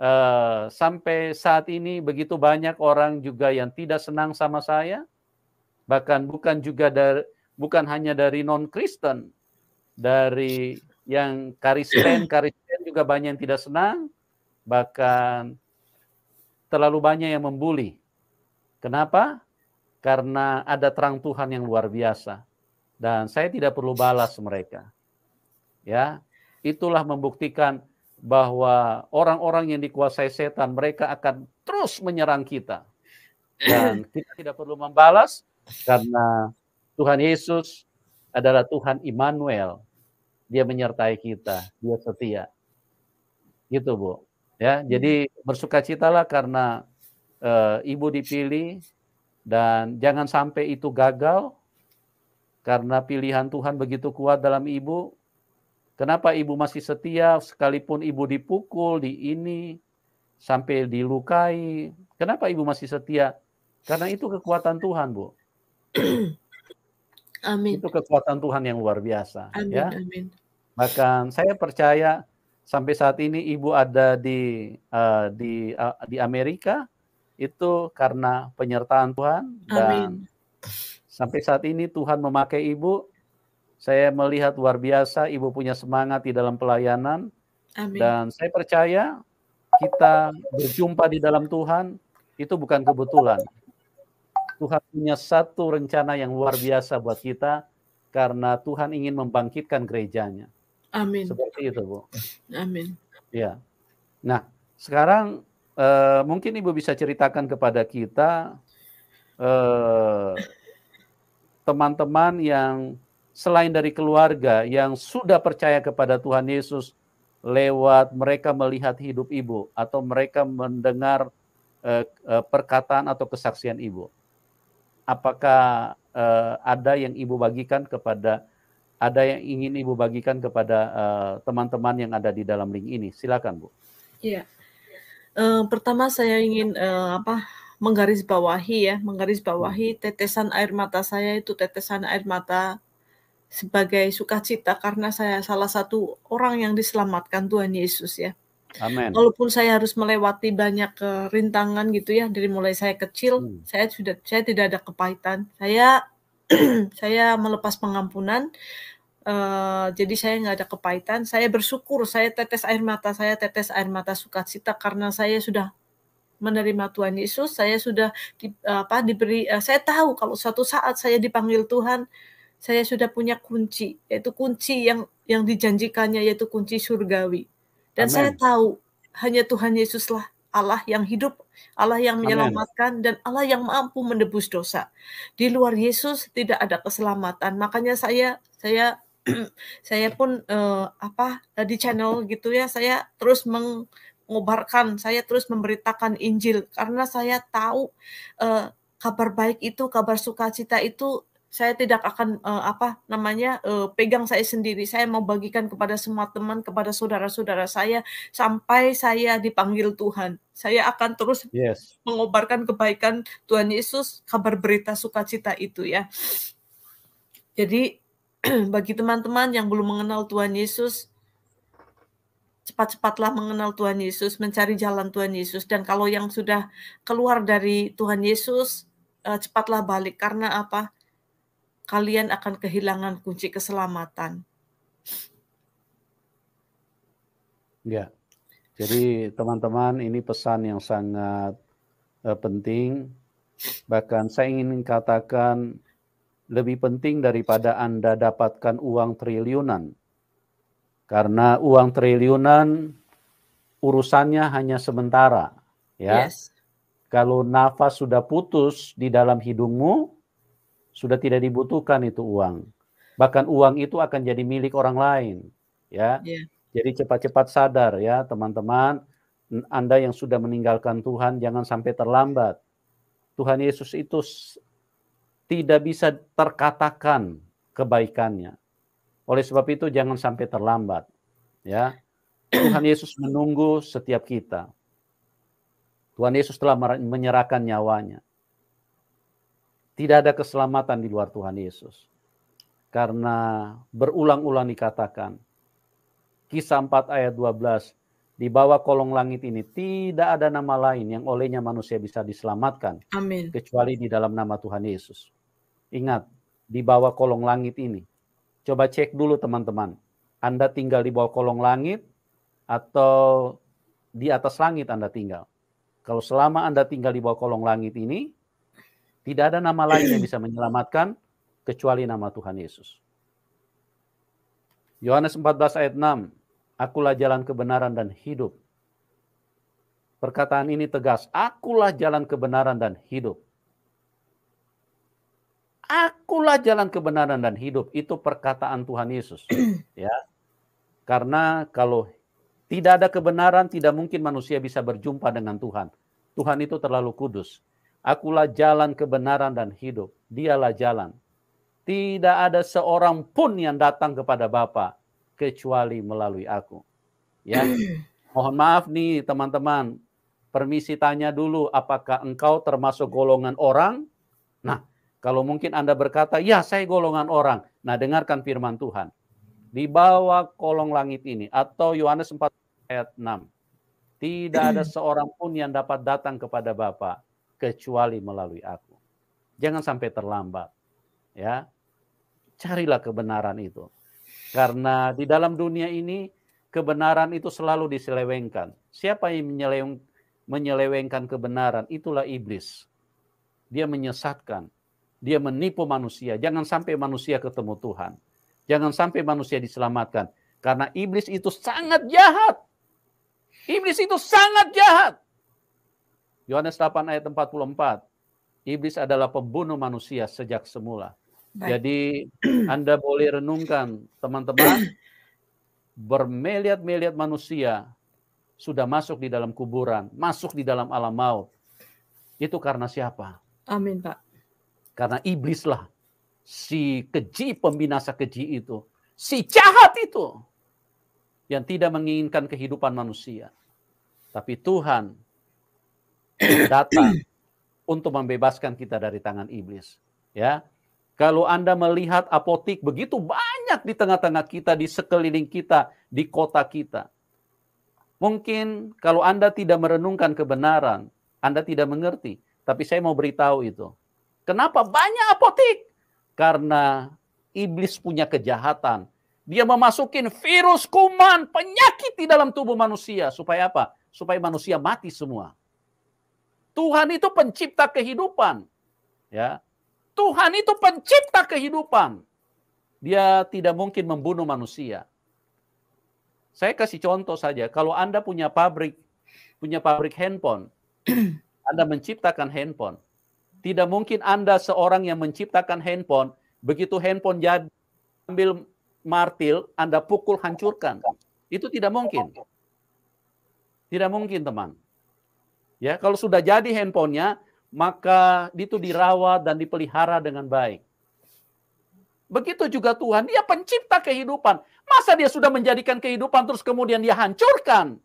S1: uh, sampai saat ini begitu banyak orang juga yang tidak senang sama saya, bahkan bukan juga dari bukan hanya dari non-Kristen, dari yang karisten karisten juga banyak yang tidak senang bahkan terlalu banyak yang membuli. Kenapa? Karena ada terang Tuhan yang luar biasa dan saya tidak perlu balas mereka. Ya, itulah membuktikan bahwa orang-orang yang dikuasai setan mereka akan terus menyerang kita. Dan kita tidak perlu membalas karena Tuhan Yesus adalah Tuhan Immanuel, dia menyertai kita, dia setia. Gitu, Bu. Ya, hmm. jadi bersukacitalah karena e, ibu dipilih dan jangan sampai itu gagal karena pilihan Tuhan begitu kuat dalam ibu. Kenapa ibu masih setia sekalipun ibu dipukul di ini sampai dilukai? Kenapa ibu masih setia? Karena itu kekuatan Tuhan, Bu. Amin. Itu kekuatan Tuhan yang luar biasa. Amin. Ya. Amin. Bahkan saya percaya sampai saat ini ibu ada di uh, di uh, di Amerika itu karena penyertaan Tuhan dan Amin. sampai saat ini Tuhan memakai ibu. Saya melihat luar biasa ibu punya semangat di dalam pelayanan Amin. dan saya percaya kita berjumpa di dalam Tuhan itu bukan kebetulan. Tuhan punya satu rencana yang luar biasa buat kita karena Tuhan ingin membangkitkan gerejanya.
S2: Amin. Seperti itu, Bu. Amin.
S1: Ya. Nah, sekarang uh, mungkin Ibu bisa ceritakan kepada kita teman eh, teman-teman yang selain dari keluarga yang sudah percaya kepada Tuhan Yesus lewat mereka melihat hidup Ibu atau mereka mendengar uh, perkataan atau kesaksian Ibu apakah uh, ada yang ibu bagikan kepada ada yang ingin ibu bagikan kepada eh, teman-teman uh, yang ada di dalam link ini? Silakan bu.
S2: Ya, Uh, pertama saya ingin uh, apa menggarisbawahi ya menggarisbawahi hmm. tetesan air mata saya itu tetesan air mata sebagai sukacita karena saya salah satu orang yang diselamatkan Tuhan Yesus ya.
S1: Amen. Walaupun
S2: saya harus melewati banyak kerintangan gitu ya dari mulai saya kecil, hmm. saya sudah saya tidak ada kepahitan. Saya saya melepas pengampunan. Uh, jadi saya nggak ada kepahitan. Saya bersyukur. Saya tetes air mata. Saya tetes air mata sukacita karena saya sudah menerima Tuhan Yesus. Saya sudah di, apa diberi. Uh, saya tahu kalau suatu saat saya dipanggil Tuhan, saya sudah punya kunci, yaitu kunci yang yang dijanjikannya yaitu kunci surgawi. Dan Amen. saya tahu hanya Tuhan Yesuslah Allah yang hidup, Allah yang menyelamatkan, Amen. dan Allah yang mampu menebus dosa. Di luar Yesus tidak ada keselamatan. Makanya saya saya saya pun eh, apa di channel gitu ya, saya terus mengobarkan, saya terus memberitakan Injil karena saya tahu eh, kabar baik itu, kabar sukacita itu saya tidak akan uh, apa namanya uh, pegang saya sendiri. Saya mau bagikan kepada semua teman, kepada saudara-saudara saya sampai saya dipanggil Tuhan. Saya akan terus yes. mengobarkan kebaikan Tuhan Yesus, kabar berita sukacita itu ya. Jadi bagi teman-teman yang belum mengenal Tuhan Yesus, cepat-cepatlah mengenal Tuhan Yesus, mencari jalan Tuhan Yesus dan kalau yang sudah keluar dari Tuhan Yesus, eh, cepatlah balik karena apa? kalian akan kehilangan kunci keselamatan.
S1: Ya. Jadi teman-teman ini pesan yang sangat uh, penting. Bahkan saya ingin katakan lebih penting daripada Anda dapatkan uang triliunan. Karena uang triliunan urusannya hanya sementara, ya. Yes. Kalau nafas sudah putus di dalam hidungmu, sudah tidak dibutuhkan itu uang. Bahkan uang itu akan jadi milik orang lain, ya. Yeah. Jadi cepat-cepat sadar ya teman-teman, Anda yang sudah meninggalkan Tuhan jangan sampai terlambat. Tuhan Yesus itu tidak bisa terkatakan kebaikannya. Oleh sebab itu jangan sampai terlambat, ya. Tuhan Yesus menunggu setiap kita. Tuhan Yesus telah menyerahkan nyawanya. Tidak ada keselamatan di luar Tuhan Yesus. Karena berulang-ulang dikatakan, kisah 4 ayat 12, di bawah kolong langit ini tidak ada nama lain yang olehnya manusia bisa diselamatkan. Amin. Kecuali di dalam nama Tuhan Yesus. Ingat, di bawah kolong langit ini. Coba cek dulu teman-teman. Anda tinggal di bawah kolong langit atau di atas langit Anda tinggal. Kalau selama Anda tinggal di bawah kolong langit ini, tidak ada nama lain yang bisa menyelamatkan kecuali nama Tuhan Yesus. Yohanes 14 ayat 6, Akulah jalan kebenaran dan hidup. Perkataan ini tegas, akulah jalan kebenaran dan hidup. Akulah jalan kebenaran dan hidup itu perkataan Tuhan Yesus, ya. Karena kalau tidak ada kebenaran tidak mungkin manusia bisa berjumpa dengan Tuhan. Tuhan itu terlalu kudus Akulah jalan kebenaran dan hidup. Dialah jalan. Tidak ada seorang pun yang datang kepada Bapa kecuali melalui aku. Ya. Mohon maaf nih teman-teman. Permisi tanya dulu apakah engkau termasuk golongan orang? Nah, kalau mungkin Anda berkata, "Ya, saya golongan orang." Nah, dengarkan firman Tuhan. Di bawah kolong langit ini atau Yohanes 4 ayat 6. Tidak ada seorang pun yang dapat datang kepada Bapa kecuali melalui aku. Jangan sampai terlambat. Ya. Carilah kebenaran itu. Karena di dalam dunia ini kebenaran itu selalu diselewengkan. Siapa yang menyeleweng, menyelewengkan kebenaran? Itulah iblis. Dia menyesatkan, dia menipu manusia. Jangan sampai manusia ketemu Tuhan. Jangan sampai manusia diselamatkan. Karena iblis itu sangat jahat. Iblis itu sangat jahat. Yohanes 8 ayat 44. Iblis adalah pembunuh manusia sejak semula. Baik. Jadi Anda boleh renungkan teman-teman bermeliat-meliat manusia sudah masuk di dalam kuburan, masuk di dalam alam maut. Itu karena siapa? Amin, Pak. Karena iblislah si keji pembinasa keji itu, si jahat itu yang tidak menginginkan kehidupan manusia. Tapi Tuhan datang untuk membebaskan kita dari tangan iblis. Ya, kalau Anda melihat apotik begitu banyak di tengah-tengah kita, di sekeliling kita, di kota kita. Mungkin kalau Anda tidak merenungkan kebenaran, Anda tidak mengerti. Tapi saya mau beritahu itu. Kenapa banyak apotik? Karena iblis punya kejahatan. Dia memasukin virus kuman, penyakit di dalam tubuh manusia. Supaya apa? Supaya manusia mati semua. Tuhan itu pencipta kehidupan. Ya. Tuhan itu pencipta kehidupan. Dia tidak mungkin membunuh manusia. Saya kasih contoh saja, kalau Anda punya pabrik, punya pabrik handphone, Anda menciptakan handphone. Tidak mungkin Anda seorang yang menciptakan handphone, begitu handphone jadi ambil martil, Anda pukul hancurkan. Itu tidak mungkin. Tidak mungkin, teman. Ya, kalau sudah jadi handphonenya, maka itu dirawat dan dipelihara dengan baik. Begitu juga Tuhan, dia pencipta kehidupan. Masa dia sudah menjadikan kehidupan terus kemudian dia hancurkan?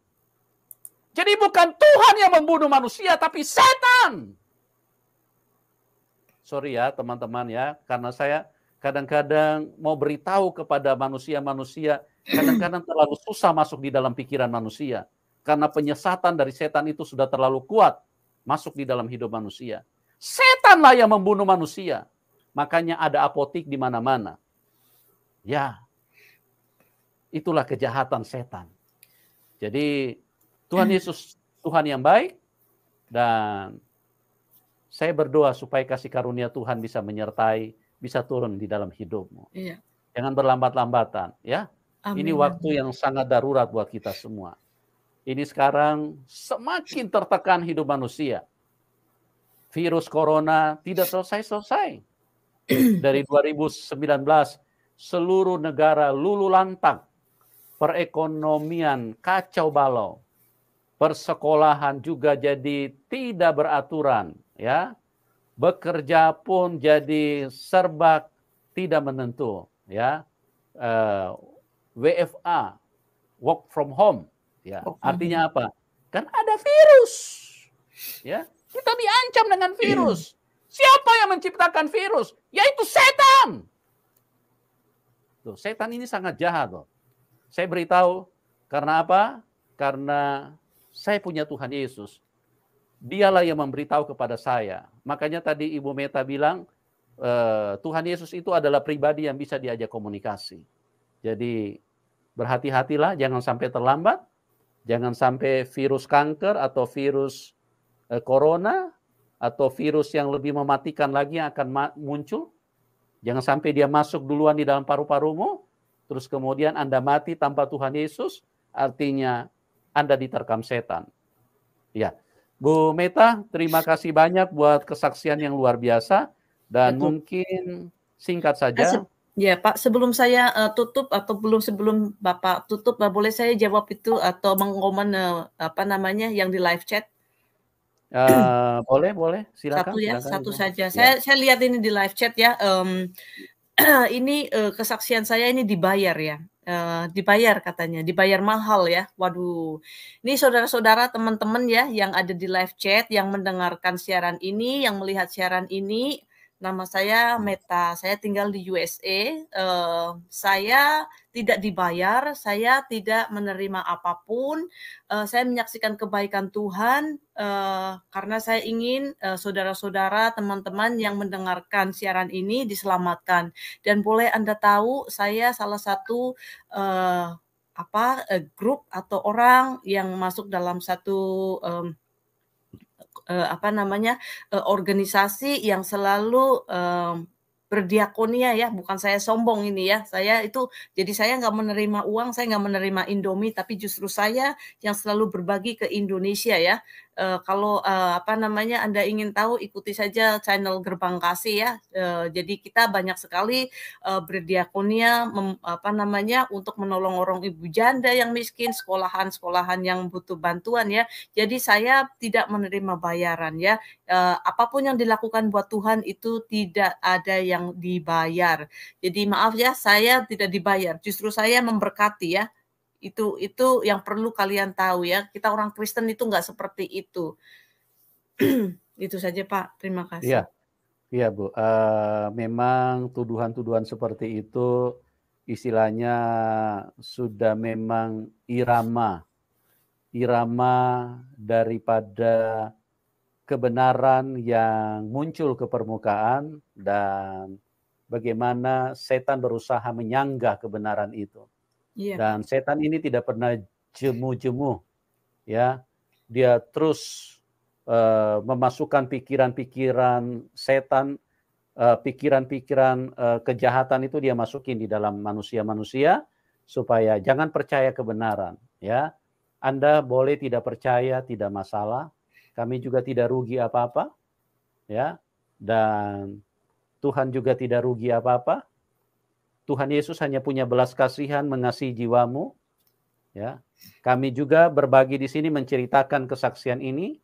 S1: Jadi bukan Tuhan yang membunuh manusia, tapi setan. Sorry ya teman-teman ya, karena saya kadang-kadang mau beritahu kepada manusia-manusia, kadang-kadang terlalu susah masuk di dalam pikiran manusia karena penyesatan dari setan itu sudah terlalu kuat masuk di dalam hidup manusia. Setanlah yang membunuh manusia. Makanya ada apotik di mana-mana. Ya, itulah kejahatan setan. Jadi Tuhan Yesus Tuhan yang baik dan saya berdoa supaya kasih karunia Tuhan bisa menyertai, bisa turun di dalam hidupmu. Iya. Jangan berlambat-lambatan, ya. Amin. Ini waktu yang sangat darurat buat kita semua ini sekarang semakin tertekan hidup manusia. Virus corona tidak selesai-selesai. Dari 2019 seluruh negara lulu lantang. Perekonomian kacau balau. Persekolahan juga jadi tidak beraturan, ya. Bekerja pun jadi serba tidak menentu, ya. Eh, WFA, work from home, Ya, okay. Oh, artinya apa? Kan ada virus. Ya, kita diancam dengan virus. Siapa yang menciptakan virus? Yaitu setan. Tuh, setan ini sangat jahat loh. Saya beritahu karena apa? Karena saya punya Tuhan Yesus. Dialah yang memberitahu kepada saya. Makanya tadi Ibu Meta bilang eh, Tuhan Yesus itu adalah pribadi yang bisa diajak komunikasi. Jadi berhati-hatilah jangan sampai terlambat Jangan sampai virus kanker atau virus eh, corona atau virus yang lebih mematikan lagi yang akan muncul. Jangan sampai dia masuk duluan di dalam paru-parumu, terus kemudian Anda mati tanpa Tuhan Yesus, artinya Anda diterkam setan. Ya. Bu Meta, terima kasih banyak buat kesaksian yang luar biasa dan Betul. mungkin singkat saja.
S2: Ya Pak, sebelum saya uh, tutup atau belum sebelum Bapak tutup, Pak, eh, boleh saya jawab itu atau mengkomen uh, eh, apa namanya yang di live chat?
S1: Uh, boleh, boleh. Silakan. Satu ya, silakan, satu silakan. saja. Ya. Saya
S2: saya lihat ini di live chat ya. Um, ini uh, kesaksian saya ini dibayar ya. Uh, dibayar katanya, dibayar mahal ya. Waduh. Ini saudara-saudara, teman-teman ya yang ada di live chat, yang mendengarkan siaran ini, yang melihat siaran ini, Nama saya Meta. Saya tinggal di USA. Uh, eh, saya tidak dibayar. Saya tidak menerima apapun. Uh, saya menyaksikan kebaikan Tuhan uh, karena saya ingin uh, saudara-saudara, teman-teman yang mendengarkan siaran ini diselamatkan. Dan boleh anda tahu, saya salah satu uh, apa uh, grup atau orang yang masuk dalam satu um, uh, apa namanya uh, organisasi yang selalu uh, berdiakonia ya, bukan saya sombong ini ya. Saya itu jadi saya nggak menerima uang, saya nggak menerima Indomie, tapi justru saya yang selalu berbagi ke Indonesia ya. Eh, kalau uh, apa namanya Anda ingin tahu ikuti saja channel Gerbang Kasih ya. Uh, jadi kita banyak sekali uh, berdiakonia mem, apa namanya untuk menolong orang ibu janda yang miskin, sekolahan-sekolahan yang butuh bantuan ya. Jadi saya tidak menerima bayaran ya. Uh, apapun yang dilakukan buat Tuhan itu tidak ada yang dibayar. Jadi maaf ya, saya tidak dibayar. Justru saya memberkati ya itu itu yang perlu kalian tahu ya. Kita orang Kristen itu nggak seperti itu. itu saja Pak. Terima kasih. Iya,
S1: iya Bu. Uh, memang tuduhan-tuduhan seperti itu istilahnya sudah memang irama irama daripada kebenaran yang muncul ke permukaan dan bagaimana setan berusaha menyanggah kebenaran itu. Yeah. Dan setan ini tidak pernah jemu-jemu, ya. Dia terus uh, memasukkan pikiran-pikiran setan, eh, pikiran-pikiran uh, kejahatan itu dia masukin di dalam manusia-manusia supaya jangan percaya kebenaran, ya. Anda boleh tidak percaya, tidak masalah. Kami juga tidak rugi apa-apa, ya. Dan Tuhan juga tidak rugi apa-apa Tuhan Yesus hanya punya belas kasihan mengasihi jiwamu. Ya. Kami juga berbagi di sini menceritakan kesaksian ini.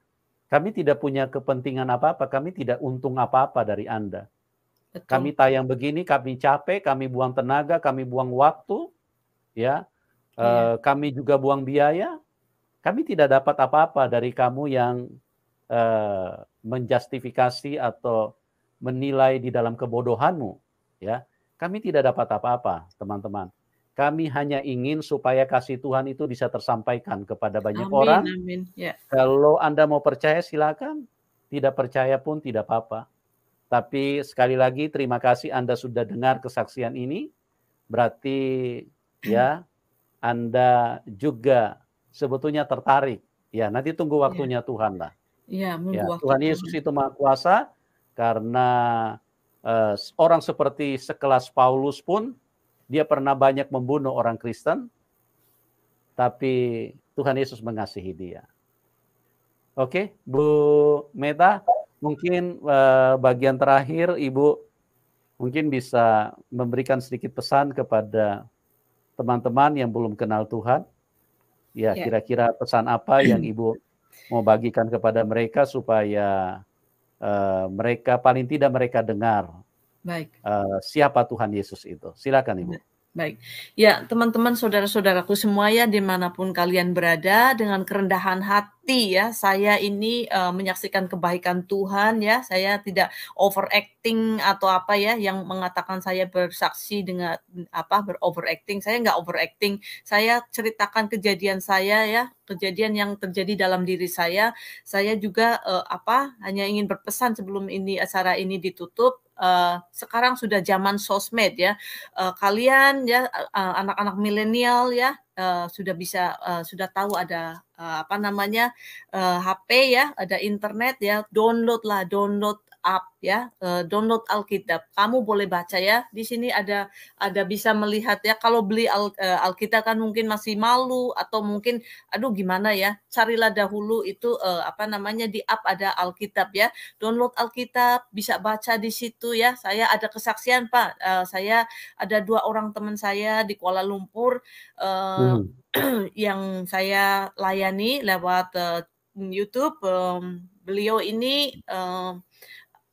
S1: Kami tidak punya kepentingan apa-apa, kami tidak untung apa-apa dari Anda. Kami tayang begini, kami capek, kami buang tenaga, kami buang waktu, ya. E, kami juga buang biaya. Kami tidak dapat apa-apa dari kamu yang e, menjustifikasi atau menilai di dalam kebodohanmu, ya. Kami tidak dapat apa-apa, teman-teman. Kami hanya ingin supaya kasih Tuhan itu bisa tersampaikan kepada banyak amin, orang. Amin. Ya. Kalau Anda mau percaya silakan, tidak percaya pun tidak apa-apa. Tapi sekali lagi terima kasih Anda sudah dengar kesaksian ini. Berarti ya Anda juga sebetulnya tertarik. Ya, nanti tunggu ya. waktunya ya. Tuhan lah. Ya, ya, Tuhan Yesus itu Maha Kuasa karena uh, orang seperti sekelas Paulus pun dia pernah banyak membunuh orang Kristen, tapi Tuhan Yesus mengasihi dia. Oke, okay, Bu Meta, mungkin uh, bagian terakhir Ibu mungkin bisa memberikan sedikit pesan kepada teman-teman yang belum kenal Tuhan. Ya, ya. kira-kira ya. pesan apa yang Ibu mau bagikan kepada mereka supaya uh, mereka paling tidak mereka dengar Baik. Uh, siapa Tuhan Yesus itu. Silakan Ibu.
S2: Baik, ya teman-teman saudara-saudaraku semua ya dimanapun kalian berada dengan kerendahan hati ya saya ini uh, menyaksikan kebaikan Tuhan ya saya tidak overacting atau apa ya yang mengatakan saya bersaksi dengan apa beroveracting saya nggak overacting saya ceritakan kejadian saya ya kejadian yang terjadi dalam diri saya saya juga uh, apa hanya ingin berpesan sebelum ini acara ini ditutup uh, sekarang sudah zaman sosmed ya. Uh, kalian ya uh, anak-anak milenial ya uh, sudah bisa uh, sudah tahu ada uh, apa namanya uh, HP ya, ada internet ya. Download lah, download up ya, uh, download Alkitab. Kamu boleh baca ya. Di sini ada ada bisa melihat ya. Kalau beli Al, uh, Alkitab kan mungkin masih malu atau mungkin aduh gimana ya. Carilah dahulu itu uh, apa namanya di up ada Alkitab ya. Download Alkitab, bisa baca di situ ya. Saya ada kesaksian Pak. Uh, saya ada dua orang teman saya di Kuala Lumpur uh, hmm. yang saya layani lewat uh, YouTube. Um, beliau ini um,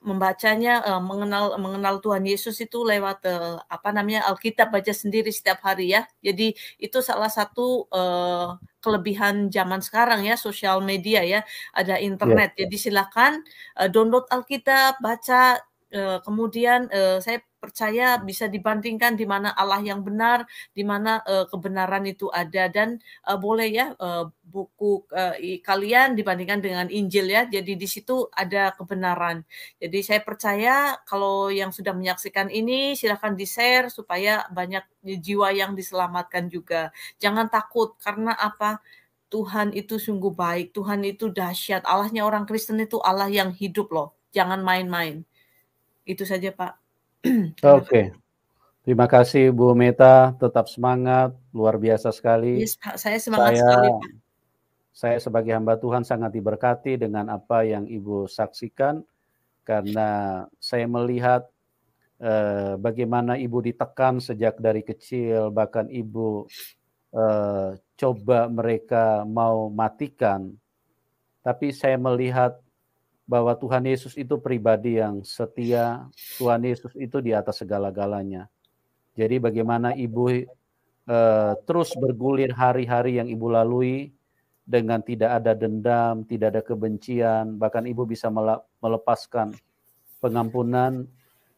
S2: membacanya uh, mengenal mengenal Tuhan Yesus itu lewat uh, apa namanya Alkitab baca sendiri setiap hari ya. Jadi itu salah satu uh, kelebihan zaman sekarang ya sosial media ya ada internet. Yeah. Jadi silakan uh, download Alkitab baca uh, kemudian uh, saya percaya bisa dibandingkan di mana Allah yang benar, di mana uh, kebenaran itu ada dan uh, boleh ya uh, buku uh, kalian dibandingkan dengan Injil ya. Jadi di situ ada kebenaran. Jadi saya percaya kalau yang sudah menyaksikan ini silahkan di-share supaya banyak jiwa yang diselamatkan juga. Jangan takut karena apa? Tuhan itu sungguh baik, Tuhan itu dahsyat. Allahnya orang Kristen itu Allah yang hidup loh. Jangan main-main. Itu saja, Pak.
S1: Oke. Okay. Terima kasih Bu Meta, tetap semangat, luar biasa sekali. Yes, Pak. Saya semangat saya, sekali, Saya sebagai hamba Tuhan sangat diberkati dengan apa yang Ibu saksikan karena saya melihat eh, bagaimana Ibu ditekan sejak dari kecil, bahkan Ibu eh, coba mereka mau matikan. Tapi saya melihat bahwa Tuhan Yesus itu pribadi yang setia, Tuhan Yesus itu di atas segala-galanya. Jadi bagaimana ibu eh, terus bergulir hari-hari yang ibu lalui dengan tidak ada dendam, tidak ada kebencian, bahkan ibu bisa melepaskan pengampunan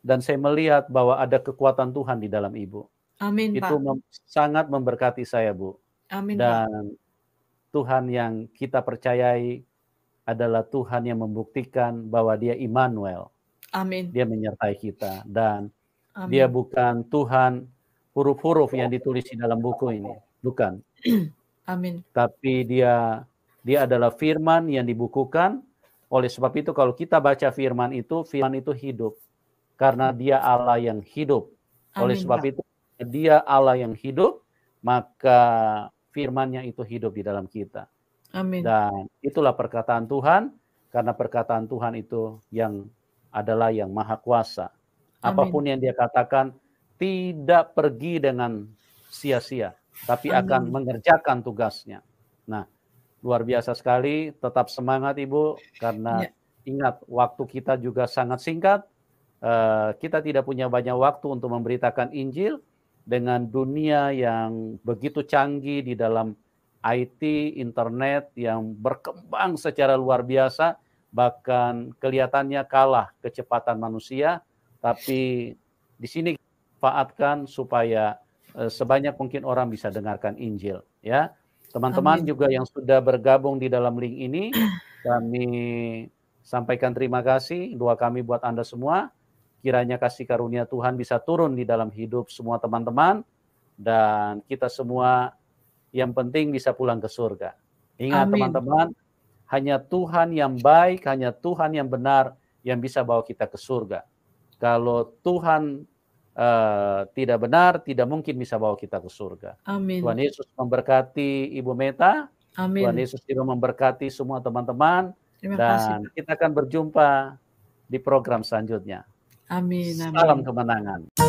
S1: dan saya melihat bahwa ada kekuatan Tuhan di dalam ibu.
S2: Amin, itu Mem
S1: sangat memberkati saya, Bu. Amin, dan Pak. Tuhan yang kita percayai adalah Tuhan yang membuktikan bahwa Dia Immanuel. Amin. Dia menyertai kita dan Amin. Dia bukan Tuhan huruf-huruf yang ditulis di dalam buku ini, bukan.
S2: Amin.
S1: Tapi Dia Dia adalah firman yang dibukukan. Oleh sebab itu kalau kita baca firman itu, firman itu hidup. Karena Dia Allah yang hidup. Oleh sebab itu Dia Allah yang hidup, maka firmannya itu hidup di dalam kita. Amin. Dan itulah perkataan Tuhan, karena perkataan Tuhan itu yang adalah yang maha kuasa. Apapun Amin. yang dia katakan tidak pergi dengan sia-sia, tapi Amin. akan mengerjakan tugasnya. Nah, luar biasa sekali. Tetap semangat Ibu, karena ya. ingat waktu kita juga sangat singkat. Eh, kita tidak punya banyak waktu untuk memberitakan Injil dengan dunia yang begitu canggih di dalam IT, internet yang berkembang secara luar biasa, bahkan kelihatannya kalah kecepatan manusia, tapi di sini faatkan supaya eh, sebanyak mungkin orang bisa dengarkan Injil, ya. Teman-teman juga yang sudah bergabung di dalam link ini, kami sampaikan terima kasih doa kami buat Anda semua. Kiranya kasih karunia Tuhan bisa turun di dalam hidup semua teman-teman dan kita semua yang penting bisa pulang ke surga. Ingat teman-teman, hanya Tuhan yang baik, hanya Tuhan yang benar yang bisa bawa kita ke surga. Kalau Tuhan uh, tidak benar, tidak mungkin bisa bawa kita ke surga. Amin. Tuhan Yesus memberkati Ibu Meta. Amin. Tuhan Yesus juga memberkati semua teman-teman.
S2: Terima dan kasih.
S1: kita akan berjumpa di program selanjutnya.
S2: Amin. amin. Salam
S1: kemenangan.